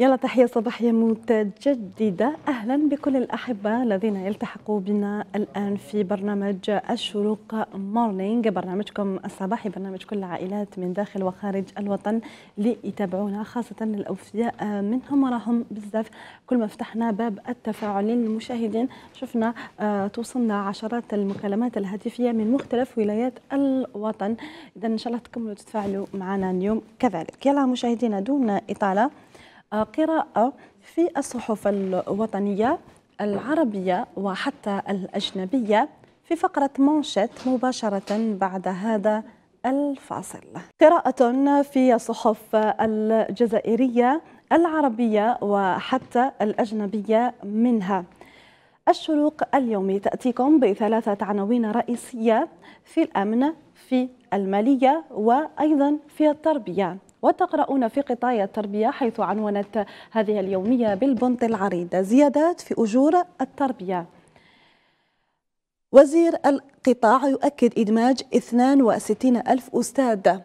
يلا تحية صباحية متجددة أهلا بكل الأحبة الذين يلتحقوا بنا الآن في برنامج الشروق مورنينج برنامجكم الصباحي برنامج كل العائلات من داخل وخارج الوطن ليتابعونا خاصة الأوفياء منهم وراهم بزاف كل ما فتحنا باب التفاعل للمشاهدين شفنا آه، توصلنا عشرات المكالمات الهاتفية من مختلف ولايات الوطن إذا إن شاء الله تكملوا تتفاعلوا معنا اليوم كذلك يلا مشاهدينا دون إطالة قراءة في الصحف الوطنية العربية وحتى الأجنبية في فقرة مانشيت مباشرة بعد هذا الفاصل قراءة في الصحف الجزائرية العربية وحتى الأجنبية منها الشروق اليومي تأتيكم بثلاثة عناوين رئيسية في الأمن في المالية وأيضا في التربية وتقرأون في قطاع التربية حيث عنونت هذه اليومية بالبنط العريض زيادات في أجور التربية وزير القطاع يؤكد إدماج 62 ألف أستاذ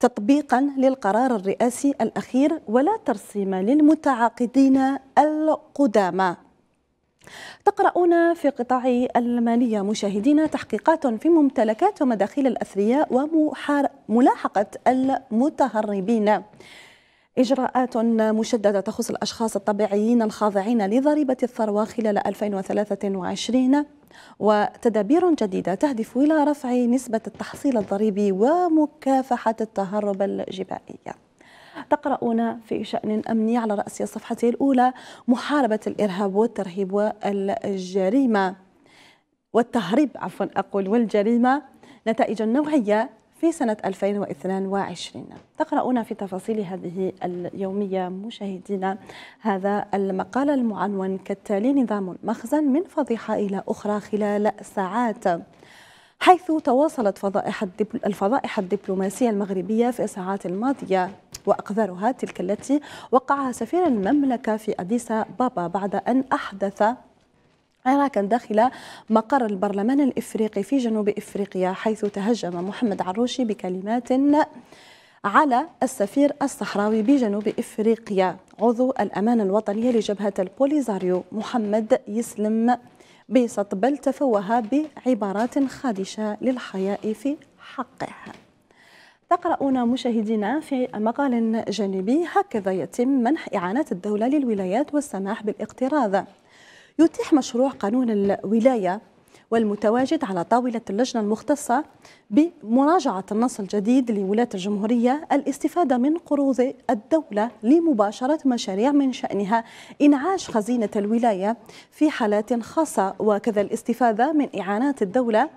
تطبيقا للقرار الرئاسي الأخير ولا ترسيم للمتعاقدين القدامى تقرؤون في قطاع المالية مشاهدينا تحقيقات في ممتلكات ومداخيل الأثرياء وملاحقة المتهربين إجراءات مشددة تخص الأشخاص الطبيعيين الخاضعين لضريبة الثروة خلال 2023 وتدابير جديدة تهدف إلى رفع نسبة التحصيل الضريبي ومكافحة التهرب الجبائي تقرؤون في شأن أمني على رأس صفحته الأولى محاربة الإرهاب والترهيب والجريمة والتهريب عفوا أقول والجريمة نتائج نوعية في سنة 2022 تقرؤون في تفاصيل هذه اليومية مشاهدينا هذا المقال المعنون كالتالي نظام المخزن من فضيحة إلى أخرى خلال ساعات حيث تواصلت فضائح الدبل... الفضائح الدبلوماسية المغربية في الساعات الماضية وأقذرها تلك التي وقعها سفير المملكة في أديس بابا بعد أن أحدث عراكا داخل مقر البرلمان الإفريقي في جنوب إفريقيا حيث تهجم محمد عروشي بكلمات على السفير الصحراوي بجنوب إفريقيا عضو الأمانة الوطنية لجبهة البوليزاريو محمد يسلم بسط بل تفوه بعبارات خادشة للحياء في حقه تقرؤون مشاهدينا في مقال جانبي هكذا يتم منح إعانة الدولة للولايات والسماح بالاقتراض يتيح مشروع قانون الولاية والمتواجد على طاولة اللجنة المختصة بمراجعة النص الجديد لولاة الجمهورية الاستفادة من قروض الدولة لمباشرة مشاريع من شأنها إنعاش خزينة الولاية في حالات خاصة وكذا الاستفادة من إعانات الدولة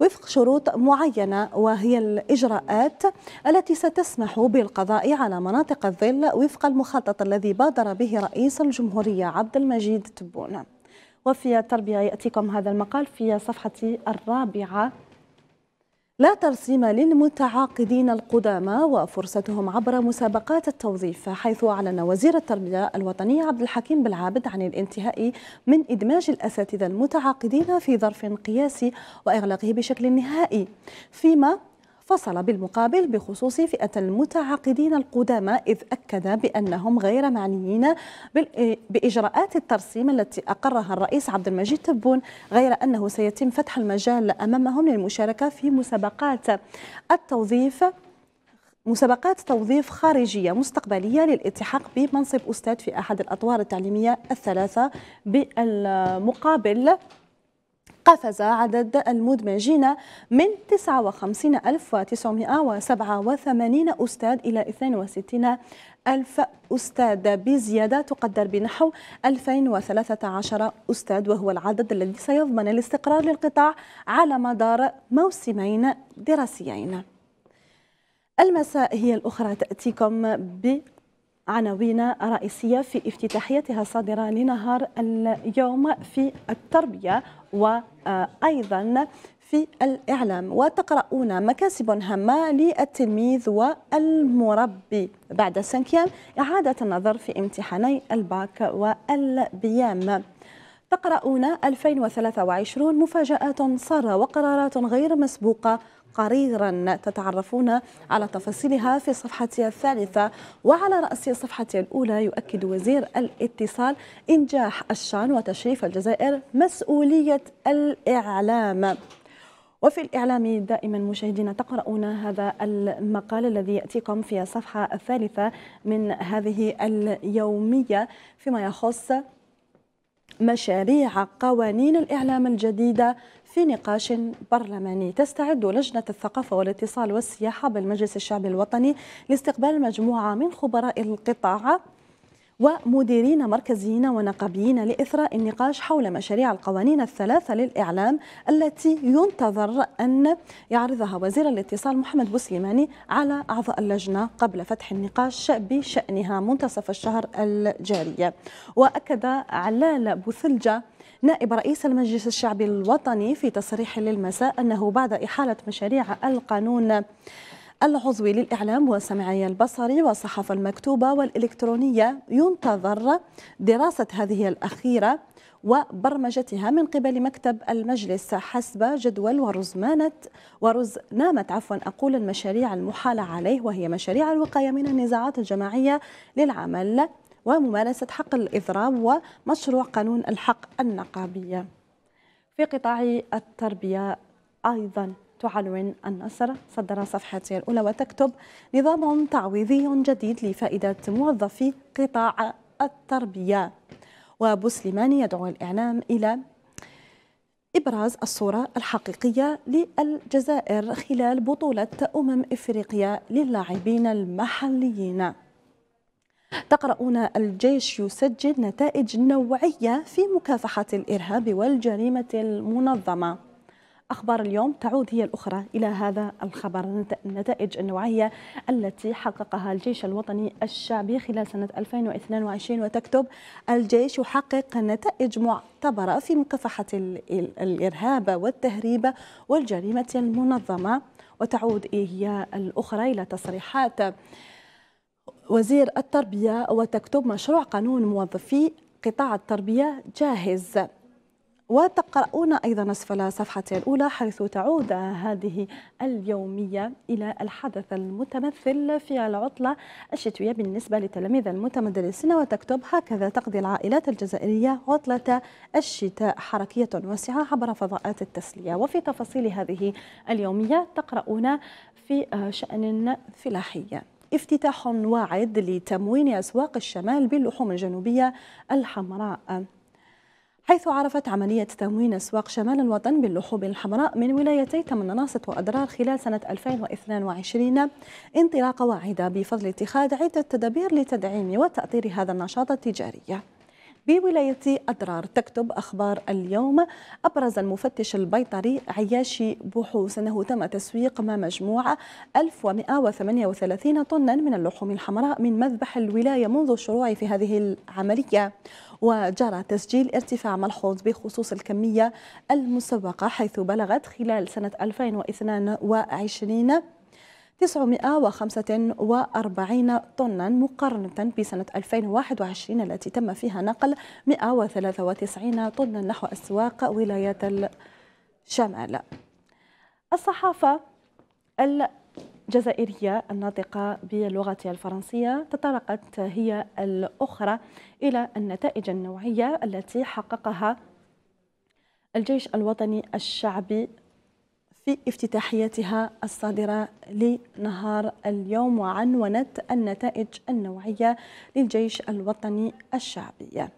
وفق شروط معينة وهي الإجراءات التي ستسمح بالقضاء على مناطق الظل وفق المخطط الذي بادر به رئيس الجمهورية عبد المجيد تبونه وفي التربية يأتيكم هذا المقال في صفحة الرابعة لا ترسيم للمتعاقدين القدامى وفرصتهم عبر مسابقات التوظيف حيث أعلن وزير التربية الوطنية عبد الحكيم بالعابد عن الانتهاء من إدماج الأساتذة المتعاقدين في ظرف قياسي وإغلاقه بشكل نهائي فيما فصل بالمقابل بخصوص فئة المتعاقدين القدامى إذ أكد بأنهم غير معنيين بإجراءات الترسيم التي أقرها الرئيس عبد المجيد تبون غير أنه سيتم فتح المجال أمامهم للمشاركة في مسابقات التوظيف مسابقات توظيف خارجية مستقبلية للالتحاق بمنصب أستاذ في أحد الأطوار التعليمية الثلاثة بالمقابل قفز عدد المدمجين من 59987 أستاذ إلى 62 ألف أستاذ بزيادة تقدر بنحو 2013 أستاذ وهو العدد الذي سيضمن الاستقرار للقطاع على مدار موسمين دراسيين المساء هي الأخرى تأتيكم ب عناوين رئيسية في افتتاحيتها الصادرة لنهار اليوم في التربية وأيضا في الإعلام وتقرؤون مكاسب هامة للتلميذ والمربي بعد سنكيام إعادة النظر في امتحاني الباك والبيام تقرؤون 2023 مفاجآت سارة وقرارات غير مسبوقة قريرا تتعرفون على تفاصيلها في صفحتها الثالثة وعلى رأس صفحتها الأولى يؤكد وزير الاتصال إنجاح الشان وتشريف الجزائر مسؤولية الإعلام وفي الإعلام دائما مشاهدينا تقرؤون هذا المقال الذي يأتيكم في الصفحة الثالثة من هذه اليومية فيما يخص مشاريع قوانين الإعلام الجديدة في نقاش برلماني تستعد لجنة الثقافة والاتصال والسياحة بالمجلس الشعبي الوطني لاستقبال مجموعة من خبراء القطاع ومديرين مركزيين ونقابيين لإثراء النقاش حول مشاريع القوانين الثلاثة للإعلام التي ينتظر أن يعرضها وزير الاتصال محمد بوسليماني على أعضاء اللجنة قبل فتح النقاش بشأنها منتصف الشهر الجارية وأكد علال بوثلجة نائب رئيس المجلس الشعبي الوطني في تصريح للمساء أنه بعد إحالة مشاريع القانون العضوي للإعلام والسمعي البصري والصحافة المكتوبة والإلكترونية ينتظر دراسة هذه الأخيرة وبرمجتها من قبل مكتب المجلس حسب جدول ورزمانة ورزنامة عفوا أقول المشاريع المحالة عليه وهي مشاريع الوقاية من النزاعات الجماعية للعمل وممارسة حق الإضراب ومشروع قانون الحق النقابية في قطاع التربية أيضا تعلن النصر صدر صفحته الأولى وتكتب نظام تعويضي جديد لفائدة موظفي قطاع التربية وبوسليماني يدعو الإعلام إلى إبراز الصورة الحقيقية للجزائر خلال بطولة أمم إفريقيا للاعبين المحليين تقرؤون الجيش يسجل نتائج نوعية في مكافحة الإرهاب والجريمة المنظمة أخبار اليوم تعود هي الأخرى إلى هذا الخبر النتائج النوعية التي حققها الجيش الوطني الشعبي خلال سنة 2022 وتكتب الجيش يحقق نتائج معتبرة في مكافحة الإرهاب والتهريب والجريمة المنظمة وتعود هي الأخرى إلى تصريحات وزير التربية وتكتب مشروع قانون موظفي قطاع التربية جاهز وتقرؤون أيضا أسفل صفحة الأولى حيث تعود هذه اليومية إلى الحدث المتمثل في العطلة الشتوية بالنسبة لتلاميذ المتمدرسين وتكتب هكذا تقضي العائلات الجزائرية عطلة الشتاء حركية واسعة عبر فضاءات التسلية وفي تفاصيل هذه اليومية تقرؤون في شأن فلاحي افتتاح واعد لتموين أسواق الشمال باللحوم الجنوبية الحمراء حيث عرفت عملية تموين أسواق شمال الوطن باللحوم الحمراء من ولايتي تمناصت وأدرار خلال سنة 2022 انطلاقة واعدة بفضل اتخاذ عدة تدابير لتدعيم وتأطير هذا النشاط التجاري بولاية أدرار تكتب أخبار اليوم أبرز المفتش البيطري عياشي بوحوس أنه تم تسويق ما مجموعة 1138 طنا من اللحوم الحمراء من مذبح الولاية منذ الشروع في هذه العملية وجرى تسجيل ارتفاع ملحوظ بخصوص الكمية المسوقة حيث بلغت خلال سنة 2022 945 طنا مقارنة بسنة 2021 التي تم فيها نقل 193 طنا نحو أسواق ولايات الشمال الصحافة الجزائرية الناطقة باللغة الفرنسية تطرقت هي الأخرى إلى النتائج النوعية التي حققها الجيش الوطني الشعبي في افتتاحيتها الصادرة لنهار اليوم وعنونت النتائج النوعية للجيش الوطني الشعبي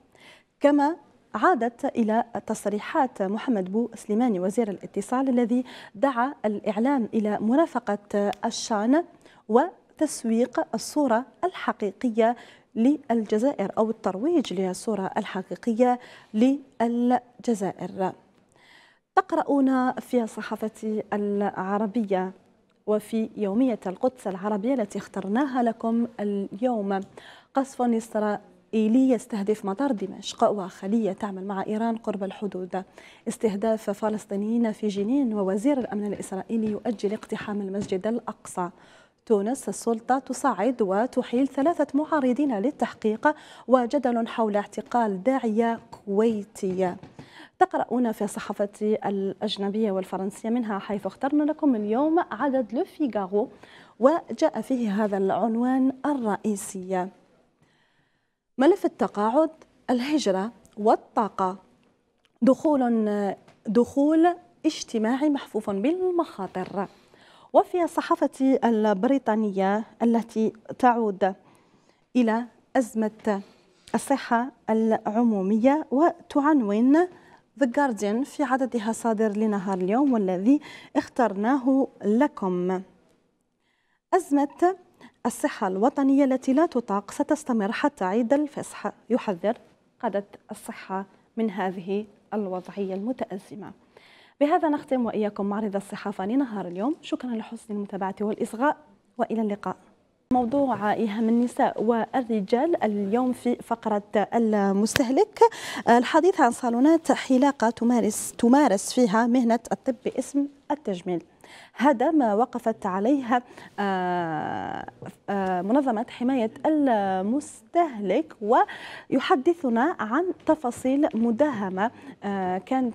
كما عادت إلى تصريحات محمد بو سليماني وزير الاتصال الذي دعا الإعلام إلى مرافقة الشان وتسويق الصورة الحقيقية للجزائر أو الترويج للصورة الحقيقية للجزائر تقرؤون في صحافة العربية وفي يومية القدس العربية التي اخترناها لكم اليوم قصف إسرائيلي يستهدف مطار دمشق وخلية تعمل مع إيران قرب الحدود استهداف فلسطينيين في جنين ووزير الأمن الإسرائيلي يؤجل اقتحام المسجد الأقصى تونس السلطة تصعد وتحيل ثلاثة معارضين للتحقيق وجدل حول اعتقال داعية كويتية تقرؤون في الصحافة الأجنبية والفرنسية منها حيث اخترنا لكم اليوم عدد لو فيغارو وجاء فيه هذا العنوان الرئيسي ملف التقاعد الهجرة والطاقة دخول دخول اجتماعي محفوف بالمخاطر وفي الصحافة البريطانية التي تعود إلى أزمة الصحة العمومية وتعنون The Guardian في عددها صادر لنهار اليوم والذي اخترناه لكم أزمة الصحة الوطنية التي لا تطاق ستستمر حتى عيد الفصح يحذر قادة الصحة من هذه الوضعية المتأزمة بهذا نختم وإياكم معرض الصحافة لنهار اليوم شكرا لحسن المتابعة والإصغاء وإلى اللقاء موضوع إيهام النساء والرجال اليوم في فقرة المستهلك الحديث عن صالونات حلاقة تمارس تمارس فيها مهنة الطب باسم التجميل هذا ما وقفت عليها آه، آه، منظمة حماية المستهلك ويحدثنا عن تفاصيل مداهمة آه، كانت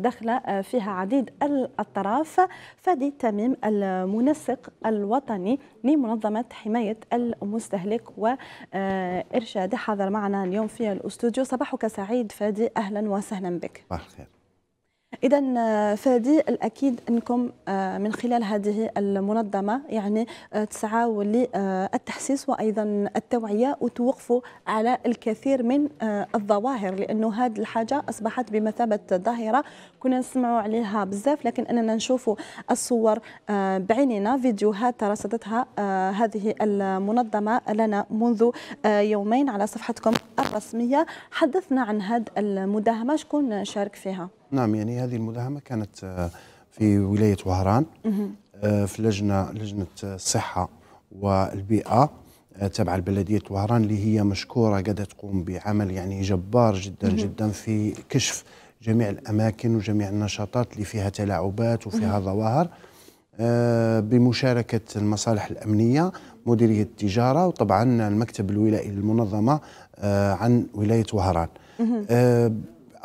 داخلة فيها عديد الأطراف فادي تميم المنسق الوطني لمنظمة حماية المستهلك وإرشاد حاضر معنا اليوم في الأستوديو صباحك سعيد فادي أهلا وسهلا بك صباح الخير إذا آه، فادي الأكيد أنكم آه، من خلال هذه المنظمة يعني آه، تسعوا للتحسيس وأيضا التوعية وتوقفوا على الكثير من الظواهر لأنه هذه الحاجة أصبحت بمثابة ظاهرة كنا نسمع عليها بزاف لكن أننا نشوف الصور بعيننا فيديوهات رصدتها هذه المنظمة لنا منذ يومين على صفحتكم الرسمية حدثنا عن هذه المداهمة شكون شارك فيها؟ نعم يعني هذه المداهمه كانت آه، في ولايه وهران آه، في لجنه لجنه الصحه والبيئه آه، تبع البلديه وهران اللي هي مشكوره قاعده تقوم بعمل يعني جبار جدا جدا في كشف جميع الاماكن وجميع النشاطات اللي فيها تلاعبات وفيها ظواهر بمشاركه المصالح الامنيه مديريه التجاره وطبعا المكتب الولائي للمنظمه عن ولايه وهران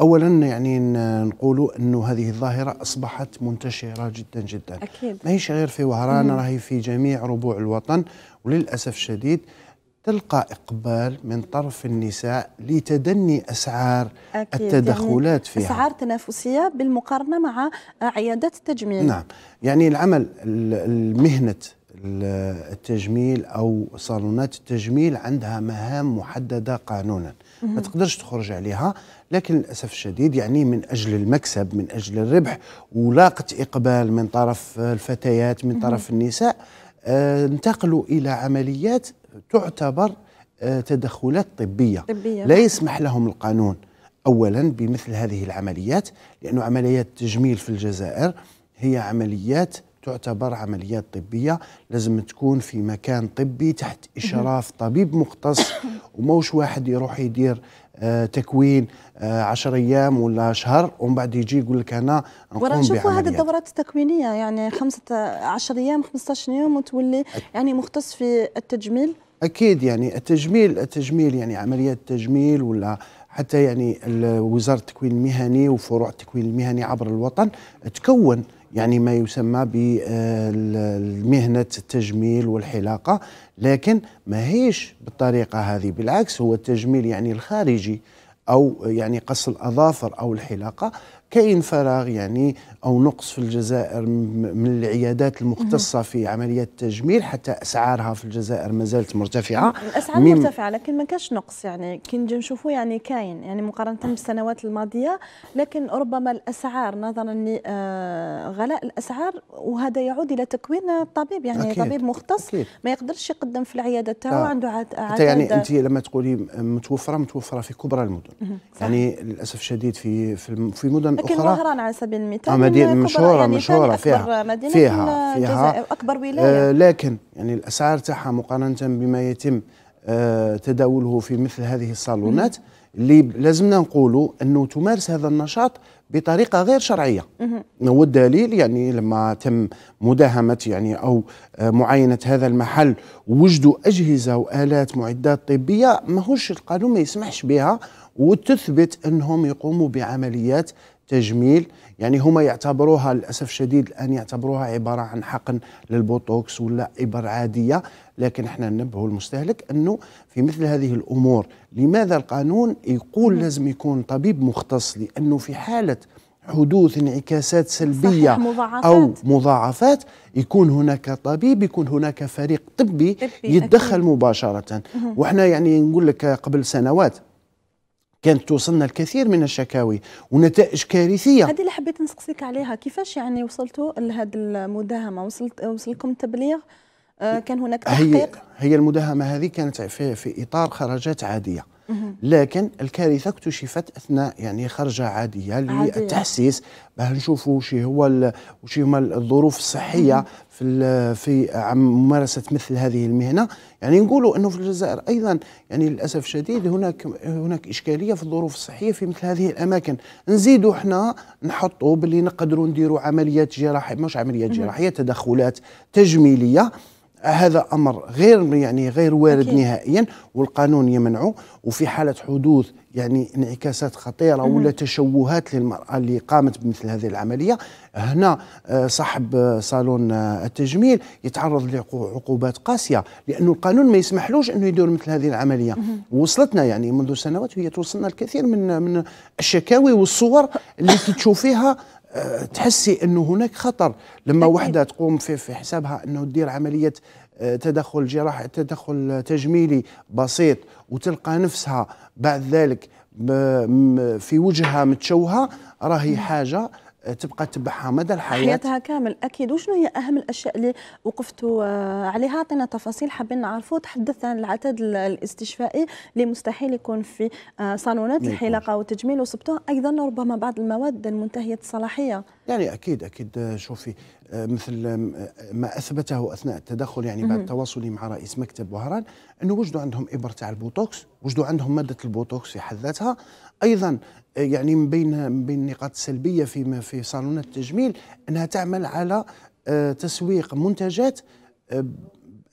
اولا يعني نقولوا انه هذه الظاهره اصبحت منتشره جدا جدا اكيد ماهيش غير في وهران راهي في جميع ربوع الوطن وللاسف الشديد تلقى إقبال من طرف النساء لتدني أسعار أكيد التدخلات يعني فيها أسعار تنافسية بالمقارنة مع عيادات التجميل نعم يعني العمل المهنة التجميل او صالونات التجميل عندها مهام محدده قانونا ما تقدرش تخرج عليها لكن للاسف الشديد يعني من اجل المكسب من اجل الربح ولاقت اقبال من طرف الفتيات من طرف النساء آه، انتقلوا الى عمليات تعتبر آه، تدخلات طبيه, طبية. لا يسمح لهم القانون اولا بمثل هذه العمليات لانه عمليات تجميل في الجزائر هي عمليات تعتبر عمليات طبية لازم تكون في مكان طبي تحت إشراف طبيب مختص وموش واحد يروح يدير آه تكوين 10 آه، عشر ايام ولا شهر ومن بعد يجي يقول لك انا نقوم نشوفوا هذه الدورات التكوينيه يعني خمسه 10 ايام 15 يوم وتولي يعني مختص في التجميل اكيد يعني التجميل التجميل يعني عمليات التجميل ولا حتى يعني وزاره التكوين المهني وفروع التكوين المهني عبر الوطن تكون يعني ما يسمى بمهنة آه، التجميل والحلاقة لكن ما هيش بالطريقة هذه بالعكس هو التجميل يعني الخارجي أو يعني قص الأظافر أو الحلاقة كاين فراغ يعني أو نقص في الجزائر من العيادات المختصة في عمليات التجميل حتى أسعارها في الجزائر ما زالت مرتفعة الأسعار مرتفعة لكن ما كانش نقص يعني كي نجي نشوفوا يعني كاين يعني مقارنة بالسنوات الماضية لكن ربما الأسعار نظرا لغلاء آه، الأسعار وهذا يعود إلى تكوين الطبيب يعني أكيد. طبيب مختص أكيد. ما يقدرش يقدم في العيادة تاعو عنده عاد يعني أنت لما تقولي متوفرة متوفرة في كبرى المدن يعني للأسف الشديد في في مدن أخرى لكن وهران على سبيل المثال آه، مدينه مشهوره يعني مشهوره فيها مدينة فيها فيها اكبر آه، ولايه آه لكن يعني الاسعار تاعها مقارنه بما يتم آه تداوله في مثل هذه الصالونات اللي لازمنا نقولوا انه تمارس هذا النشاط بطريقه غير شرعيه والدليل يعني لما تم مداهمه يعني او آه، معاينه هذا المحل وجدوا اجهزه والات معدات طبيه ماهوش القانون ما يسمحش بها وتثبت انهم يقوموا بعمليات تجميل يعني هما يعتبروها للاسف الشديد الان يعتبروها عباره عن حقن للبوتوكس ولا ابر عاديه لكن احنا ننبهوا المستهلك انه في مثل هذه الامور لماذا القانون يقول لازم يكون طبيب مختص لانه في حاله حدوث انعكاسات سلبية مضاعفات. أو مضاعفات يكون هناك طبيب يكون هناك فريق طبي, طبي يتدخل أكيد. مباشرة وإحنا يعني نقول لك قبل سنوات كانت توصلنا الكثير من الشكاوي ونتائج كارثيه هذه اللي حبيت نسقسيك عليها كيفاش يعني وصلتوا لهذه المداهمه وصلت وصلكم تبليغ آه، كان هناك تحقيق هي, هي المداهمه هذه كانت في, في اطار خرجات عاديه لكن الكارثه اكتشفت اثناء يعني خرجه عاديه للتحسيس باه نشوفوا شي هو وش هما الظروف الصحيه في في ممارسه مثل هذه المهنه يعني نقولوا انه في الجزائر ايضا يعني للاسف الشديد هناك هناك اشكاليه في الظروف الصحيه في مثل هذه الاماكن نزيدوا احنا نحطوا باللي نقدروا نديروا عمليات جراحيه مش عمليات جراحيه تدخلات تجميليه هذا امر غير يعني غير وارد okay. نهائيا والقانون يمنعه وفي حاله حدوث يعني انعكاسات خطيره ولا تشوهات للمراه اللي قامت بمثل هذه العمليه هنا آه، صاحب آه، صالون آه، التجميل يتعرض لعقوبات قاسيه لانه القانون ما يسمحلوش انه يدور مثل هذه العمليه وصلتنا يعني منذ سنوات هي توصلنا الكثير من من الشكاوي والصور اللي تشوفيها أه، تحسي انه هناك خطر لما وحده تقوم في, في حسابها انه تدير عمليه أه، تدخل جراح تدخل تجميلي بسيط وتلقى نفسها بعد ذلك في وجهها متشوهه راهي حاجه تبقى تبعها مدى الحياه حياتها كامل اكيد وشنو هي اهم الاشياء اللي وقفتوا عليها أعطينا تفاصيل حابين نعرفوا تحدث عن العتاد الاستشفائي اللي مستحيل يكون في آه، صالونات الحلاقه والتجميل وصبتوه ايضا ربما بعض المواد المنتهيه الصلاحيه يعني اكيد اكيد شوفي آه، مثل آه، ما اثبته اثناء التدخل يعني بعد تواصلي مع رئيس مكتب وهران انه وجدوا عندهم إبر تاع البوتوكس وجدوا عندهم ماده البوتوكس في حد ذاتها ايضا يعني من بين من بين النقاط السلبيه فيما في صالونات التجميل انها تعمل على آه، تسويق منتجات آه،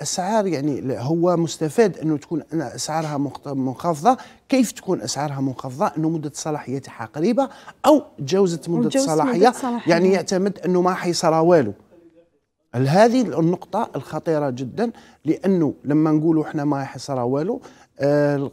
اسعار يعني هو مستفاد انه تكون اسعارها منخفضه كيف تكون اسعارها منخفضه انه مده صلاحيتها قريبه او تجاوزت مده صلاحيه يعني يعتمد انه ما حيصرى والو هذه النقطة الخطيرة جدا لأنه لما نقولوا احنا ما حيصرى والو آه،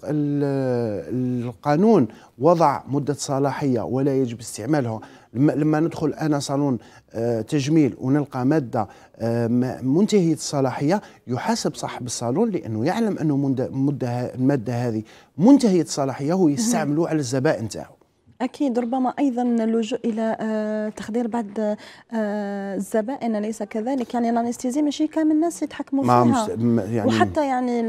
القانون وضع مدة صلاحية ولا يجب استعمالها لما ندخل أنا صالون آه، تجميل ونلقى مادة آه، منتهية الصلاحية يحاسب صاحب الصالون لأنه يعلم أنه المادة هذه منتهية الصلاحية يستعمله على الزبائن تاعه أكيد ربما أيضا اللجوء إلى آه، تخدير بعض آه، الزبائن أليس كذلك يعني الأنستيزي ماشي كامل الناس يتحكموا فيها يعني وحتى يعني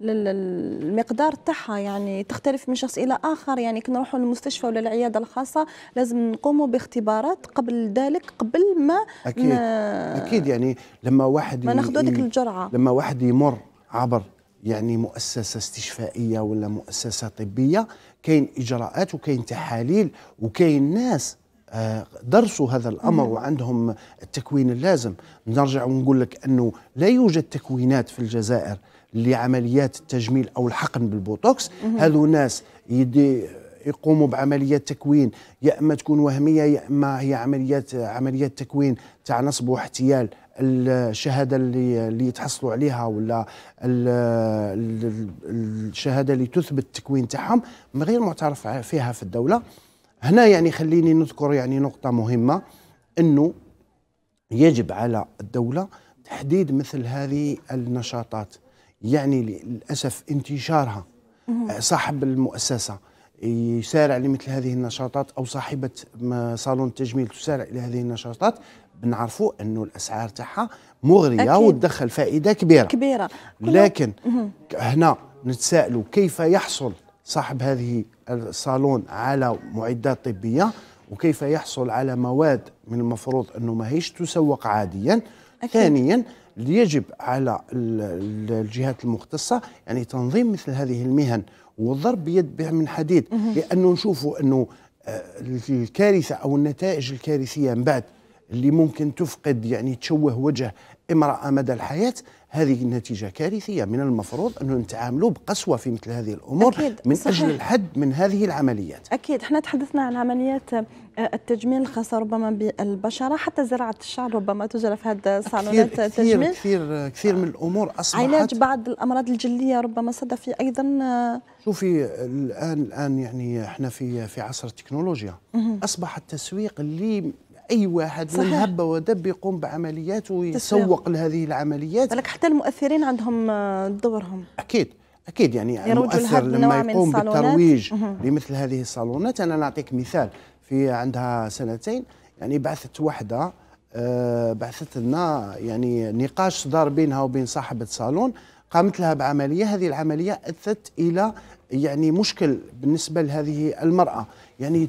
المقدار تاعها يعني تختلف من شخص إلى آخر يعني كي نروحوا للمستشفى ولا العيادة الخاصة لازم نقوموا باختبارات قبل ذلك قبل ما أكيد أكيد يعني لما واحد ما ناخذوا ديك الجرعة لما واحد يمر عبر يعني مؤسسة استشفائية ولا مؤسسة طبية كاين اجراءات وكاين تحاليل وكاين ناس آه، درسوا هذا الامر نعم. وعندهم التكوين اللازم نرجع ونقول لك انه لا يوجد تكوينات في الجزائر لعمليات التجميل او الحقن بالبوتوكس هذو ناس يدي يقوموا بعمليات تكوين يا اما تكون وهميه يا اما هي عمليات عمليات تكوين تاع نصب واحتيال الشهاده اللي اللي تحصلوا عليها ولا الشهاده اللي تثبت التكوين تاعهم من غير معترف فيها في الدوله هنا يعني خليني نذكر يعني نقطه مهمه انه يجب على الدوله تحديد مثل هذه النشاطات يعني للاسف انتشارها صاحب المؤسسه يسارع لمثل هذه النشاطات او صاحبه صالون التجميل تسارع لهذه النشاطات بنعرفوا انه الاسعار تاعها مغريه أكيد. وتدخل فائده كبيره كبيره لكن هنا نتسائلوا كيف يحصل صاحب هذه الصالون على معدات طبيه وكيف يحصل على مواد من المفروض انه ماهيش تسوق عاديا أكيد. ثانيا يجب على الجهات المختصه يعني تنظيم مثل هذه المهن والضرب بيد من حديد لانه نشوفوا انه آه، الكارثه او النتائج الكارثيه من بعد اللي ممكن تفقد يعني تشوه وجه امرأة مدى الحياة هذه النتيجة كارثية من المفروض أنه نتعاملوا بقسوة في مثل هذه الأمور أكيد من صحيح. أجل الحد من هذه العمليات أكيد احنا تحدثنا عن عمليات آه، التجميل الخاصة ربما بالبشرة حتى زراعة الشعر ربما تزرع في هذا الصالونات كثير التجميل كثير كثير من الأمور أصبحت علاج بعض الأمراض الجلدية ربما صدفي أيضا آه، شوفي الآن الآن يعني احنا في في عصر التكنولوجيا أصبح التسويق اللي اي واحد صحيح. من هب ودب يقوم بعمليات ويسوق لهذه العمليات لك حتى المؤثرين عندهم آه، دورهم اكيد اكيد يعني المؤثر لما يقوم بالترويج لمثل هذه الصالونات انا نعطيك مثال في عندها سنتين يعني بعثت وحده آه، بعثت لنا يعني نقاش دار بينها وبين صاحبه صالون قامت لها بعمليه هذه العمليه ادت الى يعني مشكل بالنسبه لهذه المراه يعني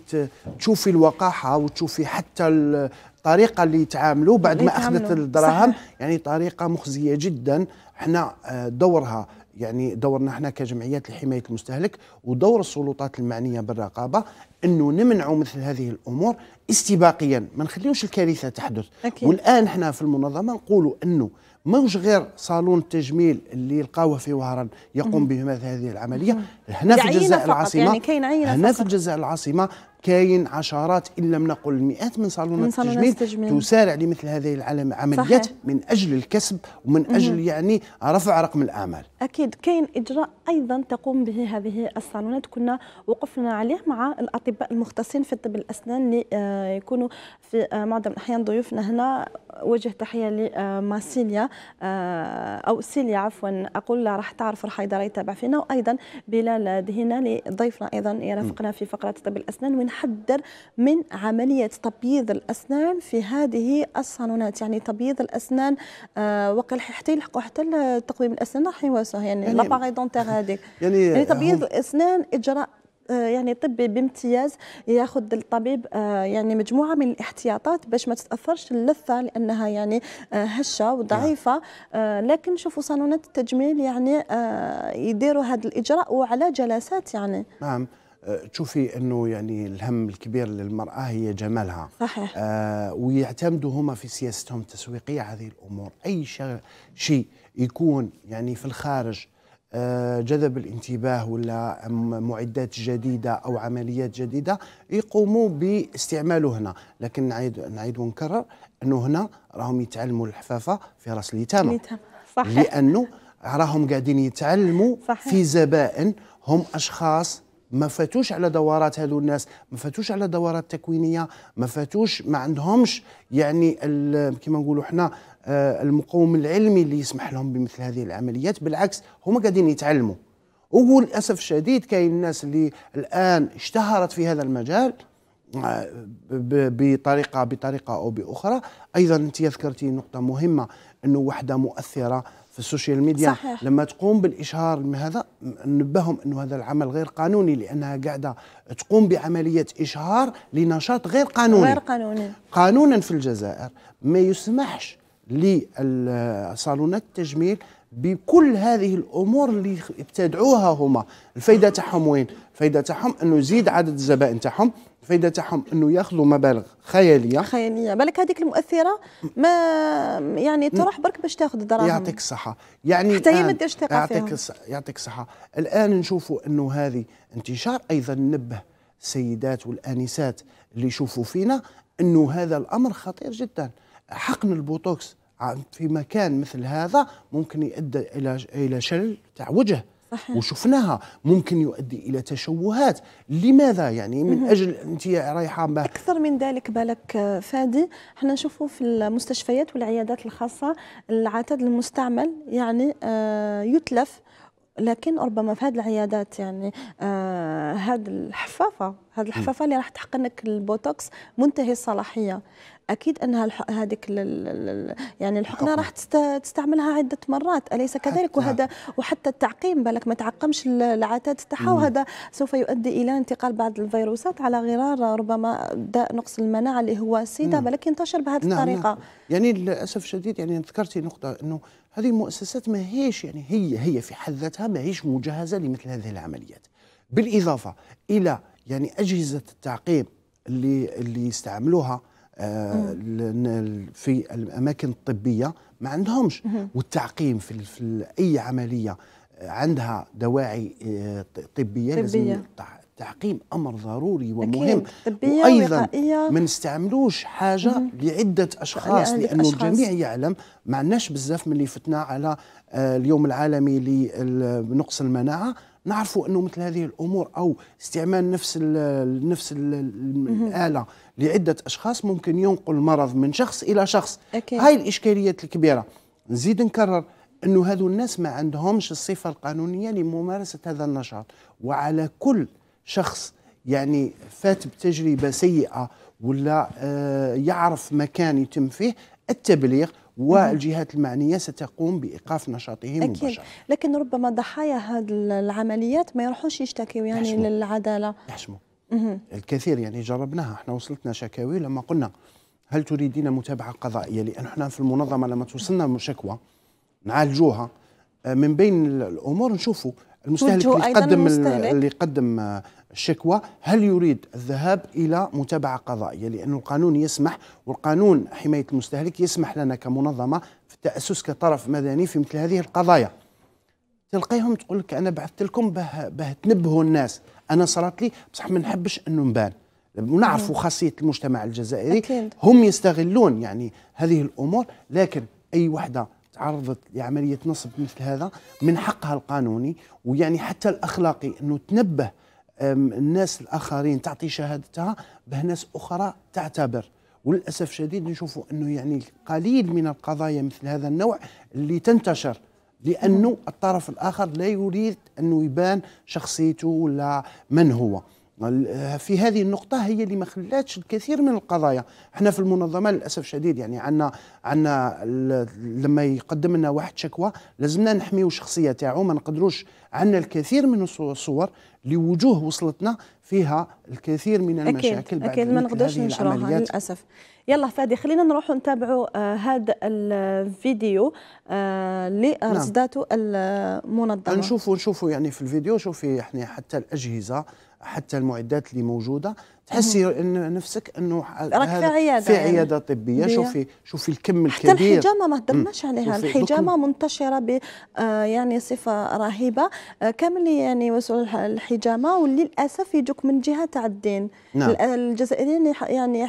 تشوفي الوقاحه وتشوفي حتى الطريقه اللي يتعاملوا بعد ما اخذت الدراهم يعني طريقه مخزيه جدا احنا آه، دورها يعني دورنا احنا كجمعيات لحمايه المستهلك ودور السلطات المعنيه بالرقابه انه نمنعوا مثل هذه الامور استباقيا ما نخليوش الكارثه تحدث أكيد. والان احنا في المنظمه نقولوا انه ماهوش غير صالون التجميل اللي لقاوه في وهران يقوم به مثل هذه العمليه هنا في يعني الجزائر العاصمه يعني هنا في الجزائر العاصمه كاين عشرات ان لم نقل مئات من صالونات التجميل, تسارع لمثل هذه العمليات صحيح. من اجل الكسب ومن اجل مم. يعني رفع رقم الاعمال. اكيد كاين اجراء ايضا تقوم به هذه الصالونات كنا وقفنا عليه مع الاطباء المختصين في طب الاسنان اللي آه، يكونوا في آه، معظم الاحيان ضيوفنا هنا وجه تحيه لماسيليا آه، او سيليا عفوا اقول راح تعرف الحيدرة يتابع فينا وايضا بلال دهينا لضيفنا ايضا يرافقنا في فقره طب الاسنان نحذر من عملية تبييض الأسنان في هذه الصالونات يعني تبييض الأسنان آه حتى يلحقوا حتى تقويم الأسنان راح يواسوه يعني, يعني, لاباغي دونتيغ هذيك يعني, يعني تبييض الأسنان إجراء آه، يعني طبي بامتياز ياخذ الطبيب آه، يعني مجموعه من الاحتياطات باش ما تتاثرش اللثه لانها يعني آه، هشه وضعيفه نعم. لكن نشوفوا صالونات التجميل يعني يديروا هذا الاجراء وعلى جلسات يعني نعم تشوفي انه يعني الهم الكبير للمراه هي جمالها صحيح آه ويعتمدوا هما في سياستهم التسويقيه هذه الامور اي شيء يكون يعني في الخارج آه جذب الانتباه ولا معدات جديده او عمليات جديده يقوموا باستعماله هنا لكن نعيد نعيد ونكرر انه هنا راهم يتعلموا الحفافه في راس اليتامى صحيح لانه راهم قاعدين يتعلموا صحيح. في زبائن هم اشخاص ما فاتوش على دورات هذو الناس ما فاتوش على دورات تكوينيه ما فاتوش ما عندهمش يعني كما نقولوا حنا آه، المقوم العلمي اللي يسمح لهم بمثل هذه العمليات بالعكس هما قاعدين يتعلموا وللاسف الشديد كاين الناس اللي الان اشتهرت في هذا المجال آه، بطريقه بطريقه او باخرى ايضا انت ذكرتي نقطه مهمه انه وحده مؤثره في السوشيال ميديا صحيح. لما تقوم بالاشهار هذا نبههم انه هذا العمل غير قانوني لانها قاعده تقوم بعمليه اشهار لنشاط غير قانوني غير قانوني قانونا في الجزائر ما يسمحش لصالونات التجميل بكل هذه الامور اللي ابتدعوها هما الفايده تاعهم وين الفايده تاعهم انه يزيد عدد الزبائن تاعهم الفائده تاعهم انه ياخذوا مبالغ خياليه خياليه بالك هذيك المؤثره ما يعني تروح برك باش تاخذ دراهم يعطيك الصحه يعني حتى هي ما تديرش ثقه يعطيك يعطيك الصحه الان نشوفوا انه هذه انتشار ايضا نبه السيدات والانسات اللي يشوفوا فينا انه هذا الامر خطير جدا حقن البوتوكس في مكان مثل هذا ممكن يؤدي الى الى شلل تاع وجه صحيح. وشفناها ممكن يؤدي الى تشوهات لماذا يعني من اجل انت رايحه اكثر من ذلك بالك آه، فادي حنا نشوفوا في المستشفيات والعيادات الخاصه العتاد المستعمل يعني آه، يتلف لكن ربما في هذه العيادات يعني آه، هذه الحفافه هذه الحفافه اللي راح تحقنك البوتوكس منتهي الصلاحيه اكيد انها هذيك يعني الحقنه راح تستعملها عده مرات اليس كذلك وهذا وحتى التعقيم بالك ما تعقمش العتاد تاعها وهذا سوف يؤدي الى انتقال بعض الفيروسات على غرار ربما داء نقص المناعه اللي هو السيدا بالك ينتشر بهذه نعم، نعم. الطريقه نعم. يعني للاسف الشديد يعني ذكرتي نقطه انه هذه المؤسسات ما هيش يعني هي هي في حد ذاتها ما هيش مجهزه لمثل هذه العمليات بالاضافه الى يعني اجهزه التعقيم اللي اللي يستعملوها آه، في الاماكن الطبيه ما عندهمش والتعقيم في, في اي عمليه عندها دواعي طبيه, آه، طبية. لازم التعقيم امر ضروري ومهم طبية وايضا ما نستعملوش حاجه مم. لعده اشخاص لانه الجميع يعلم ما عندناش بزاف من اللي فتنا على آه، اليوم العالمي لنقص المناعه نعرفوا انه مثل هذه الامور او استعمال نفس الـ نفس الـ الاله لعده اشخاص ممكن ينقل المرض من شخص الى شخص أكيد. هاي الاشكاليات الكبيره نزيد نكرر انه هذو الناس ما عندهمش الصفه القانونيه لممارسه هذا النشاط وعلى كل شخص يعني فات بتجربه سيئه ولا آه، يعرف مكان يتم فيه التبليغ والجهات المعنية ستقوم بإيقاف نشاطهم أكيد مباشرة. لكن ربما ضحايا هذه العمليات ما يروحوش يشتكيوا يعني يحشمو. للعدالة يحشمو. الكثير يعني جربناها احنا وصلتنا شكاوي لما قلنا هل تريدين متابعه قضائيه لان احنا في المنظمه لما توصلنا شكوى نعالجوها آه، من بين الامور نشوفوا المستهلك اللي يقدم اللي آه، يقدم الشكوى هل يريد الذهاب الى متابعه قضائيه لان القانون يسمح والقانون حمايه المستهلك يسمح لنا كمنظمه في التاسس كطرف مدني في مثل هذه القضايا تلقيهم تقول لك انا بعثت لكم به, به تنبهوا الناس انا صارت لي بصح ما نحبش انه نبان ونعرفوا خاصيه المجتمع الجزائري أكيد. هم يستغلون يعني هذه الامور لكن اي وحده تعرضت لعمليه نصب مثل هذا من حقها القانوني ويعني حتى الاخلاقي انه تنبه الناس الاخرين تعطي شهادتها به ناس اخرى تعتبر وللاسف شديد نشوفوا انه يعني قليل من القضايا مثل هذا النوع اللي تنتشر لانه الطرف الاخر لا يريد انه يبان شخصيته ولا من هو في هذه النقطة هي اللي ما خلاتش الكثير من القضايا، احنا في المنظمة للأسف الشديد يعني عندنا عندنا لما يقدم لنا واحد شكوى لازمنا نحميو الشخصية تاعو ما نقدروش عندنا الكثير من الصور لوجوه وصلتنا فيها الكثير من المشاكل أكيد, بعد أكيد ما نقدرش نشروها للأسف يلا فادي خلينا نروحوا نتابعوا آه الفيديو آه اللي نعم. المنظمة نشوفوا نشوفوا يعني في الفيديو شوفي يعني حتى الأجهزة حتى المعدات اللي موجودة تحسي انه نفسك انه راك في عياده في يعني. عياده يعني طبيه شوفي شوفي الكم الكبير حتى الحجامه ما هضرناش عليها الحجامه منتشره ب آه، يعني صفه رهيبه آه كامل يعني وسع الحجامه وللاسف يجوك من جهه تاع الدين نعم. الجزائريين يعني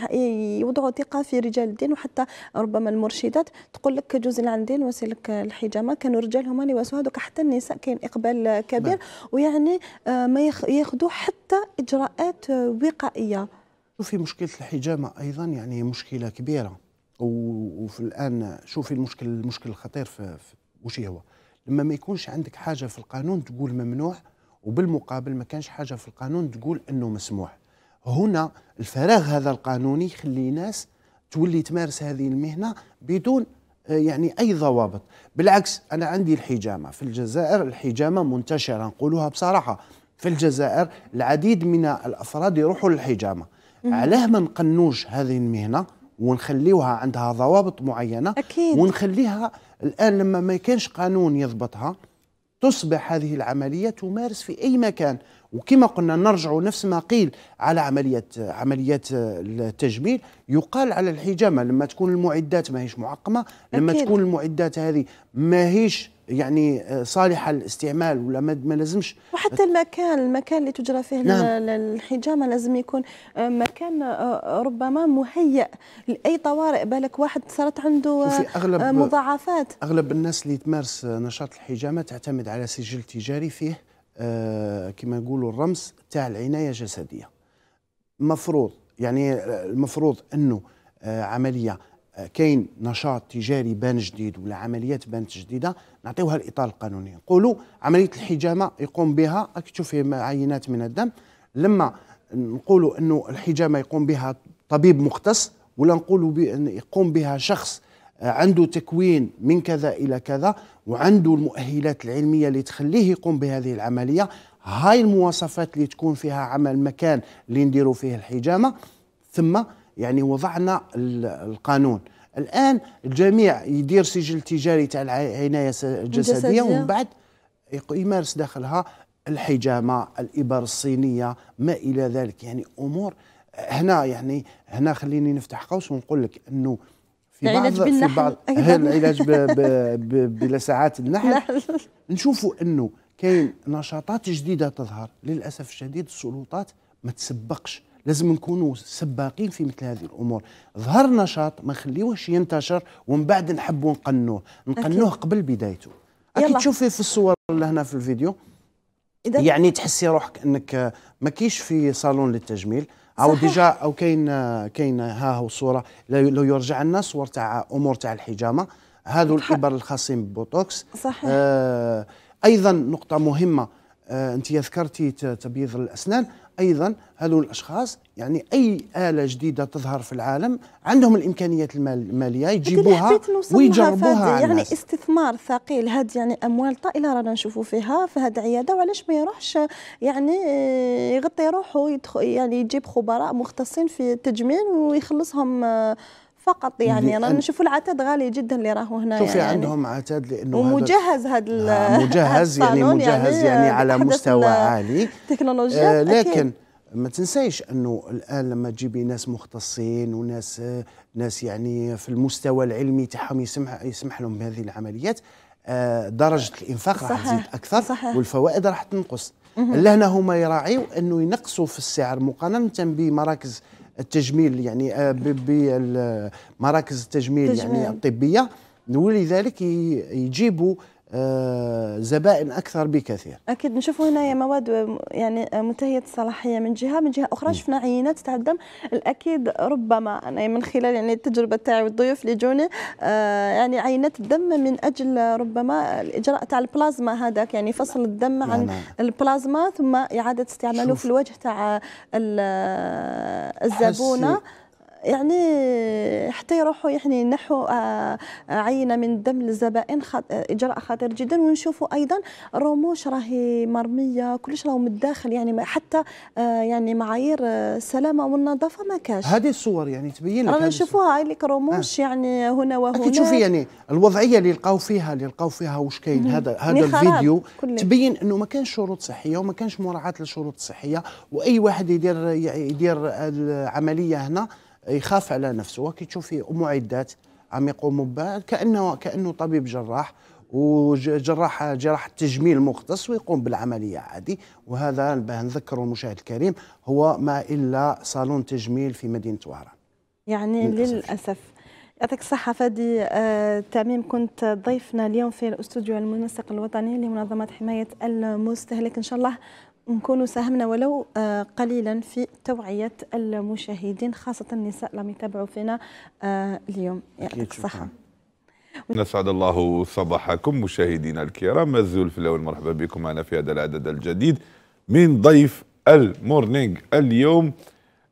يوضعوا ثقه في رجال الدين وحتى ربما المرشدات تقول لك جوز عن الدين وسلك الحجامه كانوا رجال هما اللي واسوها حتى النساء كاين اقبال كبير نعم. ويعني آه، ما ياخذوا حتى اجراءات آه، وقائيه الصحيه شوفي مشكله الحجامه ايضا يعني مشكله كبيره وفي الان شوفي المشكل المشكل الخطير في, في وش هو لما ما يكونش عندك حاجه في القانون تقول ممنوع وبالمقابل ما كانش حاجه في القانون تقول انه مسموح هنا الفراغ هذا القانوني يخلي ناس تولي تمارس هذه المهنه بدون آه، يعني اي ضوابط بالعكس انا عندي الحجامه في الجزائر الحجامه منتشره نقولها بصراحه في الجزائر العديد من الافراد يروحوا للحجامه علاه ما نقنوش هذه المهنه ونخليوها عندها ضوابط معينه أكيد. ونخليها الان لما ما كانش قانون يضبطها تصبح هذه العمليه تمارس في اي مكان وكما قلنا نرجع نفس ما قيل على عملية عمليات التجميل يقال على الحجامة لما تكون المعدات ماهيش معقمة لما أكيد. تكون المعدات هذه ماهيش يعني آه، صالحه للاستعمال ولا ما لازمش وحتى المكان المكان اللي تجرى فيه نعم. الحجامه لازم يكون آه، مكان آه، ربما مهيأ لاي طوارئ بالك واحد صارت عنده أغلب مضاعفات اغلب الناس اللي تمارس نشاط الحجامه تعتمد على سجل تجاري فيه كما نقولوا الرمز تاع العنايه الجسديه مفروض يعني المفروض انه عمليه كاين نشاط تجاري بان جديد ولا عمليات بانت جديده نعطيوها الاطار القانوني نقولوا عمليه الحجامه يقوم بها راك تشوف عينات من الدم لما نقولوا انه الحجامه يقوم بها طبيب مختص ولا نقولوا بان يقوم بها شخص آه، عنده تكوين من كذا الى كذا وعنده المؤهلات العلميه اللي تخليه يقوم بهذه العمليه هاي المواصفات اللي تكون فيها عمل مكان اللي نديروا فيه الحجامه ثم يعني وضعنا القانون الان الجميع يدير سجل تجاري تاع العنايه الجسديه ومن بعد يمارس داخلها الحجامه الابر الصينيه ما الى ذلك يعني امور هنا يعني هنا خليني نفتح قوس ونقول لك انه في بعض في بعض العلاج بلا ساعات النحل نشوفوا انه كاين نشاطات جديده تظهر للاسف الشديد السلطات ما تسبقش لازم نكونوا سباقين في مثل هذه الامور ظهر نشاط ما نخليوهش ينتشر ومن بعد نحبوا نقنوه نقنوه أكيد. قبل بدايته اكيد تشوفي في الصور اللي هنا في الفيديو إذا يعني تحسي روحك انك ما كيش في صالون للتجميل او ديجا او كاين كاين ها هو صوره لو يرجع لنا صور تاع امور تاع الحجامه هذو الابر الخاصين بالبوتوكس صحيح آه ايضا نقطه مهمه آه انت ذكرتي تبييض الاسنان ايضا هذول الاشخاص يعني اي اله جديده تظهر في العالم عندهم الامكانيات الماليه يجيبوها ويجربوها على يعني الناس. استثمار ثقيل هاد يعني اموال طائله رانا نشوفوا فيها في هذه عياده وعلاش ما يروحش يعني آه، يغطي روحه يعني يجيب خبراء مختصين في التجميل ويخلصهم آه، فقط يعني رانا نشوفوا العتاد غالي جدا اللي راهو هنا شوفي يعني عندهم عتاد لانه ومجهز هذا آه، مجهز يعني, يعني مجهز يعني, على مستوى عالي تكنولوجيا آه لكن أكيد. ما تنسيش انه الان لما تجيبي ناس مختصين وناس آه، ناس يعني في المستوى العلمي تاعهم يسمح يسمح لهم بهذه العمليات آه، درجه الانفاق راح تزيد اكثر صحيح والفوائد راح تنقص لهنا هما يراعيوا انه ينقصوا في السعر مقارنه بمراكز التجميل يعني آه، بمراكز التجميل, التجميل يعني الطبيه ولذلك يجيبوا آه، زبائن اكثر بكثير. اكيد نشوف هنا مواد يعني منتهيه الصلاحيه من جهه، من جهه اخرى شفنا عينات تاع الدم، الاكيد ربما انا من خلال يعني التجربه تاعي والضيوف اللي جوني آه، يعني عينات الدم من اجل ربما الاجراء تاع البلازما هذاك يعني فصل الدم نعم، عن نعم. البلازما ثم اعاده استعماله في الوجه تاع آه، الزبونه. يعني حتى يروحوا يعني ينحوا آه، عينه من دم الزبائن آه، اجراء خطير جدا ونشوفوا ايضا الرموش راهي مرميه كلش راهو من الداخل يعني حتى آه، يعني معايير السلامه والنظافه ما كاش هذه الصور يعني تبين لك رانا نشوفوها لك رموش آه. يعني هنا وهنا كي تشوفي يعني الوضعيه اللي لقاو فيها اللي لقاو فيها واش كاين هذا هذا الفيديو تبين انه ما كانش شروط صحيه وما كانش مراعاه للشروط الصحيه واي واحد يدير يدير العمليه هنا يخاف على نفسه وكي تشوفي معدات عم يقوموا بها كانه كانه طبيب جراح وجراح جراح تجميل مختص ويقوم بالعملية عادي وهذا نذكره المشاهد الكريم هو ما إلا صالون تجميل في مدينة وهران يعني للأسف يعطيك الصحة فادي آه، تميم كنت ضيفنا اليوم في الاستوديو المنسق الوطني لمنظمة حماية المستهلك إن شاء الله نكونوا ساهمنا ولو آه، قليلا في توعية المشاهدين خاصة النساء لم يتابعوا فينا آه، اليوم يعطيك الصحة نسعد الله صباحكم مشاهدينا الكرام مازول في الأول مرحبا بكم معنا في هذا العدد الجديد من ضيف المورنينغ اليوم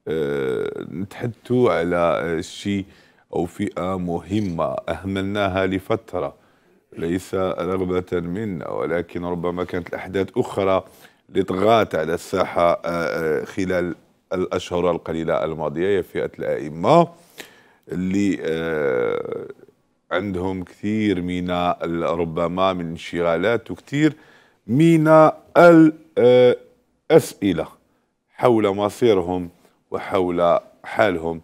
آه، نتحدثوا على شيء أو فئة مهمة أهملناها لفترة ليس رغبة منا ولكن ربما كانت الأحداث أخرى لطغاة على الساحة آه، آه، خلال الأشهر القليلة الماضية هي فئة الأئمة اللي آه، عندهم كثير من ربما من انشغالات وكثير من الأسئلة حول مصيرهم وحول حالهم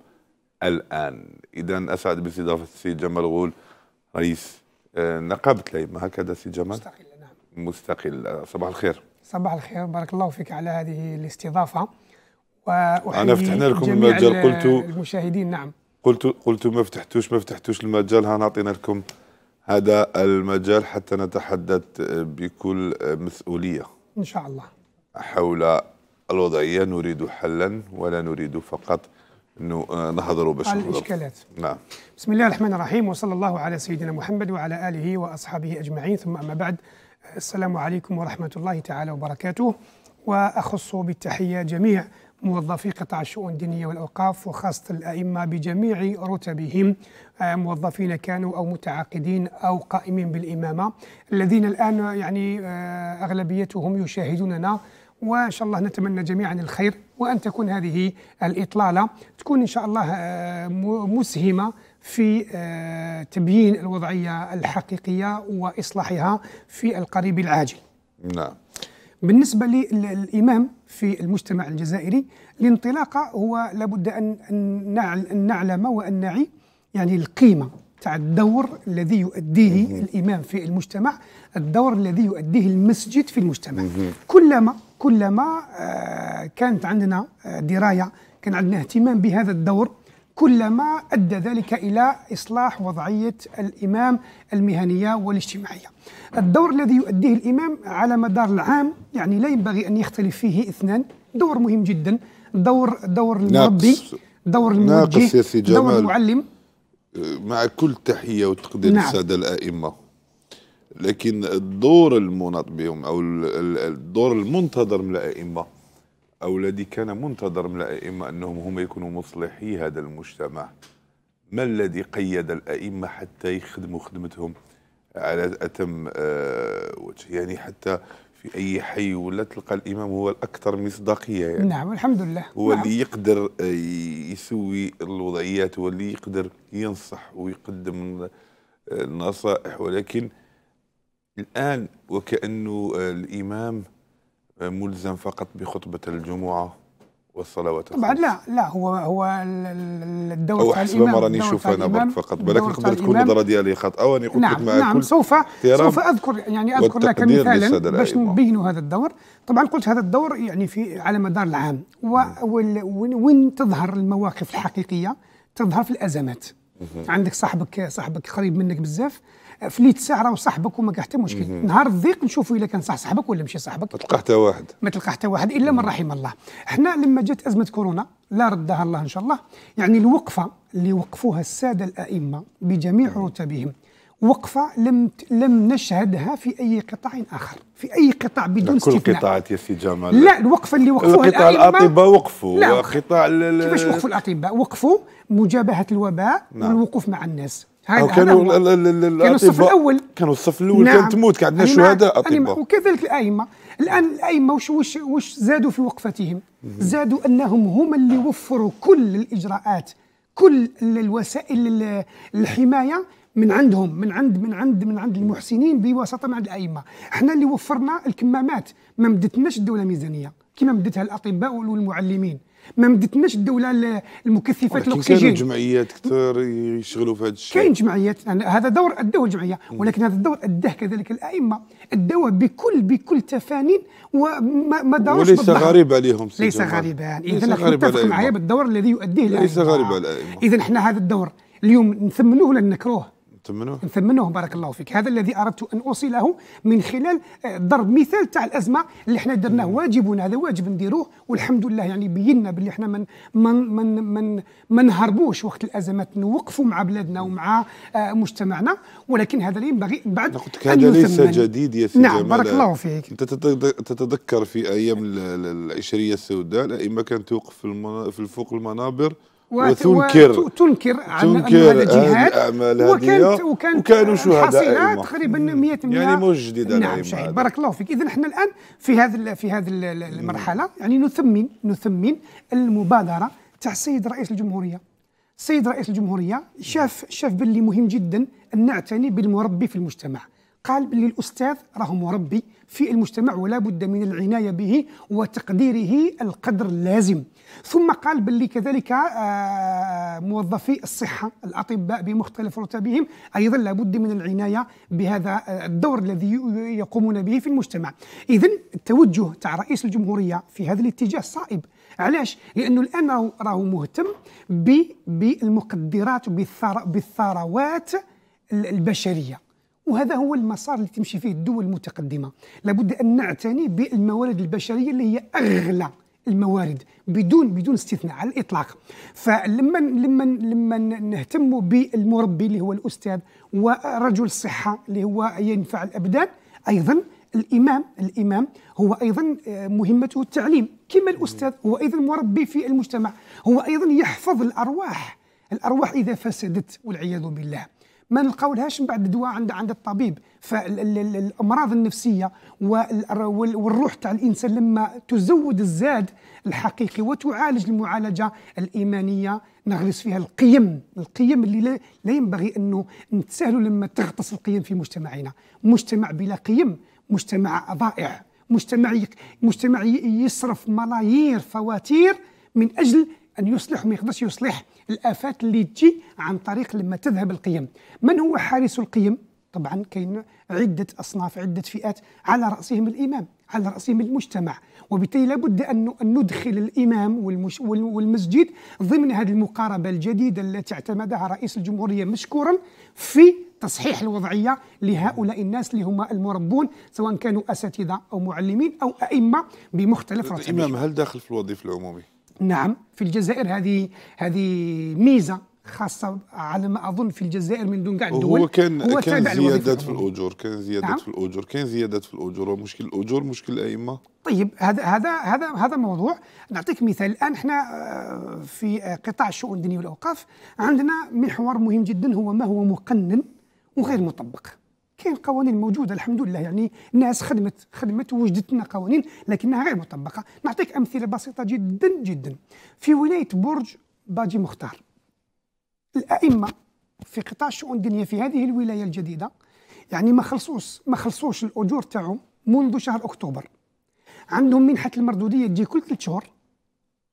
الآن إذا أسعد باستضافة السيد جمال غول رئيس نقابة الأئمة هكذا سي جمال مستقل نعم مستقل صباح الخير صباح الخير بارك الله فيك على هذه الاستضافه وانا فتحنا لكم المجال قلت المشاهدين نعم قلت قلت ما فتحتوش ما فتحتوش المجال ها نعطينا لكم هذا المجال حتى نتحدث بكل مسؤوليه ان شاء الله حول الوضعيه نريد حلا ولا نريد فقط انه آه، بشكل باش الاشكالات نعم بسم الله الرحمن الرحيم وصلى الله على سيدنا محمد وعلى اله واصحابه اجمعين ثم اما بعد السلام عليكم ورحمة الله تعالى وبركاته وأخص بالتحية جميع موظفي قطاع الشؤون الدينية والأوقاف وخاصة الأئمة بجميع رتبهم آه، موظفين كانوا أو متعاقدين أو قائمين بالإمامة الذين الآن يعني آه، أغلبيتهم يشاهدوننا وان شاء الله نتمنى جميعا الخير وان تكون هذه الاطلاله تكون ان شاء الله آه، مسهمه في آه، تبيين الوضعية الحقيقية وإصلاحها في القريب العاجل نعم بالنسبة للإمام في المجتمع الجزائري الانطلاقة هو لابد أن نعلم وأن نعي يعني القيمة تاع الدور الذي يؤديه الامام في المجتمع الدور الذي يؤديه المسجد في المجتمع كلما كلما آه، كانت عندنا آه، درايه كان عندنا اهتمام بهذا الدور كلما ادى ذلك الى اصلاح وضعيه الامام المهنيه والاجتماعيه. الدور الذي يؤديه الامام على مدار العام يعني لا ينبغي ان يختلف فيه اثنان، دور مهم جدا، دور دور المربي، دور الموجه، دور المعلم مع كل تحيه وتقدير نعم. الساده الائمه لكن الدور المناط بهم او الدور المنتظر من الائمه أولادي كان منتظر من الأئمة أنهم هم يكونوا مصلحي هذا المجتمع ما الذي قيد الأئمة حتى يخدموا خدمتهم على أتم آه، وجه يعني حتى في أي حي ولا تلقى الإمام هو الأكثر مصداقية يعني نعم الحمد لله هو نعم. اللي يقدر آه، يسوي الوضعيات هو اللي يقدر ينصح ويقدم آه، النصائح ولكن الآن وكأنه الإمام ملزم فقط بخطبة الجمعة والصلوات طبعا لا لا هو هو الدور او حسب ما راني نشوف انا برك فقط ولكن نقدر تكون النظره ديالي او اني قلت نعم نعم سوف سوف اذكر يعني اذكر لك مثالا باش نبينوا هذا الدور طبعا قلت هذا الدور يعني في على مدار العام وين تظهر المواقف الحقيقيه تظهر في الازمات عندك صاحبك صاحبك قريب منك بزاف فليت ساعه راه صاحبك وما حتى مشكل نهار الضيق نشوفوا اذا كان صح صاحبك ولا ماشي صاحبك ما تلقى حتى واحد ما تلقى حتى واحد الا من رحم الله حنا لما جات ازمه كورونا لا ردها الله ان شاء الله يعني الوقفه اللي وقفوها الساده الائمه بجميع رتبهم وقفة لم لم نشهدها في أي قطاع آخر، في أي قطاع بدون استثناء. كل القطاعات يا سي جمال. لا الوقفة اللي وقفوها قطاع الأطباء وقفوا، وقطاع كيفاش وقفوا الأطباء؟ وقفوا مجابهة الوباء نعم. والوقوف مع الناس، أو كانوا كانوا الصف الاول كانوا الصف الاول نعم. كانت تموت عندنا نعم. شهداء اطباء وكذلك الائمه الان الائمه وش وش, وش زادوا في وقفتهم زادوا انهم هما اللي وفروا كل الاجراءات كل الوسائل الحمايه من عندهم من عند من عند من عند المحسنين بواسطه من عند الائمه احنا اللي وفرنا الكمامات ما مدتناش الدوله ميزانيه كما مدتها الاطباء والمعلمين ما مدتناش الدوله المكثفات الاكسجين كاين جمعيات كثر يشغلوا في هذا الشيء كاين جمعيات يعني هذا دور ادوه الجمعيه ولكن هذا الدور اداه كذلك الائمه ادوه بكل بكل تفانين وما داروش وليس غريب عليهم ليس غريبا اذا نتفق معايا بالدور الذي يؤديه الائمه ليس غريب على الائمه اذا احنا هذا الدور اليوم نثمنوه ولا نكروه نثمنوه نثمنوه بارك الله فيك هذا الذي اردت ان اوصله من خلال آه، ضرب مثال تاع الازمه اللي احنا درناه واجبنا هذا واجب نديروه والحمد لله يعني بينا باللي احنا من من من من ما نهربوش وقت الازمات نوقفوا مع بلادنا ومع آه، مجتمعنا ولكن هذا اللي ينبغي بعد قلت لك هذا ليس جديد يا سيدي نعم بارك الله فيك انت تتذكر في ايام العشريه السوداء الائمه كانت توقف في, الفوق فوق المنابر وتنكر تنكر عن تنكر الجهاد الاعمال وكانت وكانت وكانوا شهداء تقريبا 100 يعني موجه جديده نعم شهيد بارك الله فيك اذا احنا الان في هذا في هذه المرحله يعني نثمن نثمن المبادره تاع السيد رئيس الجمهوريه السيد رئيس الجمهوريه شاف شاف باللي مهم جدا ان نعتني بالمربي في المجتمع قال باللي الاستاذ راه مربي في المجتمع ولا بد من العنايه به وتقديره القدر اللازم ثم قال باللي كذلك آه، موظفي الصحة الأطباء بمختلف رتبهم أيضا لابد من العناية بهذا آه، الدور الذي يقومون به في المجتمع إذا التوجه تاع رئيس الجمهورية في هذا الاتجاه صائب علاش لانه الان راهو مهتم بالمقدرات بالثروات البشريه وهذا هو المسار اللي تمشي فيه الدول المتقدمه لابد ان نعتني بالموارد البشريه اللي هي اغلى الموارد بدون بدون استثناء على الاطلاق فلما لما لما نهتم بالمربي اللي هو الاستاذ ورجل الصحه اللي هو ينفع الابدان ايضا الامام الامام هو ايضا آه، مهمته التعليم كما الاستاذ هو ايضا مربي في المجتمع هو ايضا يحفظ الارواح الارواح اذا فسدت والعياذ بالله ما نلقاولهاش من بعد دواء عند عند الطبيب فالامراض النفسيه والروح تاع الانسان لما تزود الزاد الحقيقي وتعالج المعالجه الايمانيه نغرس فيها القيم القيم اللي لا ينبغي انه نتساهلوا لما تغطس القيم في مجتمعنا مجتمع بلا قيم مجتمع ضائع مجتمع مجتمع يصرف ملايير فواتير من اجل ان يصلح وما يقدرش يصلح الافات اللي تجي عن طريق لما تذهب القيم من هو حارس القيم طبعا كاين عده اصناف عده فئات على راسهم الامام على راسهم المجتمع وبالتالي لابد ان ندخل الامام والمش والمسجد ضمن هذه المقاربه الجديده التي اعتمدها رئيس الجمهوريه مشكورا في تصحيح الوضعيه لهؤلاء الناس اللي هما المربون سواء كانوا اساتذه او معلمين او ائمه بمختلف رتبهم الامام هل داخل في الوظيفه العمومي؟ نعم في الجزائر هذه هذه ميزه خاصة على ما أظن في الجزائر من دون كاع الدول هو كان هو كان زيادات في الأجور كان زيادات نعم؟ في الأجور كان زيادات في الأجور ومشكل الأجور مشكل الأئمة طيب هذا هذا هذا هذا موضوع نعطيك مثال الآن احنا آه، في قطاع الشؤون الدينية والأوقاف عندنا محور مهم جدا هو ما هو مقنن وغير مطبق كاين قوانين موجوده الحمد لله يعني الناس خدمت خدمت ووجدت لنا قوانين لكنها غير مطبقه نعطيك امثله بسيطه جدا جدا في ولايه برج باجي مختار الائمه في قطاع الشؤون الدينيه في هذه الولايه الجديده يعني ما خلصوش ما خلصوش الاجور تاعهم منذ شهر اكتوبر عندهم منحه المردوديه تجي كل ثلاث شهور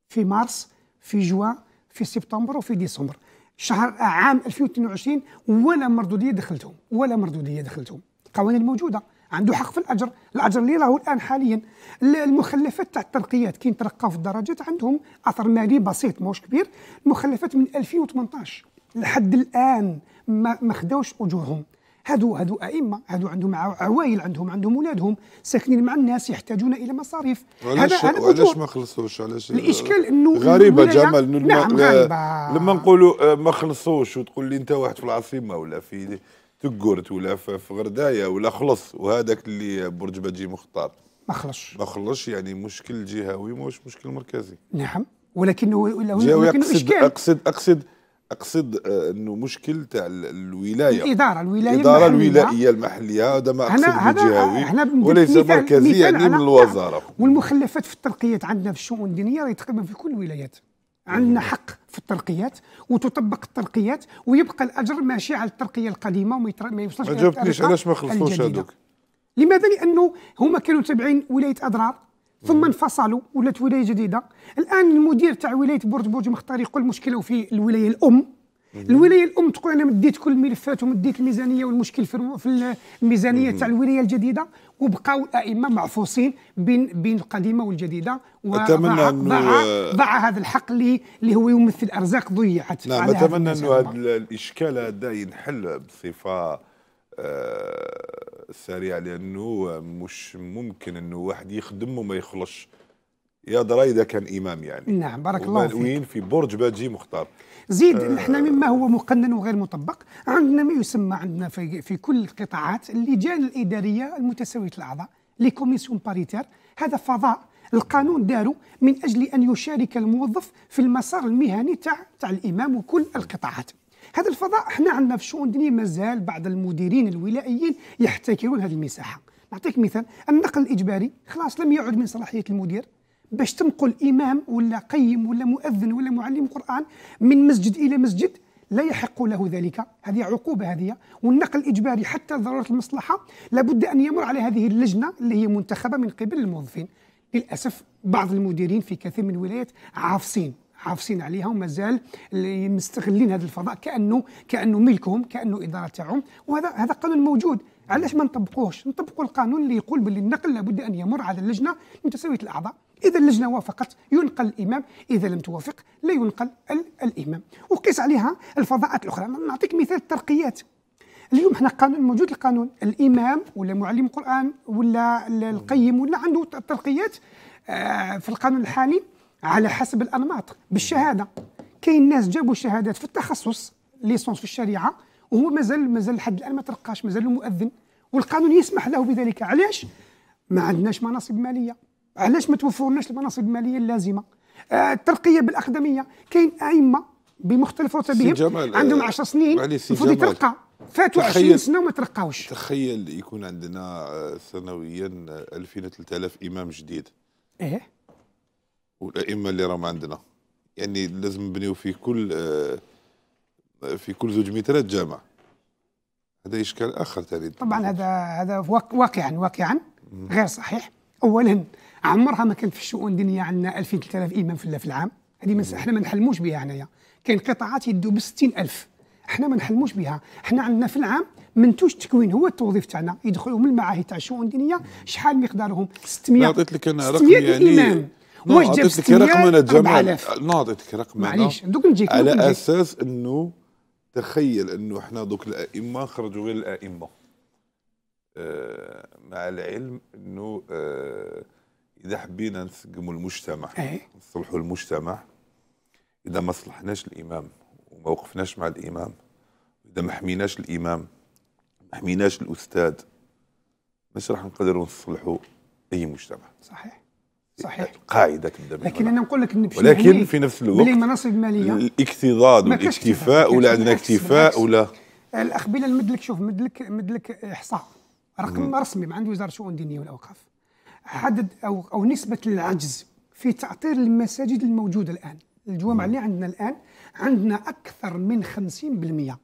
في مارس في جوان في سبتمبر وفي ديسمبر شهر عام 2022 ولا مردوديه دخلتهم ولا مردوديه دخلتهم القوانين موجوده عنده حق في الاجر الاجر اللي راهو الان حاليا المخلفات تاع الترقيات كي ترقاو في الدرجات عندهم اثر مالي بسيط موش كبير المخلفات من 2018 لحد الان ما ما خداوش اجورهم هادو هادو ائمه هادو عندهم عوائل عندهم عندهم اولادهم ساكنين مع الناس يحتاجون الى مصاريف علاش علاش ما خلصوش علاش الاشكال انه غريبه جمال نعم غريبة. لما نقولوا آه، ما خلصوش وتقول لي انت واحد في العاصمه ولا في تقرت ولا في غردايه ولا خلص وهذاك اللي برج بجي مختار ما خلصش ما خلصش يعني مشكل جهوي مش مشكل مركزي نعم ولكنه ولكنه اشكال اقصد اقصد اقصد آه، انه مشكل تاع الولايه الاداره الولايه الاداره الولائيه المحليه هذا ما اقصد بالجهوي وليس مركزي يعني من الوزاره والمخلفات في الترقيات عندنا في الشؤون الدينيه راهي تقريبا في كل الولايات عندنا حق في الترقيات وتطبق الترقيات ويبقى الاجر ماشي على الترقيه القديمه وما, ما يوصلش ما جاوبتنيش علاش ما خلصوش هذوك لماذا لانه هما كانوا تابعين ولايه اضرار ثم انفصلوا ولات ولايه جديده الان المدير تاع ولايه برج برج مختار يقول المشكله في الولايه الام الولايه الام تقول انا مديت كل الملفات ومديت الميزانيه والمشكل في الميزانيه تاع الولايه الجديده وبقاو الائمه معفوصين بين بين القديمه والجديده اتمنى ضاع ضاع هذا الحق اللي اللي هو يمثل ارزاق ضيعت نعم اتمنى انه هذا الاشكال هذا ينحل بصفه آه السريع لانه مش ممكن انه واحد يخدم وما يخلصش يا درا اذا كان امام يعني نعم بارك الله فيك في برج باجي مختار زيد آه احنا مما هو مقنن وغير مطبق عندنا ما يسمى عندنا في, في كل القطاعات اللجان الاداريه المتساويه الاعضاء لي كوميسيون باريتير هذا فضاء القانون داروا من اجل ان يشارك الموظف في المسار المهني تاع تاع الامام وكل القطاعات هذا الفضاء احنا عندنا في الشؤون الدينيه مازال بعض المديرين الولائيين يحتكرون هذه المساحه نعطيك مثال النقل الاجباري خلاص لم يعد من صلاحيه المدير باش تنقل امام ولا قيم ولا مؤذن ولا معلم قران من مسجد الى مسجد لا يحق له ذلك هذه عقوبة هذه والنقل الإجباري حتى ضرورة المصلحة لابد أن يمر على هذه اللجنة اللي هي منتخبة من قبل الموظفين للأسف بعض المديرين في كثير من الولايات عافصين حافظين عليها ومازال مستغلين هذا الفضاء كانه كانه ملكهم كانه اداره تاعهم وهذا هذا قانون موجود علاش ما نطبقوهش نطبقوا القانون اللي يقول باللي النقل لابد ان يمر على اللجنه متساويه الاعضاء اذا اللجنه وافقت ينقل الامام اذا لم توافق لا ينقل الامام وقيس عليها الفضاءات الاخرى نعطيك مثال الترقيات اليوم احنا قانون موجود القانون الامام ولا معلم قران ولا القيم ولا عنده ترقيات آه، في القانون الحالي على حسب الانماط بالشهاده كاين ناس جابوا شهادات في التخصص ليسونس في الشريعه وهو مازال مازال لحد الان ما ترقاش مازال مؤذن والقانون يسمح له بذلك علاش ما عندناش مناصب ماليه علاش ما توفرناش المناصب الماليه اللازمه آه الترقيه بالاقدميه كاين ائمه بمختلف رتبهم عندهم 10 آه، سنين المفروض يترقى فاتوا 20 سنه وما ترقاوش تخيل يكون عندنا آه، سنويا 2000 آه، 3000 امام جديد ايه والائمه اللي راهم عندنا يعني لازم نبنيو في كل آه، في كل زوج مترات جامع هذا اشكال اخر تالي طبعا هذا هذا واقعا واقعا غير صحيح اولا عمرها ما كانت في الشؤون الدينيه عندنا 2000 3000 امام في العام هذه مس... احنا ما نحلموش بها هنايا كاين قطاعات يدوا ب 60000 احنا ما نحلموش بها احنا عندنا في العام منتوج تكوين هو التوظيف تاعنا يدخلوا من المعاهد تاع الشؤون الدينيه شحال مقدارهم 600 عطيت لك انا رقم يعني واش جاب 60 رقم انا الجامعه انا نعم، عطيتك رقم معليش دوك نجيك على اساس انه تخيل انه احنا دوك الائمه خرجوا غير الائمه آه مع العلم انه آه اذا حبينا نسقموا المجتمع إيه. نصلحوا المجتمع اذا ما صلحناش الامام وما وقفناش مع الامام اذا ما حميناش الامام ما حميناش الاستاذ مش راح نقدروا نصلحوا اي مجتمع صحيح صحيح قاعده تبدا لكن انا نقول لك إن ولكن في نفس الوقت المناصب الماليه الاكتظاظ والاكتفاء ولا عندنا اكتفاء ولا الاخ بلال مد لك شوف مدلك لك لك احصاء رقم رسمي من عند وزاره الشؤون الدينيه والاوقاف عدد او او نسبه العجز في تعطير المساجد الموجوده الان الجوامع اللي عندنا الان عندنا اكثر من 50%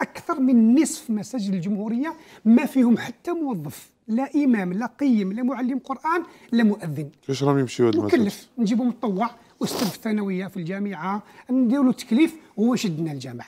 اكثر من نصف مساجد الجمهوريه ما فيهم حتى موظف لا إمام لا قيم لا معلم قرآن لا مؤذن كيفاش راهم يمشيو هاد مكلف نجيبو متطوع أستاذ في الثانوية في الجامعة نديرو له تكليف وهو شدنا الجامع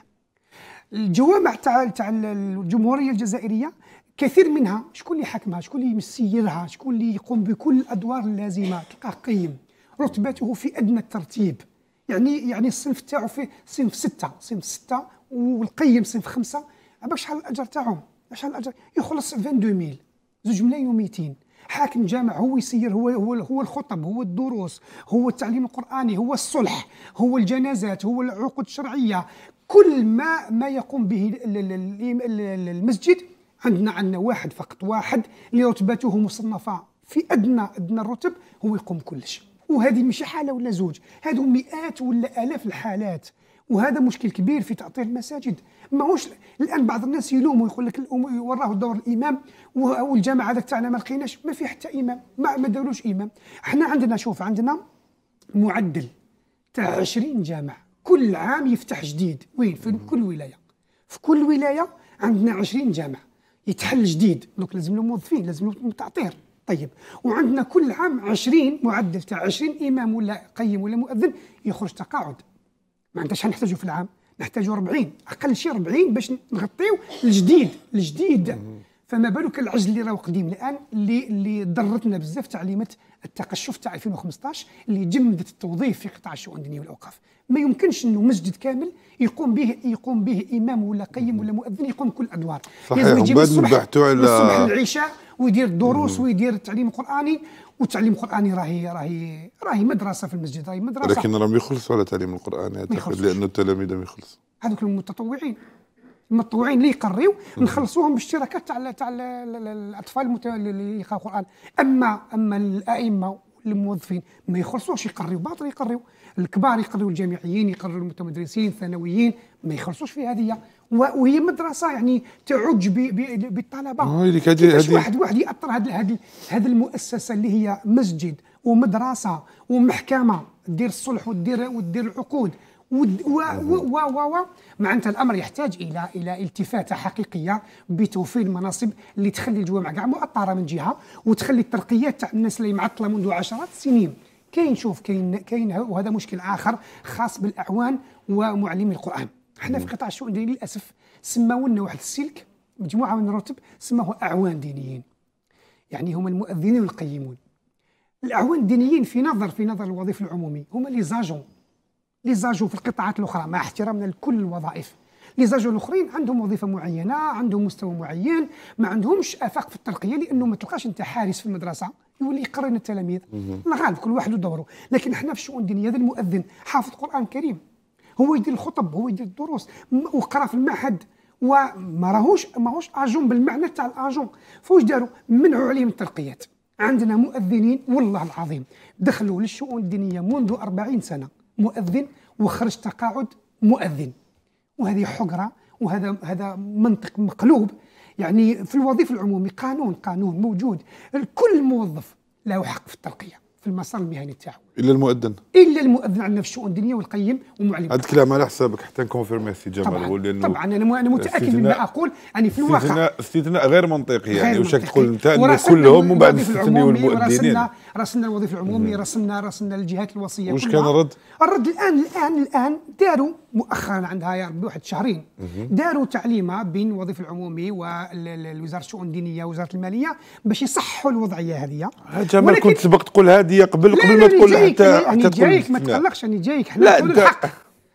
الجوامع تاع تاع الجمهورية الجزائرية كثير منها شكون اللي حاكمها شكون اللي مسيرها شكون اللي يقوم بكل الادوار اللازمه تلقاه قيم رتبته في ادنى الترتيب يعني يعني الصنف تاعو في صنف ستة صنف ستة والقيم صنف خمسة باش شحال الاجر تاعهم شحال الاجر يخلص 22000 زوج ملايين و200 حاكم جامع هو يسير هو هو هو الخطب هو الدروس هو التعليم القراني هو الصلح هو الجنازات هو العقود الشرعيه كل ما ما يقوم به المسجد عندنا عندنا واحد فقط واحد اللي رتبته مصنفه في ادنى ادنى الرتب هو يقوم كلش وهذه ماشي حاله ولا زوج هذو مئات ولا الاف الحالات وهذا مشكل كبير في تعطيل المساجد ماهوش الان بعض الناس يلوموا يقول لك وراه دور الامام والجماعه هذاك تاعنا ما لقيناش ما في حتى امام ما ما داروش امام احنا عندنا شوف عندنا معدل تاع 20 أه. جامع كل عام يفتح جديد وين في كل ولايه في كل ولايه عندنا 20 جامع يتحل جديد دونك لازم له موظفين لازم له تعطير طيب وعندنا كل عام 20 معدل تاع 20 امام ولا قيم ولا مؤذن يخرج تقاعد معناتها عندناش نحتاجو في العام نحتاجوا 40 اقل شيء 40 باش نغطيو الجديد الجديد فما بالك العجز اللي راهو قديم الان اللي اللي ضرتنا بزاف تعليمات التقشف تاع 2015 اللي جمدت التوظيف في قطاع الشؤون الدينيه والاوقاف ما يمكنش انه مسجد كامل يقوم به يقوم به امام ولا قيم ولا مؤذن يقوم كل الادوار صحيح لازم يجيب الصبح على الصبح العشاء ويدير الدروس ويدير التعليم القراني والتعليم القراني راهي راهي راهي مدرسه في المسجد راهي مدرسه لكن راهم يخلصوا على تعليم القران اعتقد لانه التلاميذ ما يخلصوا هذوك المتطوعين المتطوعين اللي يقريو نخلصوهم باشتراكات تاع تاع الاطفال اللي يقراوا القران اما اما الائمه الموظفين ما يخلصوش يقريو باطل يقريو الكبار يقريو الجامعيين يقريو المتمدرسين الثانويين ما يخلصوش في هذه وهي مدرسه يعني تعج بالطلبه هذه واحد واحد ياثر هذه هذه المؤسسه اللي هي مسجد ومدرسه ومحكمه دير الصلح ودير ودير العقود و و و و معناتها الامر يحتاج الى الى التفاته حقيقيه بتوفير المناصب اللي تخلي الجوامع كاع مؤطره من جهه وتخلي الترقيات تاع الناس اللي معطله منذ عشرات السنين كاين شوف كاين كاين وهذا مشكل اخر خاص بالاعوان ومعلمي القران حنا في قطاع الشؤون الدينيه للاسف سماونا واحد السلك مجموعه من الرتب سماه اعوان دينيين يعني هما المؤذنين والقيمون الاعوان الدينيين في نظر في نظر الوظيفه العمومي هما لي زاجون لي زاجون في القطاعات الاخرى مع احترامنا لكل الوظائف لي زاجون الاخرين عندهم وظيفه معينه عندهم مستوى معين ما عندهمش افاق في الترقيه لانه ما تلقاش انت حارس في المدرسه يولي يقرن التلاميذ الغالب كل واحد دوره لكن احنا في الشؤون الدينيه هذا المؤذن حافظ قران كريم هو يدير الخطب هو يدير الدروس وقرا في المعهد وما راهوش ماهوش اجون بالمعنى تاع الاجون فوش داروا منعوا عليه من الترقيات عندنا مؤذنين والله العظيم دخلوا للشؤون الدينيه منذ 40 سنه مؤذن وخرج تقاعد مؤذن وهذه حقره وهذا هذا منطق مقلوب يعني في الوظيفه العمومي قانون قانون موجود الكل موظف له حق في الترقيه في المسار المهني تاعه الا المؤذن الا المؤذن عندنا في الشؤون الدينيه والقيم ومعلم هذا الكلام على حسابك حتى نكونفيرمي سي جمال لانه طبعا انا انا متاكد مما اقول يعني في الواقع استثناء استثناء غير منطقي يعني واش تقول انت انه كلهم ومن بعد استثنيوا المؤذنين راسلنا الوظيفه العمومي راسلنا راسلنا الجهات الوصيه واش كان الرد؟ الرد الان الان الان داروا مؤخرا عندها يا ربي واحد شهرين داروا تعليمه بين الوظيفه العمومي ووزاره الشؤون الدينيه ووزاره الماليه باش يصحوا الوضعيه هذه جمال كنت سبق تقول هذه قبل قبل ما تقول جايك انا يعني جايك ما تقلقش انا يعني جايك حنا نقول الحق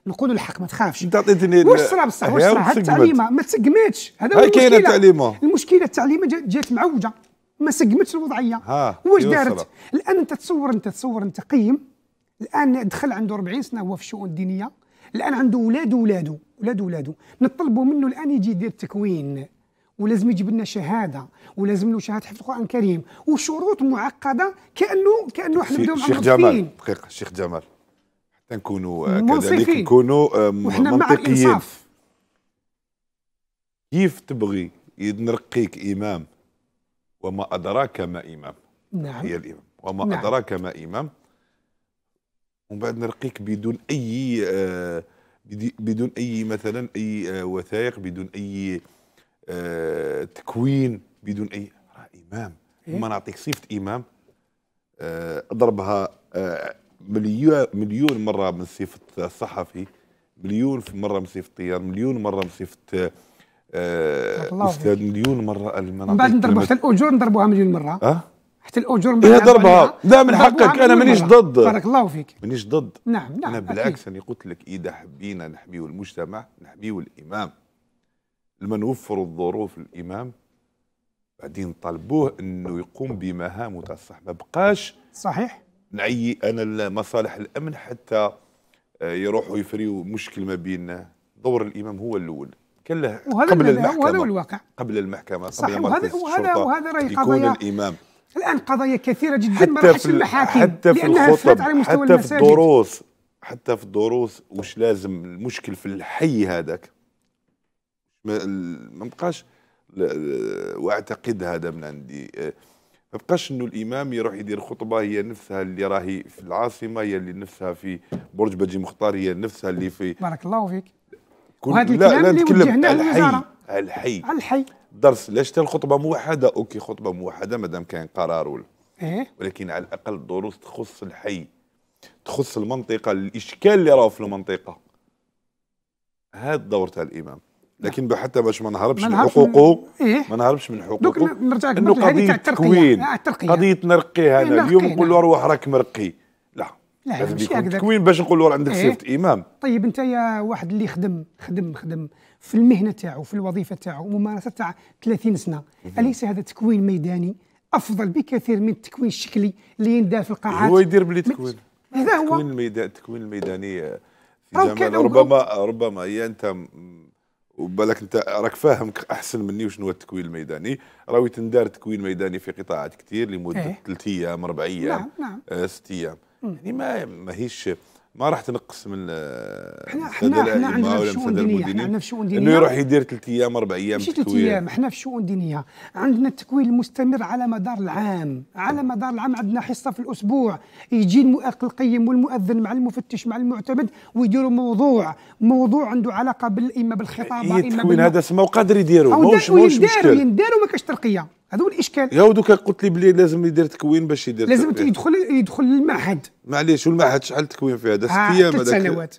نقول الحق ما تخافش انت عطيتني واش صرا بصح واش صرا هاد التعليمه ما تسقماتش هذا هو المشكله التعليمه المشكله التعليمه جات معوجه ما سقمتش الوضعيه واش دارت الان انت تصور انت تصور انت قيم الان دخل عنده 40 سنه هو في الشؤون الدينيه الان عنده ولاد ولاده ولاد ولاده نطلبوا منه الان يجي يدير تكوين ولازم يجيب لنا شهاده ولازم له شهاده حفظ القران الكريم وشروط معقده كانه كانه احنا بداو شيخ جمال دقيقه شيخ جمال حتى نكونوا كذلك نكونوا منطقيين كيف تبغي نرقيك امام وما ادراك ما امام نعم هي الامام وما نعم. ادراك ما امام ومن بعد نرقيك بدون اي آه، بدون اي مثلا اي آه، وثائق بدون اي آه تكوين بدون اي امام إيه؟ ما نعطيك صفه امام آه اضربها آه مليون مليون مره من صفه الصحفي مليون مره من صفه الطيار مليون مره من صفه آه، استاذ مليون مره من بعد نضربوا حتى الاجور نضربوها مليون مره أه؟ حتى الاجور إيه ضربها لا من حقك انا مانيش ضد بارك الله فيك مانيش ضد نعم نعم انا بالعكس انا قلت لك اذا حبينا نحميو المجتمع نحميو الامام لما وفروا الظروف الامام بعدين طلبوه انه يقوم بمهام تاع الصح ما بقاش صحيح نعي انا مصالح الامن حتى آه، يروحوا يفريوا مشكل ما بيننا دور الامام هو الاول كان له قبل المحكمه وهذا هو الواقع قبل المحكمه صحيح وهذا وهذا وهذا راهي قضايا الامام الان قضايا كثيره جدا ما في المحاكم حتى في الخطب على مستوى حتى في الدروس حتى في الدروس واش لازم المشكل في الحي هذاك ما بقاش آه، واعتقد هذا من عندي آه، ما بقاش انه الامام يروح يدير خطبه هي نفسها اللي راهي في العاصمه هي اللي نفسها في برج بجي مختار هي نفسها اللي في بارك الله فيك وهذا الكلام لا اللي وجهناه للوزاره على الحي على الحي درس ليش الخطبه موحده اوكي خطبه موحده مادام كان قرار ولا إيه؟ ولكن على الاقل دروس تخص الحي تخص المنطقه الاشكال اللي راهو في المنطقه هذا الدور تاع الامام لكن حتى باش ما نهربش من حقوقه إيه؟ ما نهربش من حقوقه نرجع انه قضيه التكوين آه، قضيه نرقيها انا اليوم نقول نعم. له روح راك مرقي لا لا ماشي هكذا تكوين باش نقول له عندك إيه؟ صفه امام طيب انت يا واحد اللي خدم خدم خدم في المهنه تاعو في الوظيفه تاعو ممارسه تاع 30 سنه اليس هذا تكوين ميداني افضل بكثير من التكوين الشكلي اللي يندار في القاعات هو يدير بلي تكوين هذا هو التكوين الميداني التكوين الميداني في جمال ربما ربما هي انت وبالك انت راك فاهم احسن مني وشنو هو التكوين الميداني راهو تندار تكوين ميداني في قطاعات كثير لمده ثلاث إيه. ايام اربع ايام نعم نعم آه، ست ايام يعني ما ماهيش ما راح تنقص من احنا احنا احنا عندنا في شؤون دينيه احنا عندنا في شؤون دينيه انه يروح يدير ثلاث ايام اربع ايام مش ثلاث ايام احنا في شؤون دينيه عندنا التكوين المستمر على مدار العام على مدار العام عندنا حصه في الاسبوع يجي القيم والمؤذن مع المفتش مع المعتمد ويديروا موضوع موضوع عنده علاقه بال اما بالخطابه إيه، اما بالتكوين هذا اسمه قادر يديروا موش موش مشكل ينداروا ما كاش ترقيه هذا هو الاشكال يا ودوك قلت لي بلي لازم يدير تكوين باش يدير لازم تكوين. يدخل يدخل للمعهد معليش والمعهد شحال التكوين فيه هذا ست آه، ايام ثلاث سنوات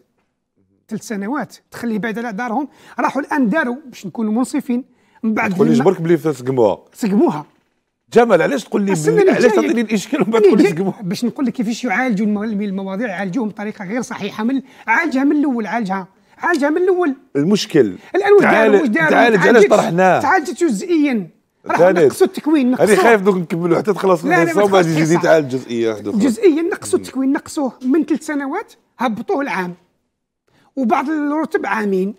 ثلاث سنوات تخليه بعد على دارهم راحوا الان داروا باش نكونوا منصفين من بعد تقول لي جبرك بلي سقموها سقموها جمال علاش تقول لي آه، علاش تعطيني الاشكال وما تقول لي سقموها باش نقول لك كيفاش يعالجوا المواضيع يعالجوهم بطريقه غير صحيحه من عالجها من الاول عالجها عالجها من الاول المشكل الان واش داروا واش داروا تعالج علاش طرحناه تعالجت جزئيا ثاني نقصوا التكوين نقصوا انا خايف دوك نكملوا حتى تخلص القصه ومن بعد تزيد يتعال جزئيه واحده اخرى جزئيا نقصوا التكوين نقصوه من ثلاث سنوات هبطوه العام وبعض الرتب عامين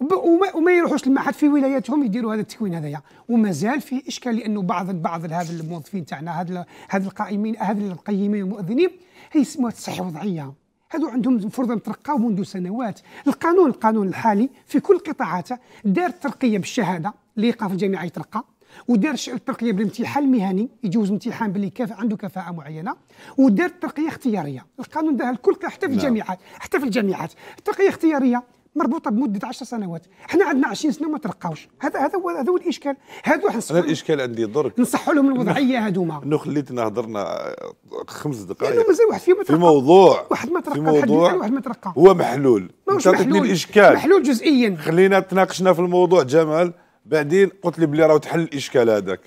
وما, وما يروحوش للمعهد في ولاياتهم يديروا هذا التكوين هذايا ومازال فيه اشكال لانه بعض بعض هذا الموظفين تاعنا هذا هذا القائمين هذا القيمين والمؤذنين هي يسموها تصحيح وضعيه هذو عندهم فرضا ترقاو منذ سنوات القانون القانون الحالي في كل قطاعاته دار ترقيه بالشهاده اللي يقع في الجامعه يترقى ودار شعل الترقيه بالامتحان المهني يجوز امتحان باللي كاف عنده كفاءه معينه ودار الترقيه اختياريه القانون ده الكل حتى في نعم. الجامعات حتى في الجامعات الترقيه اختياريه مربوطه بمده 10 سنوات حنا عندنا 20 سنه وما ترقاوش هذا هذا هو هذا هو الاشكال هذا واحد انا الاشكال عندي درك نصحوا لهم الوضعيه هذوما انه خليتنا هضرنا خمس دقائق لانه مازال واحد فيهم في موضوع واحد ما ترقى في موضوع واحد ما ترقى هو محلول انت محلول الاشكال محلول جزئيا خلينا تناقشنا في الموضوع جمال بعدين قلت لي بلي راه تحل الاشكال هذاك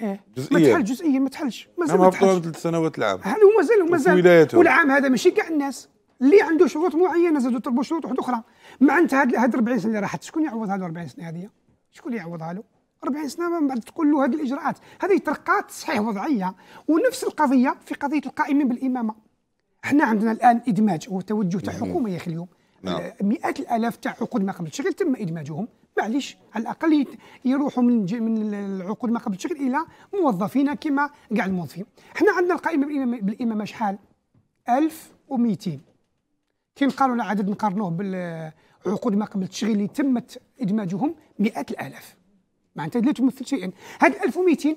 ايه جزئيا ما تحل جزئيا ما تحلش نعم، مازال ما تحلش ثلاث سنوات العام هل ومازال ومازال والعام هذا ماشي كاع الناس اللي عنده شروط معينه زادوا طلبوا شروط واحده اخرى معناتها هاد هاد 40 سنه اللي راحت شكون يعوضها له 40 سنه هذه شكون يعوضها له 40 سنه من بعد تقول له هذه الاجراءات هذه ترقى تصحيح وضعيه ونفس القضيه في قضيه القائمين بالامامه احنا عندنا الان ادماج هو توجه تاع الحكومه يا اخي اليوم نعم. مئات الالاف تاع عقود ما قبلتش غير تم ادماجهم معليش على الاقل يروحوا من من العقود ما قبل الشغل الى موظفين كما كاع الموظفين حنا عندنا القائمه بالامامه شحال 1200 كي نقارنوا العدد نقارنوه بالعقود ما قبل التشغيل اللي تمت ادماجهم مئات الالاف معناتها لا تمثل شيئا هاد 1200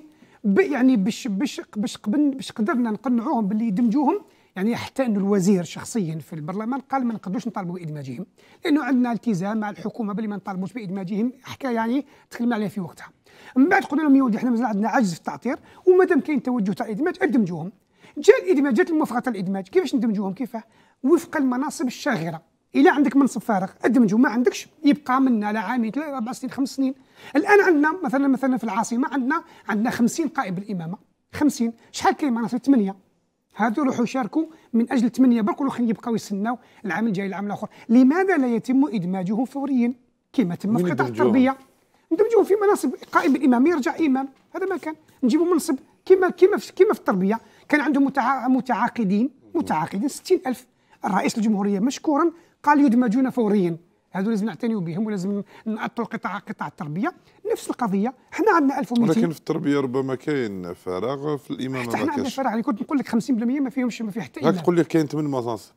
يعني باش باش باش قبل باش قدرنا نقنعوهم باللي يدمجوهم يعني حتى أن الوزير شخصيا في البرلمان قال ما نقدروش نطالبوا بإدماجهم لأنه عندنا التزام مع الحكومة باللي ما نطالبوش بإدماجهم حكاية يعني تكلمنا عليها في وقتها من بعد قلنا لهم يا ولدي احنا مازال عندنا عجز في التعطير ومادام كاين توجه تاع الادماج ادمجوهم جاء الادماج جات الموافقه تاع الادماج كيفاش ندمجوهم كيفاه وفق المناصب الشاغره الى عندك منصب فارغ ادمجو ما عندكش يبقى منا لا عامين ثلاثه اربع سنين خمس سنين الان عندنا مثلا مثلا في العاصمه عندنا عندنا 50 قائم بالامامه 50 شحال كاين مناصب 8 هذو روحوا شاركوا من اجل ثمانيه برك وخليهم يبقاو يسناو العام الجاي العام الاخر لماذا لا يتم ادماجهم فوريا كما تم في قطاع التربيه ندمجوهم في مناصب قائم الامام يرجع امام هذا ما كان نجيبوا منصب كما كما في كما في التربيه كان عندهم متع... متعاقدين متعاقدين 60000 الرئيس الجمهوريه مشكورا قال يدمجون فوريا هذو لازم نعتنيو بهم ولازم نأطلوا قطاع قطاع التربيه نفس القضيه حنا عندنا 1200 ولكن في التربيه ربما كاين فراغ في الامامه حتى حنا عندنا فراغ يعني كنت نقول لك 50% ما فيهمش ما فيه حتى هاك تقول لك كاين 8 مناصب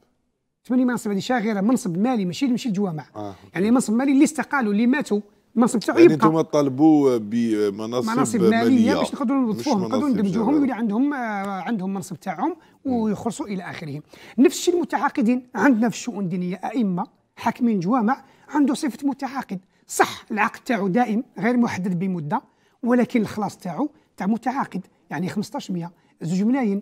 8 مناصب هذه شاغره منصب مالي ماشي ماشي الجوامع آه. يعني منصب مالي اللي استقالوا اللي ماتوا المنصب تاعو يعني انتم طالبوا بمناصب مناصب مالية, ماليه باش نقدروا نوظفوهم نقدروا ندمجوهم يولي عندهم آه، عندهم منصب تاعهم ويخلصوا الى اخره نفس الشيء المتعاقدين عندنا في الشؤون الدينيه ائمه حاكمين جوامع عنده صفه متعاقد صح العقد تاعو دائم غير محدد بمده ولكن الخلاص تاعو تاع متعاقد يعني 15 زوج ملايين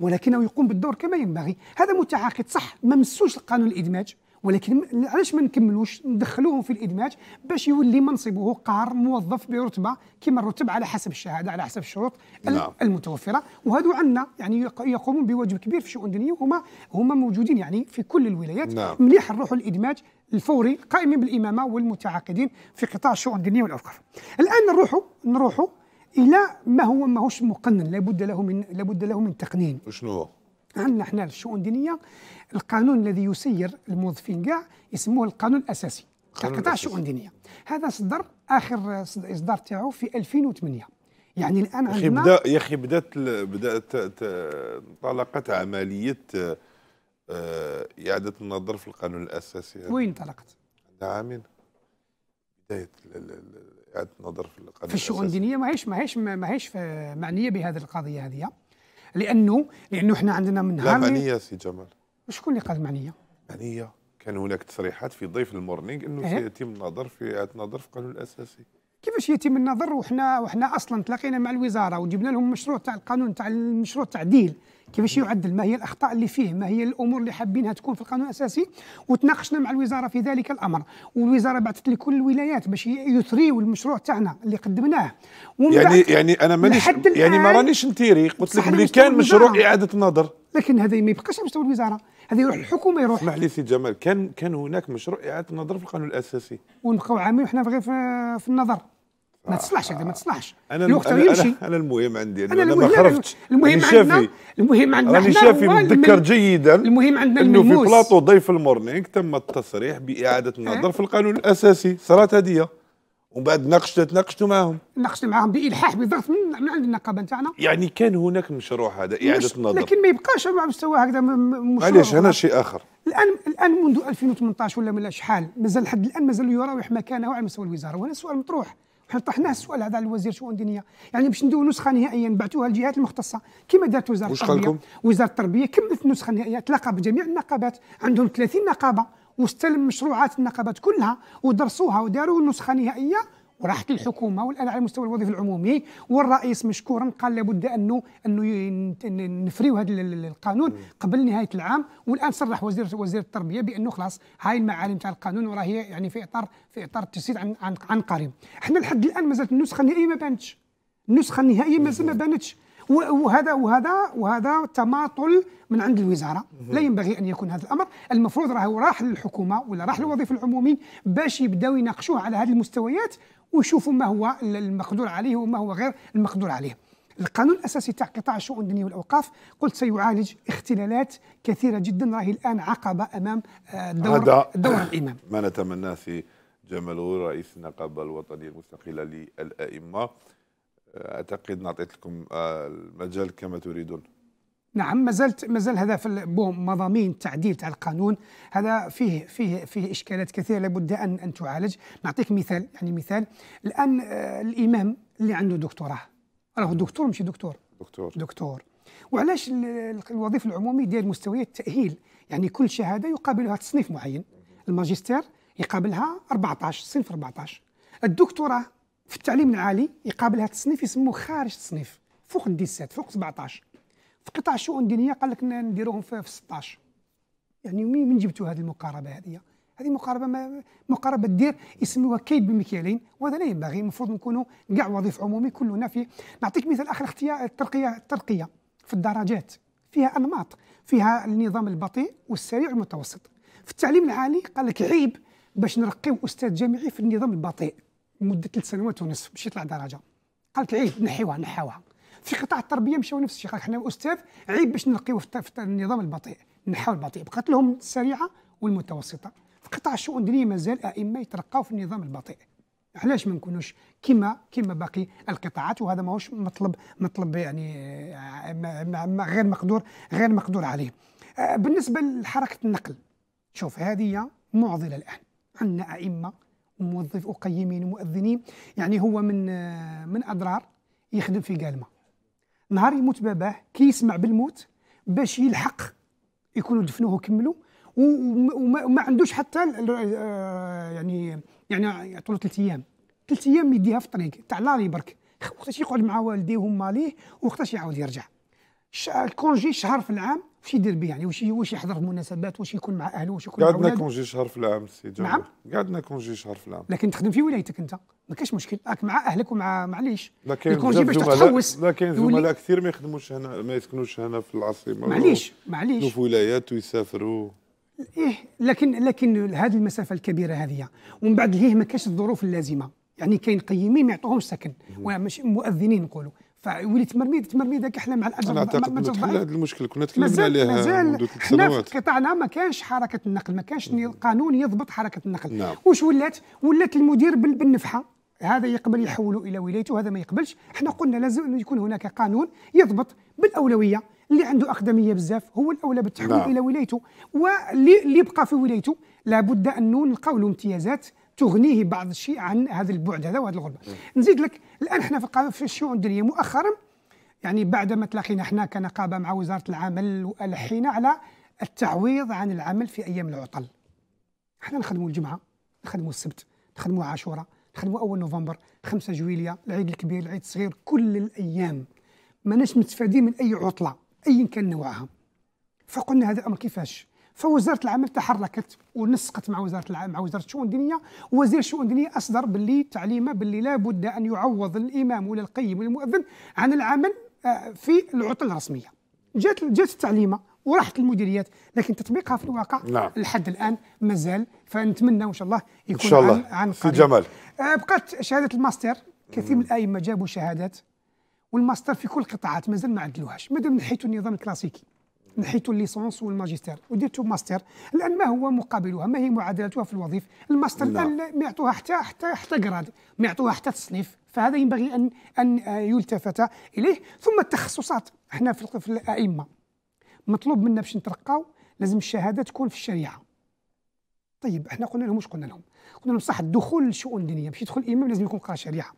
ولكنه يقوم بالدور كما ينبغي هذا متعاقد صح ممسوش القانون الادماج ولكن علاش ما نكملوش ندخلوهم في الادماج باش يولي منصبه قار موظف برتبه كما الرتب على حسب الشهاده على حسب الشروط نعم. المتوفره وهذو عندنا يعني يقومون بواجب كبير في شؤون دينيه وهما هما موجودين يعني في كل الولايات نعم. مليح نروحوا الادماج الفوري قائمين بالامامه والمتعاقدين في قطاع الشؤون الدينيه والاوقاف الان نروحوا نروحوا الى ما هو ماهوش مقنن لابد له من لابد له من تقنين وشنو هو؟ عندنا احنا الشؤون الدينيه القانون الذي يسير الموظفين كاع يسموه القانون الاساسي تاع قطاع الشؤون الدينيه هذا صدر اخر اصدار تاعو في 2008 يعني الان عندنا بدا يا اخي بدات بدات انطلقت عمليه آه، اعاده النظر في القانون الاساسي وين انطلقت؟ عامين بدايه اعاده النظر في القانون الاساسي في الشؤون الدينيه ماهيش ماهيش ماهيش معنيه بهذه القضيه هذه لانه لانه احنا عندنا من نهار لا معنيه سي جمال شكون اللي قال معنيه؟ معنيه كان هناك تصريحات في ضيف المورنينغ انه أه. سيتم النظر في النظر في القانون الاساسي كيفاش يتم النظر وحنا وحنا اصلا تلاقينا مع الوزاره وجبنا لهم مشروع تاع القانون تاع المشروع التعديل كيفاش يعدل ما هي الاخطاء اللي فيه ما هي الامور اللي حابينها تكون في القانون الاساسي وتناقشنا مع الوزاره في ذلك الامر والوزاره بعثت لكل الولايات باش يثريوا المشروع تاعنا اللي قدمناه يعني يعني انا مانيش يعني ما رانيش نتيري قلت لك اللي كان مشروع اعاده النظر لكن هذا ما يبقاش على مستوى الوزاره هذا يروح الحكومه يروح اسمح لي سي جمال كان كان هناك مشروع اعاده النظر في القانون الاساسي ونبقاو عامين وحنا غير في, في النظر ما تصلحش هذا ما تصلحش انا الوقت أنا يمشي انا المهم عندي انا, أنا ما خرفتش المهم عندنا شافي. المهم عندنا راني شافي متذكر جيدا المهم عندنا انه في بلاطو ضيف المورنينغ تم التصريح باعاده النظر إيه. في القانون الاساسي صارت هذه ومن بعد ناقشت تناقشتوا معهم ناقشت معهم بالحاح بالضغط من, من عند النقابه نتاعنا يعني كان هناك مشروع هذا اعاده مش النظر لكن ما يبقاش على مستوى هكذا معليش هنا شيء اخر الان الان منذ 2018 ولا من شحال مازال لحد الان مازال يراوح مكانه على مستوى الوزاره وهنا سؤال مطروح حنا طرحناه السؤال هذا على الوزير الشؤون الدينيه يعني باش ندوا نسخه نهائيه نبعثوها للجهات المختصه كما دارت وزاره التربيه وزاره التربيه كملت النسخه النهائيه تلاقى بجميع النقابات عندهم 30 نقابه واستلم مشروعات النقابات كلها ودرسوها وداروا النسخه النهائيه وراحت الحكومه والان على المستوى الوظيفي العمومي والرئيس مشكورا قال لابد انه انه نفريو هذا القانون قبل نهايه العام والان صرح وزير وزير التربيه بانه خلاص هاي المعالم تاع القانون وراهي يعني في اطار في اطار التجسيد عن عن, عن قريب احنا لحد الان مازالت النسخه النهائيه ما بانتش النسخه النهائيه مازال ما بانتش وهذا وهذا وهذا تماطل من عند الوزاره لا ينبغي ان يكون هذا الامر المفروض راه راح للحكومه ولا راح للوظيفه العمومي باش يبداو يناقشوه على هذه المستويات ويشوفوا ما هو المقدور عليه وما هو غير المقدور عليه القانون الاساسي تاع قطاع الشؤون الدينيه والاوقاف قلت سيعالج اختلالات كثيره جدا راهي الان عقبه امام آه، دور دور الامام ما نتمناه في جمال رئيس النقابه الوطنيه المستقله للائمه اعتقد نعطيت لكم آه، المجال كما تريدون نعم ما زالت ما زال هذا في مضامين تعديل تاع القانون هذا فيه فيه فيه اشكالات كثيره لابد ان ان تعالج نعطيك مثال يعني مثال الان آه، الامام اللي عنده دكتوراه راه دكتور ماشي دكتور دكتور دكتور وعلاش الوظيفه العمومي ديال مستويات التاهيل يعني كل شهاده يقابلها تصنيف معين الماجستير يقابلها 14 صنف 14 الدكتوراه في التعليم العالي يقابل هذا التصنيف يسموه خارج التصنيف فوق الديسات فوق 17 في قطاع الشؤون الدينيه قال لك نديروهم في 16 يعني من جبتوا هذه المقاربه هذه هذه مقاربه ما مقاربه دير يسموها كيد بمكيالين وهذا لا ينبغي المفروض نكونوا كاع وظيف عمومي كلنا فيه نعطيك مثال اخر اختيار الترقيه الترقيه في الدرجات فيها انماط فيها النظام البطيء والسريع والمتوسط في التعليم العالي قال لك عيب باش نرقيو استاذ جامعي في النظام البطيء مده ثلاث سنوات ونصف باش يطلع درجه قالت عيب نحيوها نحاوها في قطاع التربيه مشاو نفس الشيء قال حنا استاذ عيب باش نلقيوه في النظام البطيء نحاو البطيء بقات لهم السريعه والمتوسطه في قطاع الشؤون الدينيه مازال ائمه يترقاو في النظام البطيء علاش ما نكونوش كما كما باقي القطاعات وهذا ماهوش مطلب مطلب يعني آه، غير مقدور غير مقدور عليه آه، بالنسبه لحركه النقل شوف هذه معضله الان عندنا ائمه موظف أقيمين ومؤذنين يعني هو من من أضرار يخدم في قالمة نهار يموت باباه كي يسمع بالموت باش يلحق يكونوا دفنوه وكملوا وما عندوش حتى آه، يعني يعني يعطوا له ثلاث ايام ثلاث ايام يديها في الطريق تاع لاري برك وقتاش يقعد مع والديه وماليه وقتاش يعاود يرجع الكونجي شهر في العام واش يدير به يعني واش واش يحضر في مناسبات واش يكون مع اهله واش يكون قعدنا كونجي شهر في العام السي نعم قعدنا كونجي شهر في العام لكن تخدم في ولايتك انت ما كاش مشكل راك مع اهلك ومع معليش لكن الكونجي باش تتحوس تحوس لكن زملاء كثير ما يخدموش هنا ما يسكنوش هنا في العاصمه معليش معليش في ولايات ويسافروا ايه لكن لكن هذه المسافه الكبيره هذه ومن بعد ليه ما كاش الظروف اللازمه يعني كاين قيمين ما يعطوهمش سكن ومش مؤذنين نقولوا فولي تمرميد تمرميد هكا احنا مع الاجر انا اعتقد انه تحل هذا المشكل كنا تكلمنا عليها منذ ثلاث سنوات في قطاعنا ما كانش حركه النقل ما كانش نعم. قانون يضبط حركه النقل نعم. واش ولات ولات المدير بالنفحه هذا يقبل يحوله الى ولايته وهذا ما يقبلش احنا قلنا لازم يكون هناك قانون يضبط بالاولويه اللي عنده اقدميه بزاف هو الاولى بالتحويل نعم. الى ولايته واللي اللي يبقى في ولايته لابد انه نلقاو له امتيازات تغنيه بعض الشيء عن هذا البعد هذا وهذه الغربه نزيد لك الان احنا في الشؤون الدينيه مؤخرا يعني بعد ما تلاقينا احنا كنقابه مع وزاره العمل والحينا على التعويض عن العمل في ايام العطل احنا نخدموا الجمعه نخدموا السبت نخدموا عاشوراء نخدموا اول نوفمبر 5 جويليا العيد الكبير العيد الصغير كل الايام ماناش متفادين من اي عطله ايا كان نوعها فقلنا هذا الامر كيفاش فوزاره العمل تحركت ونسقت مع وزاره العمل مع وزاره الشؤون الدينيه ووزير الشؤون الدينيه اصدر باللي تعليمه باللي لابد ان يعوض الامام ولا القيم ولا المؤذن عن العمل آه، في العطل الرسميه جات جات التعليمه وراحت المديريات لكن تطبيقها في الواقع نعم. لحد الان مازال فنتمنى ان شاء الله يكون إن شاء الله. عن, عن في جمال آه، بقات شهاده الماستر كثير من الائمه جابوا شهادات والماستر في كل القطاعات مازال ما عدلوهاش مادام من حيث النظام الكلاسيكي من حيث الليسونس والماجستير ودرت ماستر الان ما هو مقابلها ما هي معادلتها في الوظيفه الماستر الان ما يعطوها حتى حتى حتى جراد ما يعطوها حتى تصنيف فهذا ينبغي ان ان يلتفت اليه ثم التخصصات احنا في الائمه مطلوب منا باش نترقاو لازم الشهاده تكون في الشريعه طيب احنا قلنا لهم واش قلنا لهم قلنا لهم صح الدخول للشؤون الدينيه باش يدخل امام لازم يكون قرا شريعه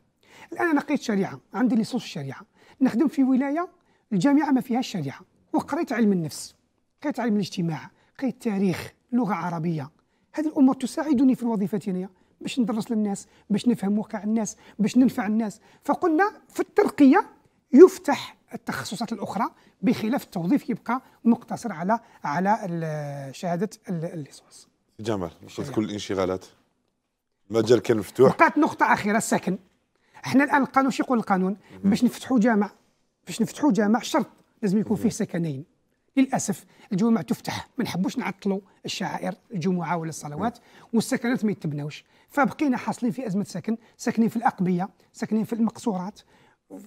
الان انا قريت شريعه عندي ليسونس الشريعه نخدم في ولايه الجامعه ما فيهاش شريعه وقريت علم النفس قريت علم الاجتماع قريت تاريخ لغه عربيه هذه الامور تساعدني في الوظيفه هنا باش ندرس للناس باش نفهم واقع الناس باش ننفع الناس فقلنا في الترقيه يفتح التخصصات الاخرى بخلاف التوظيف يبقى مقتصر على على شهاده الليسانس جمال وصلت كل الانشغالات المجال كان مفتوح بقات نقطه اخيره السكن احنا الان القانون شو يقول القانون باش نفتحوا جامع باش نفتحوا جامع شرط لازم يكون فيه سكنين للاسف الجوامع تفتح ما نحبوش نعطلوا الشعائر الجمعه ولا الصلوات والسكنات ما يتبناوش فبقينا حاصلين في ازمه سكن ساكنين في الاقبيه ساكنين في المقصورات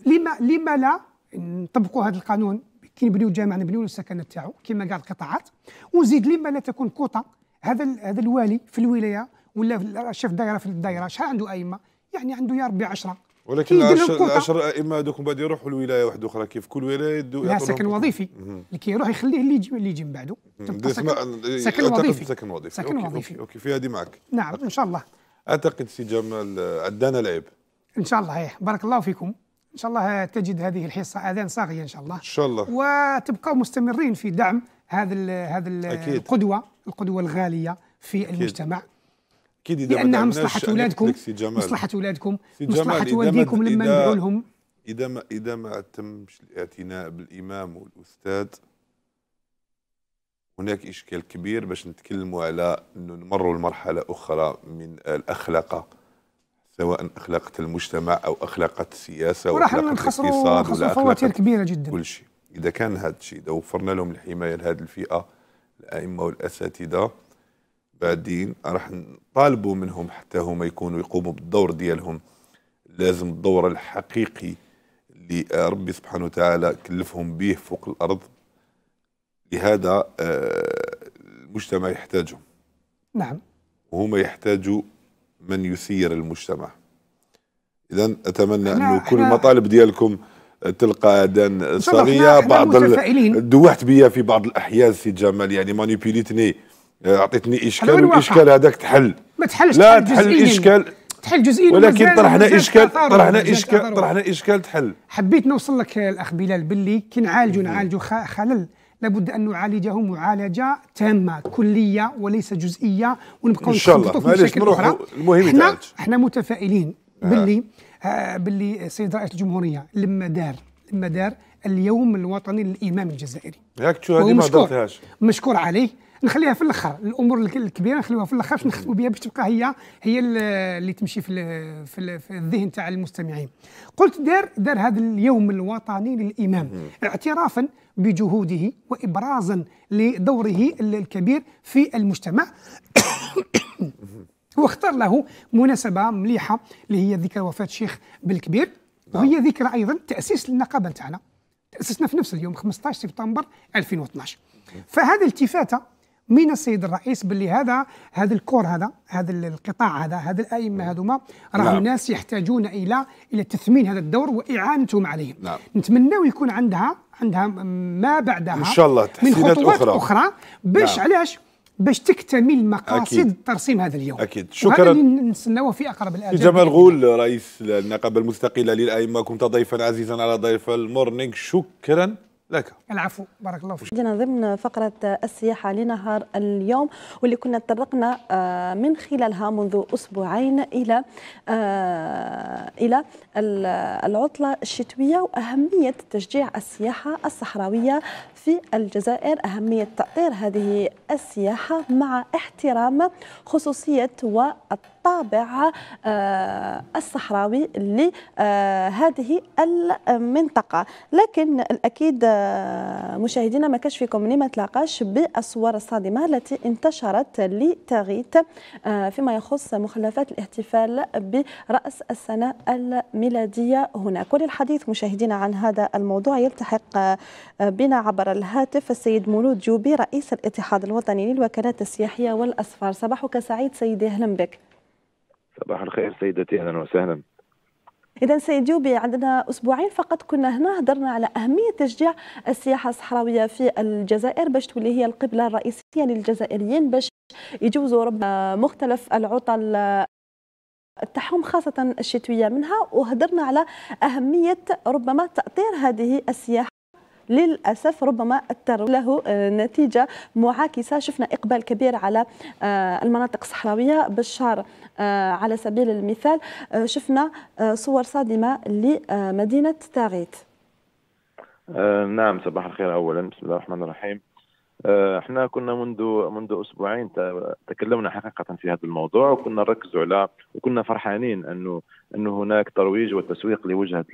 لما لما لا نطبقوا هذا القانون كي نبنيو الجامع نبنيو السكن تاعو كما كاع القطاعات ونزيد لما لا تكون كوطه هذا هذا الوالي في الولايه ولا شيف دايره في الدايره شحال عنده ائمه يعني عنده يا ربي 10 ولكن العشر, اما هذوك من بعد يروحوا لولايه واحده اخرى كيف كل ولايه لا سكن وظيفي اللي كيروح يخليه اللي يجي اللي يجي من بعده سكن, سكن وظيفي سكن وظيفي سكن أوكي وظيفي اوكي في هذه معك نعم ان شاء الله اعتقد سي جمال عدانا آه، العيب ان شاء الله إيه. بارك الله فيكم ان شاء الله تجد هذه الحصه اذان صاغيه ان شاء الله ان شاء الله وتبقوا مستمرين في دعم هذا هذا القدوه القدوه الغاليه في أكيد. المجتمع اكيد اذا لانها مصلحه اولادكم مصلحه اولادكم مصلحه والديكم لما ندعو لهم اذا ما اذا ما تمش الاعتناء بالامام والاستاذ هناك اشكال كبير باش نتكلموا على انه نمروا لمرحله اخرى من الاخلاقه سواء اخلاق المجتمع او اخلاق السياسه او نخسروا ولا فواتير كبيره جدا كل شيء اذا كان هذا الشيء اذا وفرنا لهم الحمايه لهذه الفئه الائمه والاساتذه بعدين راح نطالبوا منهم حتى هما يكونوا يقوموا بالدور ديالهم لازم الدور الحقيقي اللي ربي سبحانه وتعالى كلفهم به فوق الارض لهذا آه، المجتمع يحتاجهم نعم وهما يحتاجوا من يسير المجتمع اذا اتمنى انه كل المطالب ديالكم تلقى اذان صغيره بعض دوحت بيا في بعض الاحيان سي جمال يعني مانيبيليتني آه، اعطيتني اشكال والاشكال هذاك تحل ما تحلش لا تحل, الاشكال تحل جزئين ولكن طرحنا اشكال طرحنا اشكال طرحنا اشكال تحل حبيت نوصل لك الاخ بلال باللي كي نعالجوا نعالجوا خلل لابد ان نعالجه معالجه تامه كليه وليس جزئيه ونبقاو ان شاء الله معليش نروح المهم احنا احنا متفائلين باللي آه باللي السيد آه، رئيس الجمهوريه لما دار لما دار اليوم الوطني للامام الجزائري ياك تشوف هذه ما هضرتهاش مشكور عليه نخليها في الاخر الامور الكبيره نخليوها في الاخر باش نختموا بها باش تبقى هي هي اللي تمشي في في, في الذهن تاع المستمعين قلت دار دار هذا اليوم الوطني للامام اعترافا بجهوده وابرازا لدوره الكبير في المجتمع واختار له مناسبه مليحه اللي هي ذكرى وفاه الشيخ بالكبير نعم. وهي ذكرى ايضا تاسيس النقابه تاعنا تاسسنا في نفس اليوم 15 سبتمبر 2012 نعم. فهذه التفاته من السيد الرئيس باللي هذا هذا الكور هذا هذا القطاع هذا هذا الائمه نعم. هذوما راهم نعم. ناس يحتاجون الى الى تثمين هذا الدور واعانتهم عليه نعم. نتمناو يكون عندها عندها ما بعدها ان شاء الله من خطوات اخرى, أخرى باش نعم. علاش باش تكتمل مقاصد ترسيم هذا اليوم اكيد شكرا نتسناوه في اقرب الاجل جمال غول رئيس النقابه المستقله للائمه كنت ضيفا عزيزا على ضيف المورنينغ شكرا لك العفو بارك الله فيك عندنا ضمن فقرة السياحة لنهار اليوم واللي كنا تطرقنا آه، من خلالها منذ أسبوعين إلى آه، إلى العطلة الشتوية وأهمية تشجيع السياحة الصحراوية في الجزائر أهمية تأطير هذه السياحة مع احترام خصوصية والطابع آه، الصحراوي لهذه المنطقة لكن الأكيد آه، مشاهدينا ما كاش فيكم لما تلاقاش بالصور الصادمة التي انتشرت لتغيت آه، فيما يخص مخلفات الاحتفال برأس السنة الميلادية هناك وللحديث مشاهدينا عن هذا الموضوع يلتحق بنا عبر الهاتف السيد مولود جوبي رئيس الاتحاد الوطني للوكالات السياحية والأسفار صباحك سعيد سيدي أهلا بك صباح الخير سيدتي أهلا وسهلا إذا سيد جوبي عندنا أسبوعين فقط كنا هنا هضرنا على أهمية تشجيع السياحة الصحراوية في الجزائر باش تولي هي القبلة الرئيسية للجزائريين باش يجوزوا ربما مختلف العطل تاعهم خاصة الشتوية منها وهدرنا على أهمية ربما تأطير هذه السياحة للأسف ربما أثر له آه، نتيجة معاكسة شفنا إقبال كبير على آه، المناطق الصحراوية بالشهر آه، على سبيل المثال شفنا صور صادمة لمدينة تاغيت نعم صباح الخير اولا بسم الله الرحمن الرحيم احنا كنا منذ منذ اسبوعين تكلمنا حقيقه في هذا الموضوع وكنا نركزوا على وكنا فرحانين انه انه هناك ترويج وتسويق لوجهه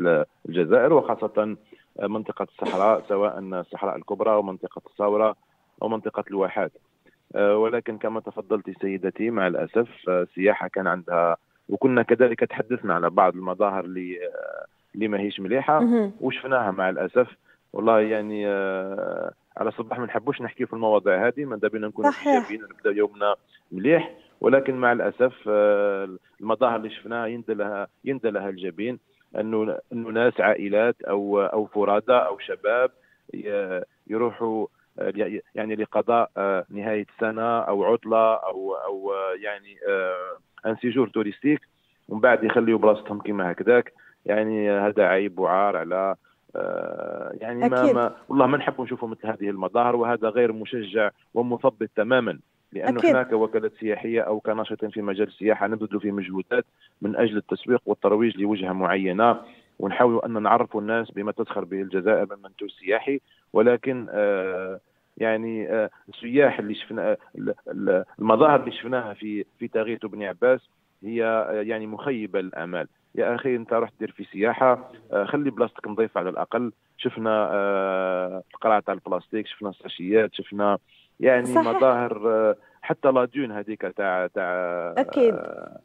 الجزائر وخاصه منطقه الصحراء سواء الصحراء الكبرى او منطقه الصورة او منطقه الواحات آه، ولكن كما تفضلت سيدتي مع الاسف السياحه آه، كان عندها وكنا كذلك تحدثنا على بعض المظاهر اللي اللي آه، ماهيش مليحه وشفناها مع الاسف والله يعني على الصباح ما نحبوش نحكي في المواضيع هذه ماذا بينا نكون ايجابيين ونبدا يومنا مليح ولكن مع الاسف المظاهر اللي شفناها يندلها يندلها الجبين انه انه ناس عائلات او او فرادى او شباب يروحوا يعني لقضاء آه، نهايه السنه او عطله او او آه، يعني ان سيجور توريستيك ومن بعد يخليوا بلاصتهم كما هكذاك يعني هذا عيب وعار على آه، يعني ما, ما والله ما نحب نشوفوا مثل هذه المظاهر وهذا غير مشجع ومثبط تماما لأن أكيد. هناك وكالات سياحية أو كناشط في مجال السياحة نبذل في مجهودات من أجل التسويق والترويج لوجهة معينة ونحاول أن نعرف الناس بما تدخل به الجزائر من منتوج سياحي ولكن آه، يعني السياح آه، اللي شفنا المظاهر اللي شفناها في في تغيير بن عباس هي آه، يعني مخيبه للامال يا اخي انت رحت دير في سياحه خلي بلاصتك نظيفه على الاقل شفنا القلعه تاع البلاستيك شفنا الساشيات شفنا يعني صحيح. مظاهر آه، حتى لا ديون هذيك تاع تاع اكيد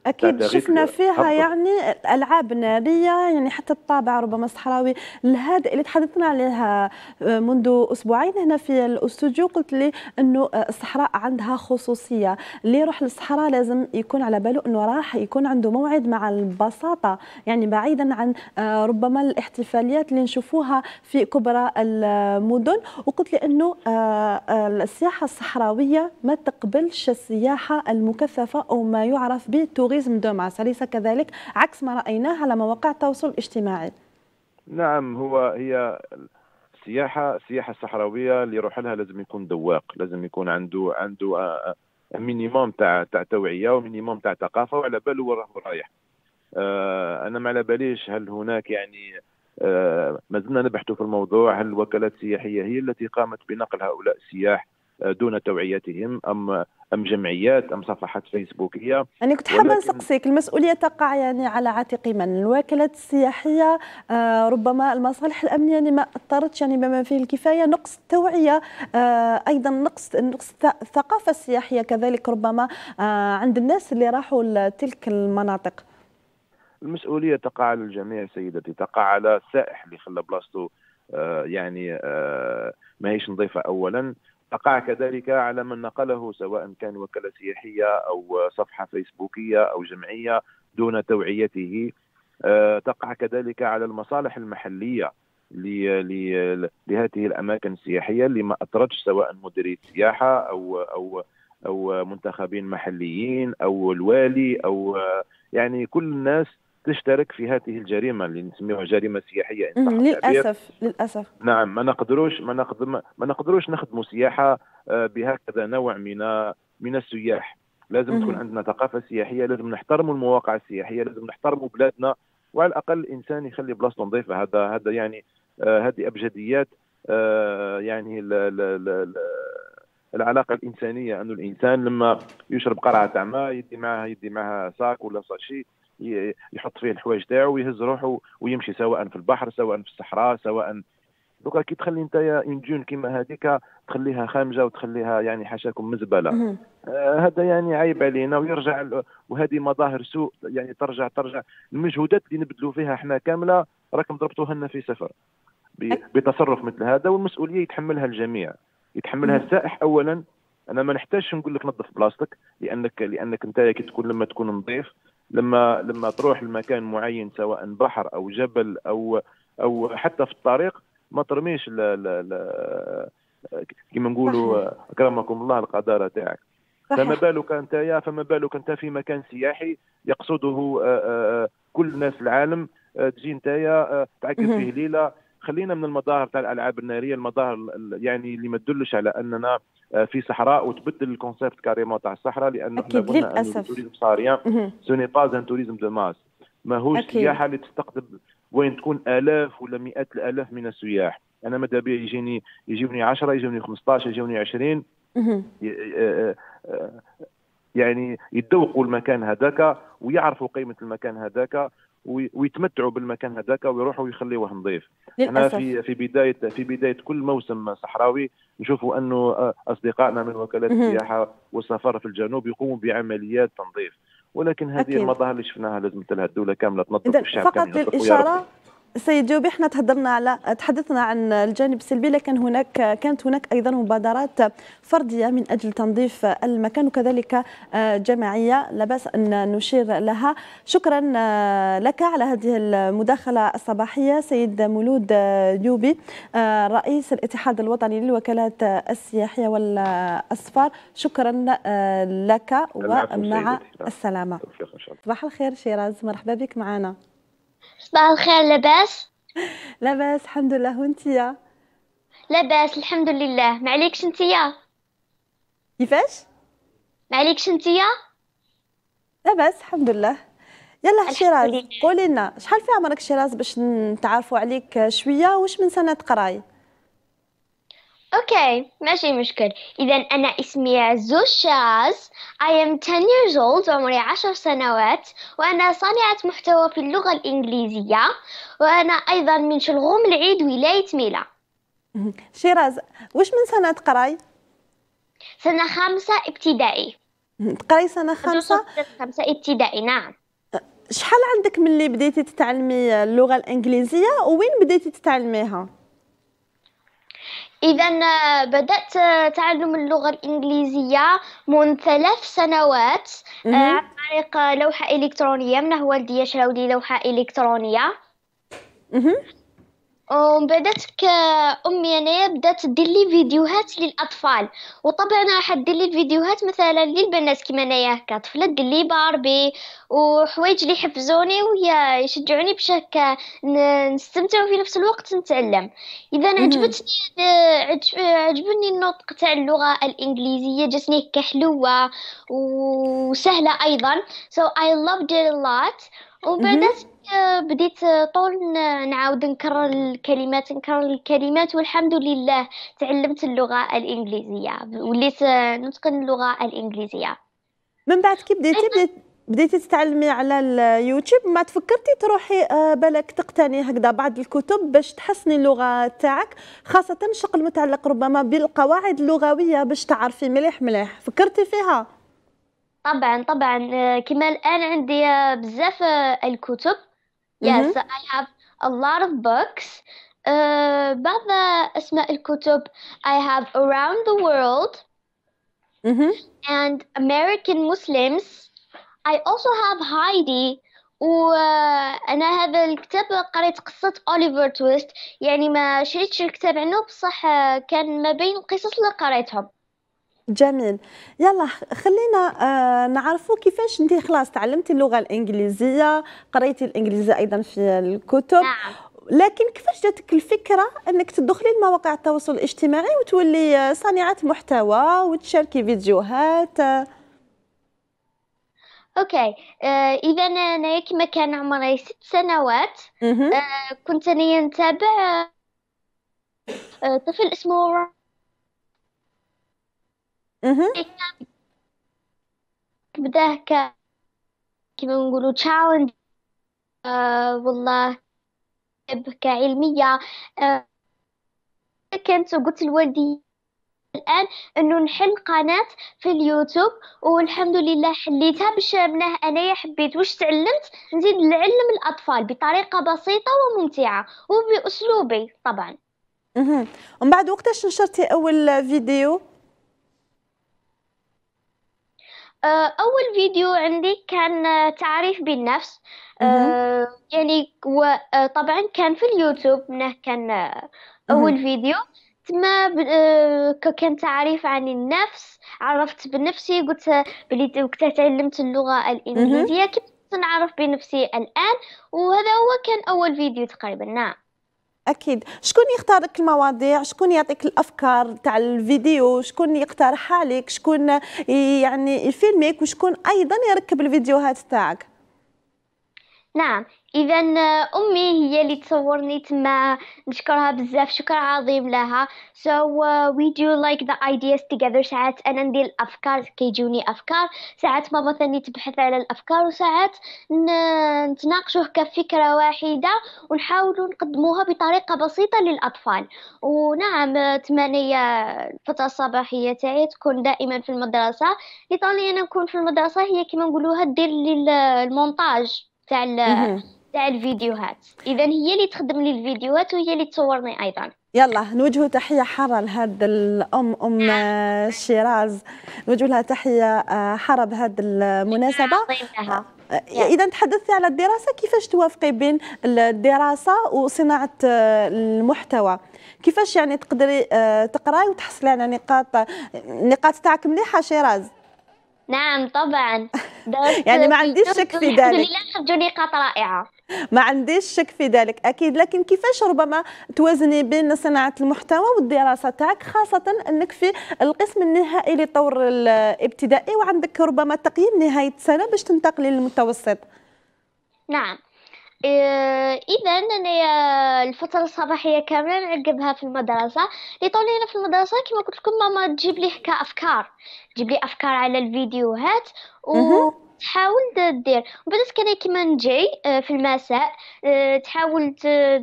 اكيد شفنا فيها يعني الالعاب ناريه يعني حتى الطابع ربما الصحراوي الهادئ اللي تحدثنا عليها آه، منذ اسبوعين هنا في الاستوديو قلت لي انه آه، الصحراء عندها خصوصيه اللي يروح للصحراء لازم يكون على باله انه راح يكون عنده موعد مع البساطه يعني بعيدا عن آه، ربما الاحتفاليات اللي نشوفوها في كبرى المدن وقلت لي انه السياحه الصحراويه ما تقبل تمثلش السياحة المكثفة أو ما يعرف بتوريزم دوماس أليس كذلك عكس ما رأيناه على مواقع التواصل الاجتماعي نعم هو هي السياحة السياحة الصحراوية اللي يروح لها لازم يكون دواق لازم يكون عنده عنده مينيموم تاع تاع توعية ومينيموم تاع ثقافة وعلى باله وين رايح أنا ما على باليش هل هناك يعني ما زلنا نبحثوا في الموضوع هل الوكالات السياحيه هي التي قامت بنقل هؤلاء السياح آه، دون توعيتهم أم أم جمعيات أم صفحات فيسبوكية يعني كنت حابة نسقسيك المسؤولية تقع يعني على عاتق من الوكالات السياحية آه ربما المصالح الأمنية يعني ما أثرتش يعني بما فيه الكفاية نقص التوعية آه أيضا نقص نقص الثقافة السياحية كذلك ربما آه عند الناس اللي راحوا لتلك المناطق المسؤولية تقع على الجميع سيدتي تقع على السائح اللي خلى بلاصته آه، يعني آه، ما هيش نظيفة أولا تقع كذلك على من نقله سواء كان وكالة سياحية أو صفحة فيسبوكية أو جمعية دون توعيته آه، تقع كذلك على المصالح المحلية لهذه الأماكن السياحية اللي ما أطرتش سواء مديرية السياحة أو أو أو منتخبين محليين أو الوالي أو آه، يعني كل الناس تشترك في هذه الجريمه اللي نسميها جريمه سياحيه للاسف للاسف نعم ما نقدروش ما نقدر ما نقدروش نخدموا سياحه آه، بهكذا نوع من من السياح لازم تكون عندنا ثقافه سياحيه لازم نحترموا المواقع السياحيه لازم نحترموا بلادنا وعلى الاقل الانسان يخلي بلاصته نظيفه هذا هذا يعني آه، هذه ابجديات آه، يعني الـ الـ الـ العلاقه الانسانيه انه الانسان لما يشرب قرعه تاع ماء يدي معها يدي معها ساك ولا ساشي يحط فيه الحوايج تاعو ويهز روحه ويمشي سواء في البحر سواء في الصحراء سواء دوكا كي تخلي انت اون جون كيما هذيك تخليها خامجه وتخليها يعني حاشاكم مزبله آه هذا يعني عيب علينا ويرجع وهذه مظاهر سوء يعني ترجع ترجع المجهودات اللي نبذلوا فيها احنا كامله راكم لنا في صفر أه. بتصرف مثل هذا والمسؤوليه يتحملها الجميع يتحملها السائح اولا انا ما نحتاجش نقول لك نظف بلاصتك لانك لانك انت كي تكون لما تكون نظيف لما لما تروح لمكان معين سواء بحر او جبل او او حتى في الطريق ما ترميش كما نقولوا اكرمكم الله القداره تاعك فما بالك انت فما بالك انت في مكان سياحي يقصده كل ناس العالم تجي انت تعكس فيه ليله خلينا من المظاهر تاع الالعاب الناريه المظاهر يعني اللي ما تدلش على اننا آه، في صحراء وتبدل الكونسيبت كاريمون تاع الصحراء لانه اكيد للاسف التوريزم صاريا سوني باز ان توريزم دو ماس ماهوش سياحه اللي تستقطب وين تكون الاف ولا مئات الالاف من السياح انا ماذا بيا يجيني يجوني 10 يجوني 15 يجوني 20 يعني يتذوقوا المكان هذاك ويعرفوا قيمه المكان هذاك ويتمتعوا بالمكان هذاك ويروحوا ويخليوه نظيف احنا في في بدايه في بدايه كل موسم صحراوي نشوفوا انه آه، اصدقائنا من وكالات السياحه والسفاره في الجنوب يقوموا بعمليات تنظيف ولكن هذه المظاهر اللي شفناها لازم لها الدوله كامله تنظف الشعب فقط للاشاره سيد جوبي احنا تحدثنا على تحدثنا عن الجانب السلبي لكن هناك كانت هناك ايضا مبادرات فرديه من اجل تنظيف المكان وكذلك آه، جماعيه لا باس ان نشير لها شكرا آه، لك على هذه المداخله الصباحيه سيد مولود آه، جوبي رئيس الاتحاد الوطني للوكالات السياحيه والاسفار شكرا لك ومع السلامه صباح الخير شيراز مرحبا بك معنا صباح الخير لاباس لاباس الحمد لله وانتيا لاباس الحمد لله معليكش انتيا كيفاش معليكش انتيا لاباس الحمد لله يلا شيراز قولي لنا شحال في عمرك شيراز باش نتعرفوا عليك شويه واش من سنه تقراي Okay, ماشي مشكل. إذا أنا اسمي زوشاز. I am 10 years old. عمري عشر سنوات. وأنا صانعة محتوى في اللغة الإنجليزية. وأنا أيضا من شلغوم العيد ولاية ميلا. شيراز، وش من سنة تقراي؟ سنة خامسة ابتدائي. تقراي سنة خامسة؟ خامسة ابتدائي نعم. شحال عندك من اللي بديتي تتعلمي اللغة الإنجليزية وين بديتي تتعلميها؟ إذا آه، بدأت آه، تعلم اللغة الإنجليزية منذ ثلاث سنوات آه، عن طريق لوحة إلكترونية من هو والدي يشتري لي لوحة إلكترونية. وبدات كأمي أنا بدات يعني دير لي فيديوهات للاطفال وطبعا راح دير لي فيديوهات مثلا للبنات كيما انايا هكا طفله دير لي باربي وحوايج اللي يحفزوني وهي يشجعوني باش هكا نستمتع وفي نفس الوقت نتعلم اذا عجبتني عجبني النطق تاع اللغه الانجليزيه جاتني هكا حلوه وسهله ايضا so i loved it a lot وبدات بديت آه، طول آه، نعاود نكرر الكلمات نكرر الكلمات والحمد لله تعلمت اللغه الانجليزيه وليت آه، نتقن اللغه الانجليزيه من بعد كي بديتي بديت بديتي تتعلمي على اليوتيوب ما تفكرتي تروحي بالك تقتني هكذا بعض الكتب باش تحسني اللغه تاعك خاصه الشق المتعلق ربما بالقواعد اللغويه باش تعرفي مليح مليح فكرتي فيها طبعا طبعا كما الان عندي بزاف الكتب Yes, mm-hmm. I have a lot of books. Uh, ماذا أسماء الكتب? I have Around the World mm-hmm. and American Muslims. I also have Heidi وأنا هذا الكتاب قريت قصة أوليفر تويست يعني ما شريتش الكتاب عنه بصح كان ما بين القصص اللي قريتهم جميل يلا خلينا آه، نعرفوا كيفاش انت خلاص تعلمتي اللغه الانجليزيه قريتي الانجليزيه ايضا في الكتب نعم. لكن كيفاش جاتك الفكره انك تدخلي لمواقع التواصل الاجتماعي وتولي آه، صانعه محتوى وتشاركي فيديوهات آه. اوكي آه اذا انا كما كان عمري ست سنوات آه كنت انا نتابع آه طفل اسمه اها mm-hmm. بداه ك كما نقولوا تشالنج آه والله كعلمية آه كنت قلت لوالدي الآن أنه نحل قناة في اليوتيوب والحمد لله حليتها باش انا أنايا حبيت واش تعلمت نزيد نعلم الأطفال بطريقة بسيطة وممتعة وبأسلوبي طبعا mm-hmm. ومن بعد وقتاش نشرتي أول فيديو آه، أول فيديو عندي كان آه، تعريف بالنفس آه، يعني طبعا كان في اليوتيوب منه كان أول فيديو تما كان تعريف عن النفس عرفت بنفسي قلت بلي تعلمت اللغة الإنجليزية كنت نعرف بنفسي الآن وهذا هو كان أول فيديو تقريبا نعم اكيد شكون يختار لك المواضيع شكون يعطيك الافكار تاع الفيديو شكون يقترح عليك شكون يعني يفيلميك وشكون ايضا يركب الفيديوهات تاعك نعم اذا آه، امي هي اللي تصورني تما نشكرها بزاف شكر عظيم لها so uh, we do like the ideas together ساعات انا ندير الافكار كيجوني افكار ساعات ماما ثاني تبحث على الافكار وساعات نتناقشوه كفكره واحده ونحاولوا نقدموها بطريقه بسيطه للاطفال ونعم تمني الفتره الصباحيه تاعي تكون دائما في المدرسه لطالي انا نكون في المدرسه هي كما نقولوها دير لي المونتاج تاع تاع الفيديوهات اذا هي اللي تخدم لي الفيديوهات وهي اللي تصورني ايضا يلا نوجه تحيه حاره لهذا الام ام نعم. شيراز نوجه لها تحيه آه، حاره بهذه المناسبه نعم، آه، اذا تحدثتي على الدراسه كيفاش توافقي بين الدراسه وصناعه آه، المحتوى كيفاش يعني تقدري تقراي وتحصلي على نقاط نقاط تاعك مليحه شيراز نعم طبعا يعني ما عنديش شك في ذلك الحمد لله خرجوني نقاط رائعه ما عنديش شك في ذلك اكيد لكن كيفاش ربما توازني بين صناعه المحتوى والدراسه تاعك خاصه انك في القسم النهائي للطور الابتدائي وعندك ربما تقييم نهايه السنه باش تنتقلي للمتوسط نعم آه، اذا انا آه، الفتره الصباحيه كامله نعقبها في المدرسه لي طولي انا في المدرسه كما قلت لكم ماما تجيب لي افكار تجيب لي افكار على الفيديوهات و تحاول دير وبدات كان كيما نجي آه، في المساء تحاول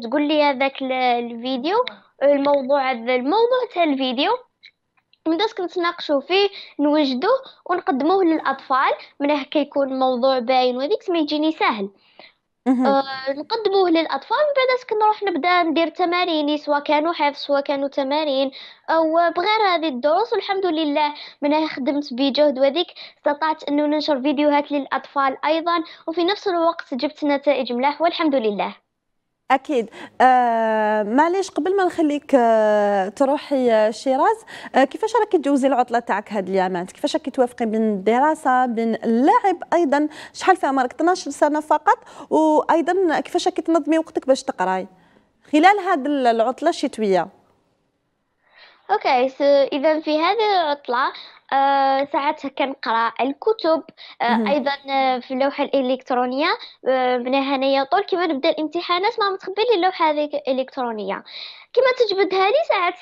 تقول لي هذاك الفيديو الموضوع هذا الموضوع تاع الفيديو بدات كنتناقشوا فيه نوجدوه ونقدموه للاطفال من كيكون موضوع باين وهذيك ما يجيني ساهل آه، نقدموه للاطفال من بعد اسك نروح نبدا ندير تمارين سواء كانوا حفظ سواء كانوا تمارين او بغير هذه الدروس والحمد لله من خدمت بجهد وذيك استطعت انه ننشر فيديوهات للاطفال ايضا وفي نفس الوقت جبت نتائج ملاح والحمد لله اكيد آه معليش قبل ما نخليك آه تروحي آه، شيراز آه كيفاش راكي تجوزي العطله تاعك هاد اليامات كيفاش راكي توافقي بين الدراسه بين اللعب ايضا شحال في عمرك 12 سنه فقط وايضا كيفاش راكي تنظمي وقتك باش تقراي خلال هاد العطله الشتويه اوكي okay, so اذا في هذه العطله آه، ساعتها كنقرا الكتب آه، ايضا آه، في اللوحه الالكترونيه من هنايا طول كما نبدا الامتحانات ما لي اللوحه هذيك الالكترونيه كما تجبدها لي ساعات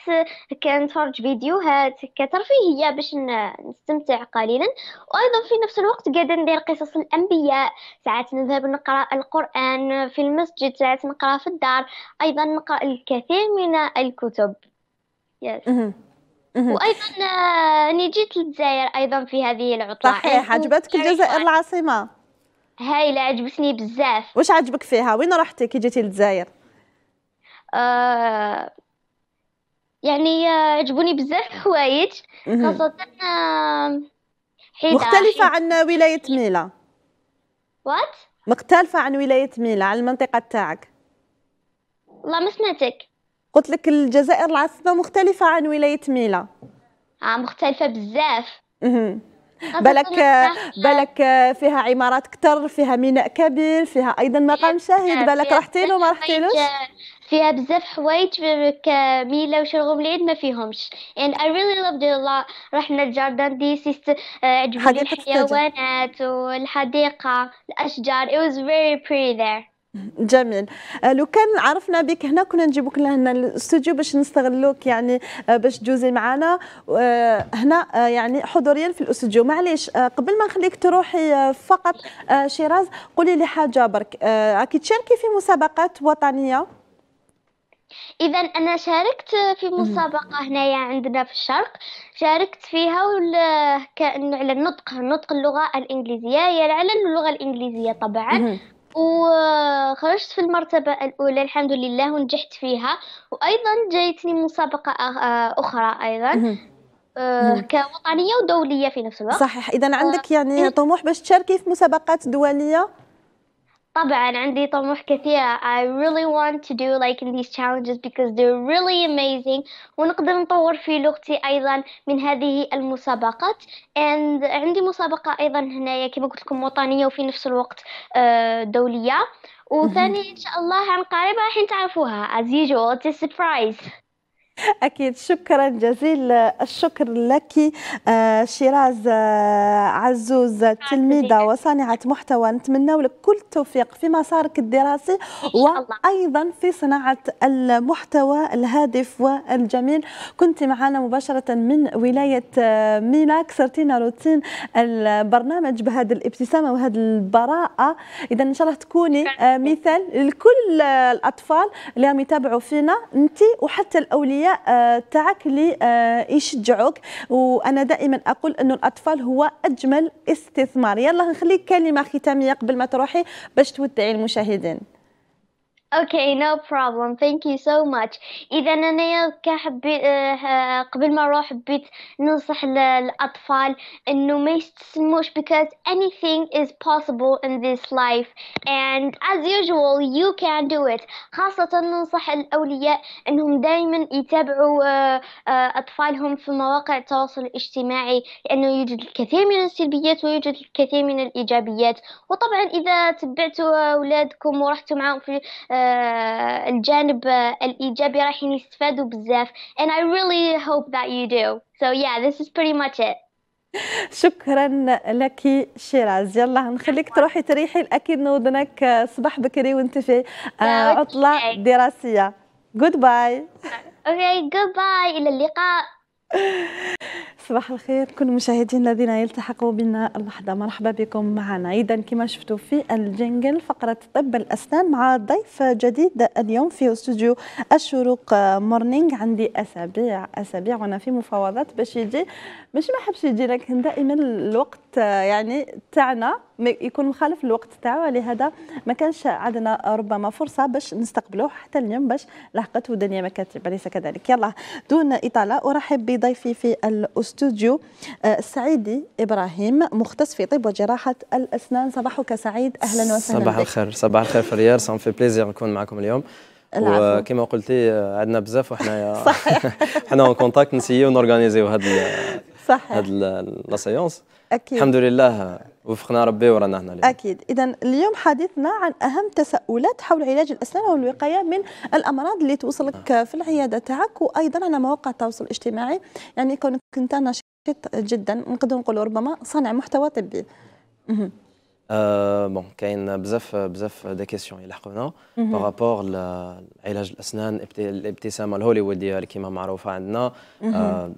كنتفرج فيديوهات كترفيهيه باش نستمتع قليلا وايضا في نفس الوقت قاعد ندير قصص الانبياء ساعات نذهب نقرا القران في المسجد ساعات نقرا في الدار ايضا نقرا الكثير من الكتب yes. وايضا آه، اني جيت للجزائر ايضا في هذه العطله صحيح إيه، عجبتك الجزائر العاصمه هايله عجبتني بزاف واش عجبك فيها وين رحتي كي جيتي للجزائر آه، يعني آه، عجبوني بزاف الحوايج خاصه حيدا مختلفه عن ولايه ميلا وات مختلفه عن ولايه ميلا على المنطقه تاعك والله ما سمعتك قلت لك الجزائر العاصمه مختلفه عن ولايه ميلا اه مختلفه بزاف بلك بلك فيها عمارات كتر فيها ميناء كبير فيها ايضا مقام شهيد بلك رحتي له ما رحتيلوش فيها بزاف حوايج كميلا وشرغم العيد ما فيهمش and I really loved it a lot رحنا الجاردان دي سيست آه، عجبوني الحيوانات والحديقة الأشجار it was very pretty there جميل آه، لو كان عرفنا بك هنا كنا نجيبوك لهنا الاستوديو باش نستغلوك يعني آه، باش تجوزي معنا آه، هنا يعني حضوريا في الاستوديو معليش قبل ما نخليك تروحي فقط شيراز قولي لي حاجه برك راكي تشاركي في مسابقات وطنيه اذا انا شاركت في مسابقه هنايا عندنا في الشرق شاركت فيها كان على النطق نطق اللغه الانجليزيه هي على اللغه الانجليزيه طبعا وخرجت في المرتبة الأولى الحمد لله ونجحت فيها وأيضا جايتني مسابقة آه، آه، أخرى أيضا آه، كوطنية ودولية في نفس الوقت صحيح إذا عندك يعني إيه. طموح باش تشاركي في مسابقات دولية طبعا عندي طموح كثيرة I really want to do like in these challenges because they're really amazing ونقدر نطور في لغتي أيضا من هذه المسابقات and عندي مسابقة أيضا هنايا كما قلت لكم وطنية وفي نفس الوقت آه، دولية وثاني إن شاء الله عن قريب راح تعرفوها as usual it's a surprise أكيد شكرا جزيل الشكر لك آه، شيراز آه، عزوز تلميذة وصانعة محتوى نتمنى لك كل التوفيق في مسارك الدراسي وأيضا في صناعة المحتوى الهادف والجميل كنت معنا مباشرة من ولاية آه، مينا كسرتينا روتين البرنامج بهذه الابتسامة وهذه البراءة إذا إن شاء الله تكوني مثال لكل الأطفال اللي يتابعوا فينا أنت وحتى الأولياء العمليه آه، تاعك اللي آه، يشجعوك وانا دائما اقول انه الاطفال هو اجمل استثمار يلا نخليك كلمه ختاميه قبل ما تروحي باش تودعي المشاهدين أوكي نو بروبلم ثانك يو سو ماتش إذا أنايا كحبي آه، قبل ما نروح حبيت ننصح الأطفال إنه ما يستسلموش because anything is possible in this life and as usual you can do it خاصة ننصح الأولياء إنهم دائما يتابعوا آه، آه، أطفالهم في مواقع التواصل الاجتماعي لأنه يوجد الكثير من السلبيات ويوجد الكثير من الإيجابيات وطبعا إذا تبعتوا أولادكم ورحتوا معهم في آه، الجانب آه، الإيجابي راح يستفادوا بزاف and I really hope that you do so yeah this is pretty much it شكرا لك شيراز يلا نخليك تروحي تريحي الأكل نوضنك آه، صباح بكري وانت في عطله دراسيه goodbye okay اوكي الى اللقاء صباح الخير كل المشاهدين الذين يلتحقوا بنا اللحظة مرحبا بكم معنا إذا كما شفتوا في الجنجل فقرة طب الأسنان مع ضيف جديد اليوم في استوديو الشروق مورنينغ عندي أسابيع أسابيع وأنا في مفاوضات باش يجي مش ما حبش يجي لكن دائما الوقت يعني تاعنا يكون مخالف الوقت تاعو لهذا ما كانش عندنا ربما فرصه باش نستقبلوه حتى اليوم باش لحقته دنيا مكاتب اليس كذلك يلا دون اطاله ارحب بضيفي في الاستوديو آه، سعيدي ابراهيم مختص في طب وجراحه الاسنان صباحك سعيد اهلا وسهلا صباح الخير صباح الخير فريار سون في بليزير نكون معكم اليوم وكما قلتي عندنا بزاف وحنا صحيح حنا اون كونتاكت نسيو نورغانيزيو هاد صحيح هاد لا سيونس أكيد. الحمد لله وفقنا ربي ورانا هنا اليوم. اكيد اذا اليوم حديثنا عن اهم تساؤلات حول علاج الاسنان والوقايه من الامراض اللي توصلك آه. في العياده تاعك وايضا على مواقع التواصل الاجتماعي يعني كونك انت نشيط جدا نقدر نقول ربما صانع محتوى طبي آه بون كاين بزاف بزاف دي كيسيون يلحقونا بارابور لعلاج الاسنان الابتسامه الهوليووديه اللي كيما معروفه عندنا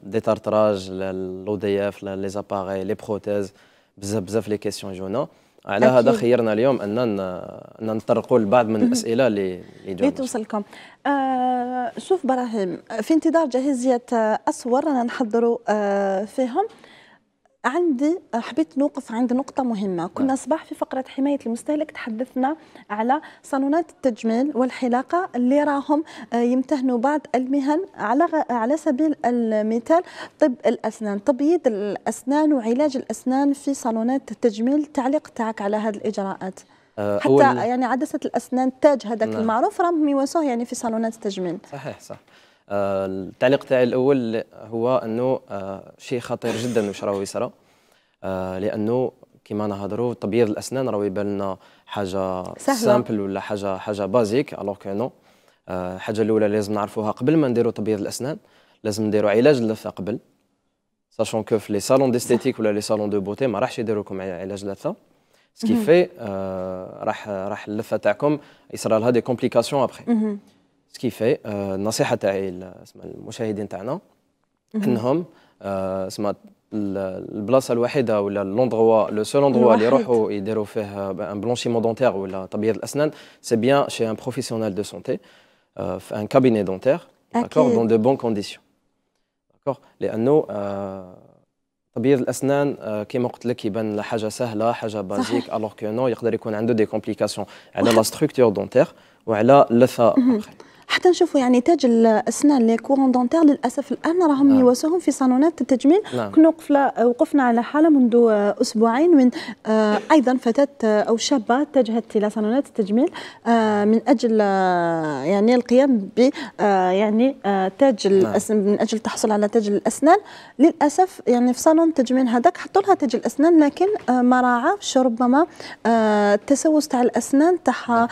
دي طرطراج للوظياف لي زاباري لي بروتيز بزاف بزاف لي كيسيون يجونا على هذا خيرنا اليوم ان نطرقوا لبعض من الاسئله اللي اللي توصلكم شوف براهيم في انتظار جاهزيه اسور رانا نحضروا آه، فيهم عندي حبيت نوقف عند نقطة مهمة كنا نعم. صباح في فقرة حماية المستهلك تحدثنا على صالونات التجميل والحلاقة اللي راهم آه، يمتهنوا بعض المهن على على سبيل المثال طب الأسنان تبييض الأسنان وعلاج الأسنان في صالونات التجميل تعليق تاعك على هذه الإجراءات آه، حتى يعني عدسة الأسنان التاج هذاك نعم. المعروف راهم يواسوه يعني في صالونات التجميل صحيح صح آه، التعليق تاعي الاول هو انه آه، شيء خطير جدا واش راهو يصرى آه، لانه كيما نهضروا تبييض الاسنان راهو يبان لنا حاجه سهلة. سامبل ولا حاجه حاجه بازيك الوغ كو نو الحاجه الاولى لازم نعرفوها قبل ما نديروا تبييض الاسنان لازم نديروا علاج اللثه قبل ساشون كو في لي صالون ديستيتيك ولا لي صالون دو بوتي ما راحش يديروا لكم علاج اللثه سكي في راح راح اللثه تاعكم يصرى لها دي كومبليكاسيون ابخي سكيفي النصيحه تاعي المشاهدين تاعنا انهم اسمها البلاصه الوحيده ولا لوندغوا لو سول اندروا اللي يروحوا يديروا فيه ان بلونشيمون دونتيغ ولا تبييض الاسنان سي بيان شي ان بروفيسيونيل دو سونتي في ان كابيني دونتيغ داكور دون دو بون كونديسيون داكور لانه تبييض الاسنان كيما قلت لك يبان حاجه سهله حاجه بازيك الوغ كو نو يقدر يكون عنده دي كومبليكاسيون على لا ستركتور دونتيغ وعلى اللثه حتى نشوفوا يعني تاج الاسنان لي كورون دونتير للاسف الان راهم نعم. يواسوهم في صالونات التجميل نعم. كنا وقفنا وقفنا على حاله منذ اسبوعين من آه، ايضا فتاه آه، او شابه اتجهت الى صالونات التجميل آه، من اجل يعني القيام ب يعني تاج الاسنان نعم. من اجل تحصل على تاج الاسنان للاسف يعني في صالون التجميل هذاك حطوا لها تاج الاسنان لكن ما راعاش ربما التسوس تاع الاسنان تاعها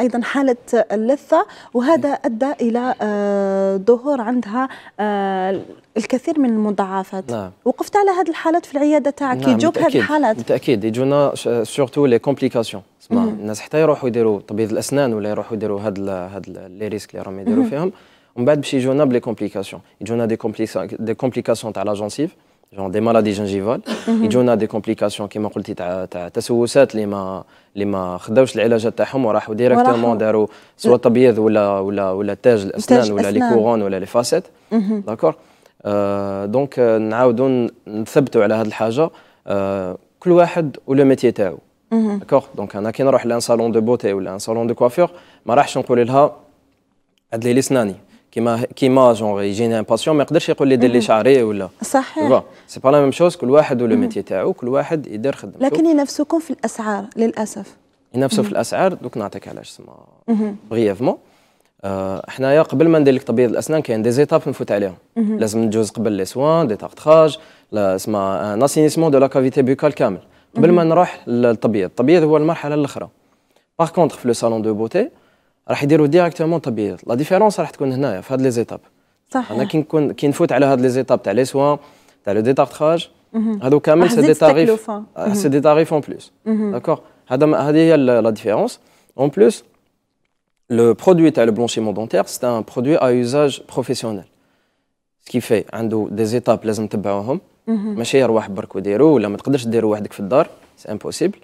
ايضا حاله اللثه الخاصة وهذا أدى إلى آه، ظهور عندها آه، الكثير من المضاعفات نعم. وقفت على هذه الحالات في العياده تاعك نعم يجوك هذه الحالات بالتاكيد يجونا سورتو لي كومبليكاسيون الناس حتى يروحوا يديروا طبيب الاسنان ولا يروحوا يديروا هاد هاد لي ريسك اللي راهم يديروا فيهم ومن بعد باش يجونا بلي كومبليكاسيون يجونا دي كومبليكاسيون تاع لا جون دي مالادي جنجيفال يجونا دي كومبليكاسيون كيما قلتي تاع تاع تسوسات اللي ما اللي ما خداوش العلاجات تاعهم وراحوا ديريكتومون داروا سوا تبييض ولا ولا ولا تاج الاسنان ولا لي كورون ولا لي فاسيت داكور دونك نعاودوا نثبتوا على هذه الحاجه كل واحد ولو ميتي تاعو داكور دونك انا كي نروح لان صالون دو بوتي ولا ان صالون دو كوافير ما راحش نقول لها عدلي لي سناني كيما كيما جونغ يجيني ان باسيون ما يقدرش يقول لي دير لي شعري ولا صحيح سي با لا ميم شوز كل واحد ولو ميتي تاعو كل واحد يدير خدمته لكن ينافسوكم في الاسعار للاسف ينافسو في الاسعار دوك نعطيك علاش سما بريفمون آه، حنايا قبل ما ندير لك طبيب الاسنان كاين دي زيتاب نفوت عليهم لازم ندوز قبل لي سوان دي تارتراج اسما ان اسينيسمون دو لا كافيتي بوكال كامل قبل ما نروح للطبيب الطبيب هو المرحله الاخرى باغ كونتخ في لو سالون دو بوتي راح يديروا ديريكتومون طبيعيات لا ديفيرونس راح تكون هنايا في هاد لي زيتاب صح انا كي نكون كي نفوت على هاد لي زيتاب تاع لي سوا تاع لو ديتارتراج هادو كامل سي دي تاريف سي دي تاريف اون بلوس داكوغ هذا هذه هي لا ديفيرونس اون بلوس le produit à le blanchiment دونتيغ سي ان برودوي ا يوزاج بروفيسيونيل Ce qui fait, عنده des étapes لازم تبعوهم ماشي يروح برك وديرو ولا ما تقدرش ديرو وحدك في الدار، سي امبوسيبل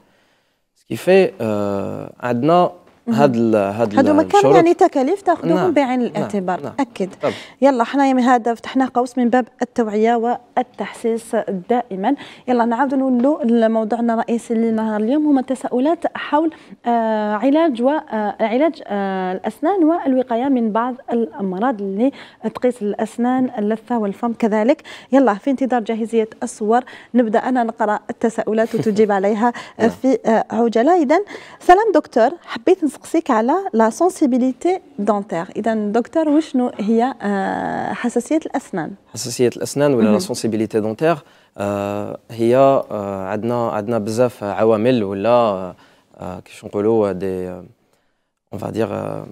Ce qui fait, آه، عندنا هاد هاد هاد هادو مكان يعني تكاليف تاخذوهم نعم. بعين نعم. الاعتبار نا. نعم. اكيد طب. يلا حنايا من هذا فتحنا قوس من باب التوعيه والتحسيس دائما يلا نعاود نولوا لموضوعنا الرئيسي لنهار اليوم هما التساؤلات حول آه علاج وعلاج آه،, آه الاسنان والوقايه من بعض الامراض اللي تقيس الاسنان اللثه والفم كذلك يلا في انتظار جاهزيه الصور نبدا انا نقرا التساؤلات وتجيب عليها في آه عجله اذا سلام دكتور حبيت نسقسيك على لا سونسيبيليتي دونتير اذا دكتور وشنو هي آه، حساسيه الاسنان حساسيه الاسنان ولا لا سونسيبيليتي دونتير آه، هي آه، عندنا عندنا بزاف عوامل ولا كيفاش نقولوا دي اون فادير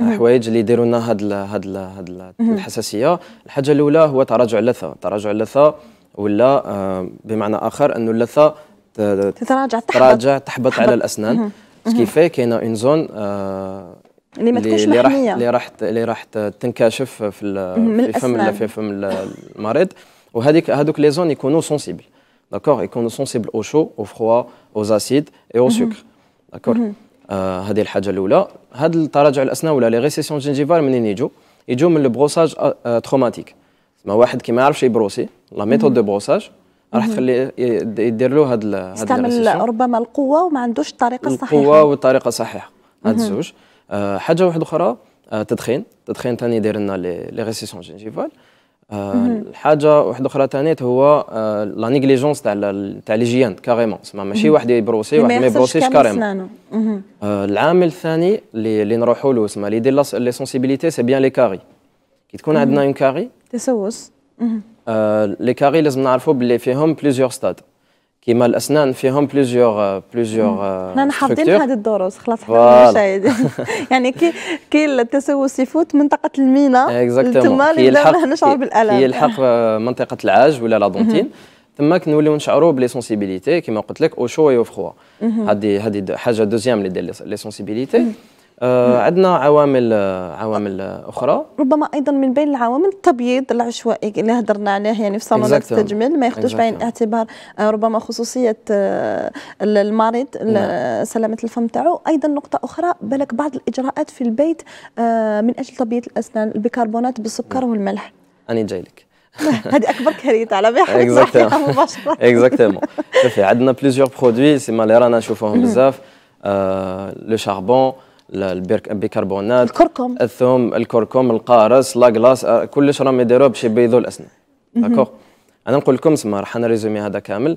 حوايج اللي يديروا لنا هاد هاد هاد الحساسيه الحاجه الاولى هو تراجع اللثه تراجع اللثه ولا بمعنى اخر انه اللثه تتراجع تحبط, تراجع تحبط على الاسنان ce qui mhm. fait كاينه اون زون اللي ما تكونش اللي راح اللي راح اللي راح تنكشف في في فم في فم المريض وهذيك هذوك لي زون يكونوا سونسيبل داكور يكونوا سونسيبل او شو او فروا او اسيد اي او سكر داكور هذه الحاجه الاولى هاد التراجع الاسنان ولا لي ريسيسيون جينجيفال منين يجوا يجوا من البروساج تروماتيك ما واحد كي ما يعرفش يبروسي لا ميثود دو بروساج راح تخلي يدير له هذا هذا استعمل ربما القوه وما عندوش الطريقه الصحيحه القوه والطريقه الصحيحه هاد الزوج آه، حاجه واحده اخرى آه، تدخين تدخين ثاني يدير لنا لي ريسيسيون جينجيفال حاجة الحاجه واحده اخرى ثاني هو لا آه، نيغليجونس تاع تاع لي جيان كاريمون تسمى ماشي واحد يبروسي واحد ما يبروسيش كاريمون العامل الثاني اللي, نروحوا له تسمى اللي يدير لي سونسيبيليتي سي بيان لي كاري كي تكون عندنا اون كاري تسوس لي كاري لازم نعرفوا باللي فيهم بليزيور ستاد كيما الاسنان فيهم بليزيور بليزيور حنا حافظين هذه الدروس خلاص حنا مشاهدين يعني كي كي التسوس يفوت منطقه المينا تما نبدا نشعر بالالم يلحق آه، منطقه العاج ولا لا دونتين تماك نوليو نشعروا بلي سونسيبيليتي كيما قلت لك او شو اي او فخوا هذه هذه حاجه دوزيام اللي دير لي سونسيبيليتي آه عندنا عوامل آه، عوامل آه، اخرى ربما ايضا من بين العوامل التبييض العشوائي اللي هضرنا عليه يعني في صالونات التجميل ما ياخذوش بعين الاعتبار آه ربما خصوصيه آه المريض نعم. سلامه الفم تاعو ايضا نقطه اخرى بالك بعض الاجراءات في البيت آه، من اجل تبييض الاسنان البيكربونات بالسكر نعم. والملح انا لك هذه اكبر كريت على بها مباشره اكزاكتومون شوفي عندنا بليزيور برودوي سما اللي رانا نشوفوهم بزاف لو شاربون البيكربونات الكركم الثوم الكركم القارص لاكلاص آه، كلش راهم يديروه باش يبيضوا الاسنان داكوغ انا نقول لكم سما راح نريزومي هذا كامل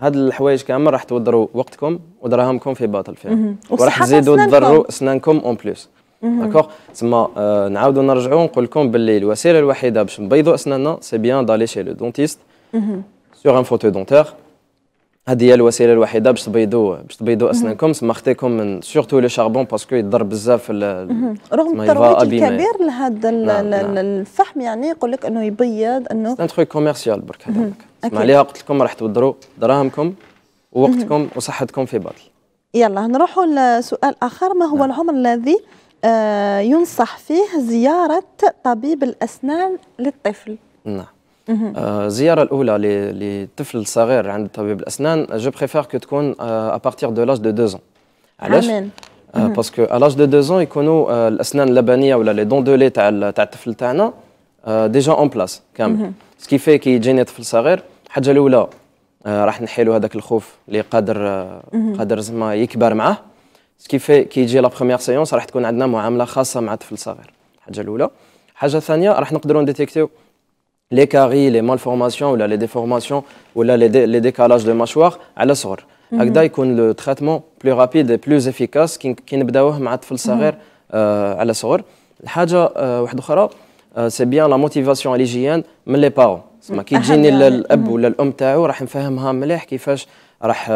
هاد الحوايج كامل راح تودروا وقتكم ودراهمكم في باطل فيهم وراح تزيدوا تضروا اسنانكم اون بليس داكوغ تسمى آه نعاودوا نرجعوا نقول لكم باللي الوسيله الوحيده باش نبيضوا اسناننا سي بيان دالي شي لو دونتيست سور ان فوتو دونتيغ هذه هي الوسيله الوحيده باش تبيضوا باش تبيضوا اسنانكم سما خطيكم من سورتو لو شاربون باسكو يضرب بزاف رغم الترويج الكبير لهذا نعم، نعم. الفحم يعني يقول لك انه يبيض انه سان تخوي كوميرسيال برك هذاك عليها قلت لكم راح تودروا دراهمكم ووقتكم وصحتكم في باطل يلا نروحوا لسؤال اخر ما هو نعم. العمر الذي آه، ينصح فيه زياره طبيب الاسنان للطفل نعم الزياره آه، الاولى لطفل صغير عند طبيب الاسنان جو بريفير كو تكون بارتير دو لاج دو دو زون علاش باسكو الاج دو دو زون يكونوا الاسنان اللبنيه ولا لي دون دو لي تاع تاع الطفل تاعنا ديجا اون بلاس كامل سكي في كي يجيني طفل صغير حاجة الاولى آه، راح نحيلو هذاك الخوف اللي قادر آه، قادر زعما يكبر معاه سكي في كي يجي لا بروميير سيونس راح تكون عندنا معامله خاصه مع الطفل الصغير حاجه الاولى حاجه ثانيه راح نقدروا نديتيكتيو les caries, les malformations, ou là, les déformations, ou là, les, dé les décalages de mâchoire, à la صغر. هكذا يكون لو تريتمون بلو رابيد اي بلوز افيكاس كي نبداوه مع الطفل الصغير على صغر الحاجه واحده اخرى سي بيان لا موتيفاسيون ليجيان من لي بارون كي تجيني الاب ولا الام تاعو راح نفهمها مليح كيفاش راح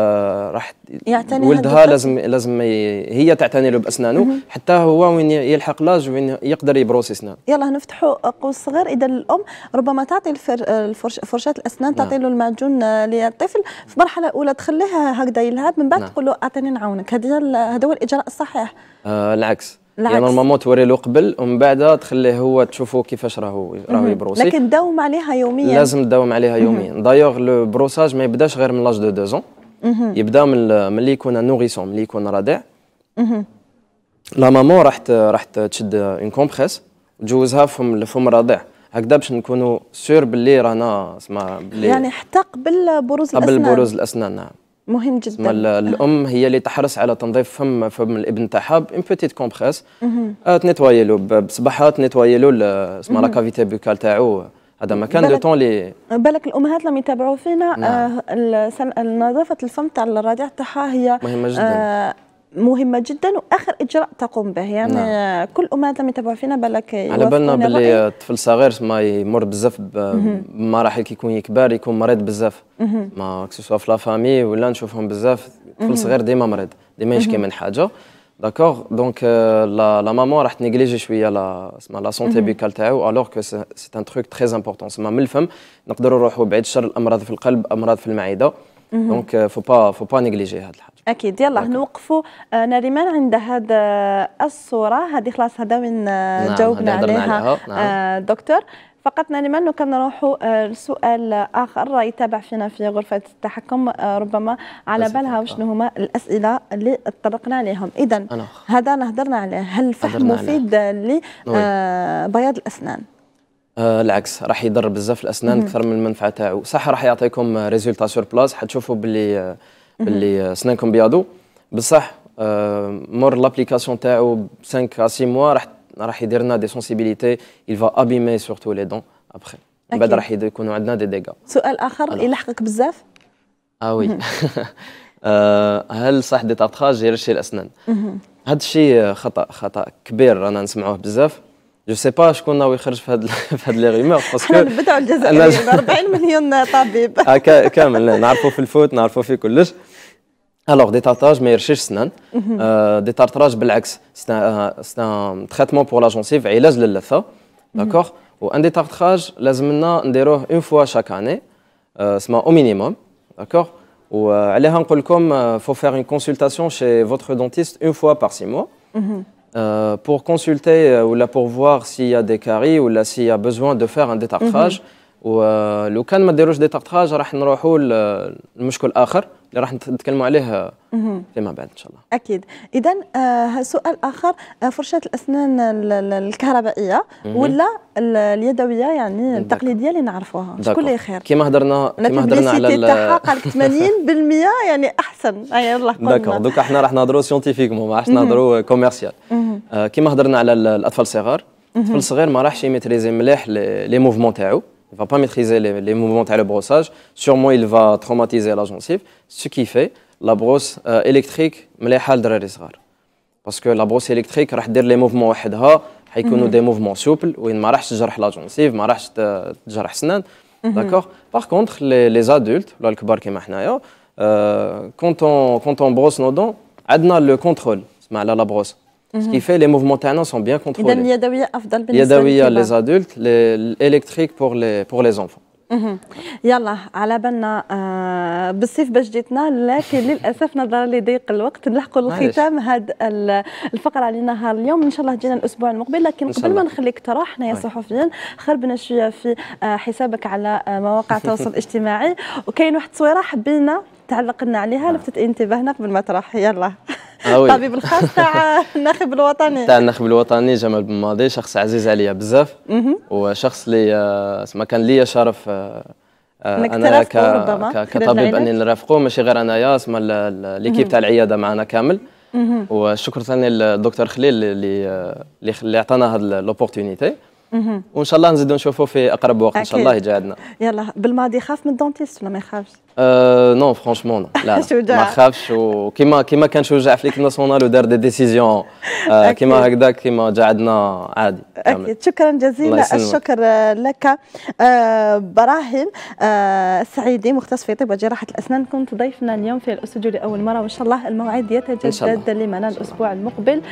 راح يعتني ولدها لازم لازم هي تعتني له باسنانه حتى هو وين يلحق لاج وين يقدر يبروس اسنانه يلا نفتحوا قوس صغير اذا الام ربما تعطي الفر الفرش فرشاه الاسنان نعم. تعطي له المعجون آه، للطفل في مرحله اولى تخليه هكذا يلعب من بعد نعم. تقول له اعطيني نعاونك هذا هذا هو الاجراء الصحيح آه العكس العكس يعني نورمالمون توري له قبل ومن بعد تخليه هو تشوفه كيفاش راهو راهو يبروسي لكن تداوم عليها يوميا لازم تداوم عليها يوميا دايوغ لو بروساج ما يبداش غير من لاج دو دوزون يبدا من ملي يكون نوغيسون ملي يكون رضيع لا مامون راح راح تشد اون كومبريس تجوزها فم الفم الرضيع هكذا باش نكونوا سور باللي رانا سما باللي يعني حتى قبل بروز الاسنان قبل بروز الاسنان نعم مهم جدا أه. الام هي اللي تحرص على تنظيف فم فم الابن تاعها بان بوتيت كومبريس تنيتوايي له بصباحها تنيتوايي له سما لا كافيتي بوكال تاعو هذا ما كان دو تون لي بالك الامهات لما يتابعوا فينا نعم. آه نظافه الفم تاع الرضيع تاعها هي مهمه جدا آه مهمة جدا واخر اجراء تقوم به يعني نعم. كل امهات لما يتابعوا فينا بالك على بالنا باللي طفل صغير ما يمر بزاف بمراحل كي يكون يكبر يكون مريض بزاف ما سوا في لا فامي ولا نشوفهم بزاف طفل صغير ديما مريض ديما يشكي من حاجه D'accord Donc euh, la, la, maman a négligé la, la santé mhm. buccale alors que c'est un truc très important. C'est ma femme, نقدروا نروحوا بعيد الشر الامراض في القلب امراض في المعده دونك فو با فو با نيغليجي هذه الحاجه اكيد يلا نوقفوا نريمان عند هذا الصوره هذه خلاص هذا من جاوبنا عليها, عليها. نعم. دكتور فقط كان كنروحوا آه، لسؤال اخر يتابع فينا في غرفه التحكم آه، ربما على بالها وشنو هما الاسئله اللي اتطرقنا عليهم اذا هذا نهضرنا عليه هل فحم مفيد لبياض آه، الاسنان آه العكس راح يضر بزاف الاسنان اكثر من المنفعه تاعو صح راح يعطيكم ريزولتا سور بلاص حتشوفوا باللي باللي اسنانكم بياضو بصح آه مور لابليكاسيون تاعو 5 6 موا راح راح يدير لنا دي سونسيبيليتي يل فا ابيمي سورتو لي دون après من بعد راح يكونوا عندنا دي ديغا سؤال اخر يلحقك بزاف ah اه وي هل صح دي تاتخاج يرشي الاسنان هذا الشيء آه، خطا خطا كبير رانا نسمعوه بزاف جو سي با شكون ناوي يخرج في هاد في هاد لي ريمور باسكو نبداو نبدعوا الجزائريين 40 مليون طبيب آه، كامل نعرفوا في الفوت نعرفوا في كلش Alors, détartrage, mais recherche سنان. Détartrage, c'est un, traitement pour la gencive, علاج للثة. D'accord mhm. Un détartrage لازمنا نديروه une une fois chaque euh, c'est au minimum. D'accord allez euh, euh, faut faire une consultation chez votre dentiste une fois par six mois. Mhm. pour consulter ou là pour voir s'il y a des caries ou là s'il y a besoin de faire un détartrage. ولو كان ما ديروش دي تارتاج راح نروحوا لمشكل اخر اللي راح نتكلموا عليه آه، فيما بعد ان شاء الله اكيد اذا آه، سؤال اخر آه، فرشاه الاسنان الكهربائيه ولا اليدويه يعني التقليديه اللي نعرفوها شكون اللي خير كيما هضرنا كيما هضرنا على تاعها قالك 80% يعني احسن اي والله داكوغ دوكا حنا راح نهضروا سيونتيفيكمون ما عادش نهضروا كوميرسيال كيما هضرنا على الاطفال الصغار الطفل الصغير ما راحش يميتريزي مليح لي موفمون تاعو ne va pas maîtriser les, mouvements de le brossage. Sûrement, il va traumatiser la gencive. Ce qui fait la brosse électrique euh, électrique, parce que la brosse électrique, راح دير les mouvements وحدها a mhm. des mouvements souples وين ما la gencive, il ne va pas تجرح la D'accord Par contre, les, adultes, les le kibar quand on, quand on brosse nos dents, on a le contrôle, c'est la brosse. Ce mhm. qui fait les mouvements tannants sont bien contrôlés. يدوية les adultes, l'électrique pour les, pour les enfants. يلا على بالنا بالصيف باش جيتنا لكن للاسف نظرا لضيق الوقت نلحقوا الختام هذا الفقره اللي نهار اليوم ان شاء الله جينا الاسبوع المقبل لكن قبل ما نخليك تروح حنايا صحفيين خربنا شويه في حسابك على مواقع التواصل الاجتماعي وكاين واحد التصويره حبينا تعلقنا عليها نعم. لفتت انتباهنا قبل ما تروح يلا الطبيب آه، الخاص تاع الناخب الوطني تاع الناخب الوطني جمال بن ماضي شخص عزيز عليا بزاف وشخص اللي آه، اسمه كان ليا شرف آه، انا ك... ك... كطبيب اني نرافقه ماشي غير انايا اسمها ليكيب تاع العياده معنا كامل وشكر ثاني للدكتور خليل اللي اللي عطانا هذه لوبورتونيتي وان شاء الله نزيدو نشوفوا في اقرب وقت ان شاء الله عندنا يلا بالماضي خاف من الدونتيست ولا ما يخافش؟ أه فرونشمون نو لا, لا ما خافش وكيما كيما كان شجاع في ليكيب ناسيونال ودار دي ديسيزيون كيما هكذا كيما جا عندنا عادي اكيد شكرا جزيلا الشكر لك أه، براهيم السعيدي أه، مختص في طب وجراحه الاسنان كنت ضيفنا اليوم في الاستوديو لاول مره وان شاء الله الموعد يتجدد لمنا الاسبوع المقبل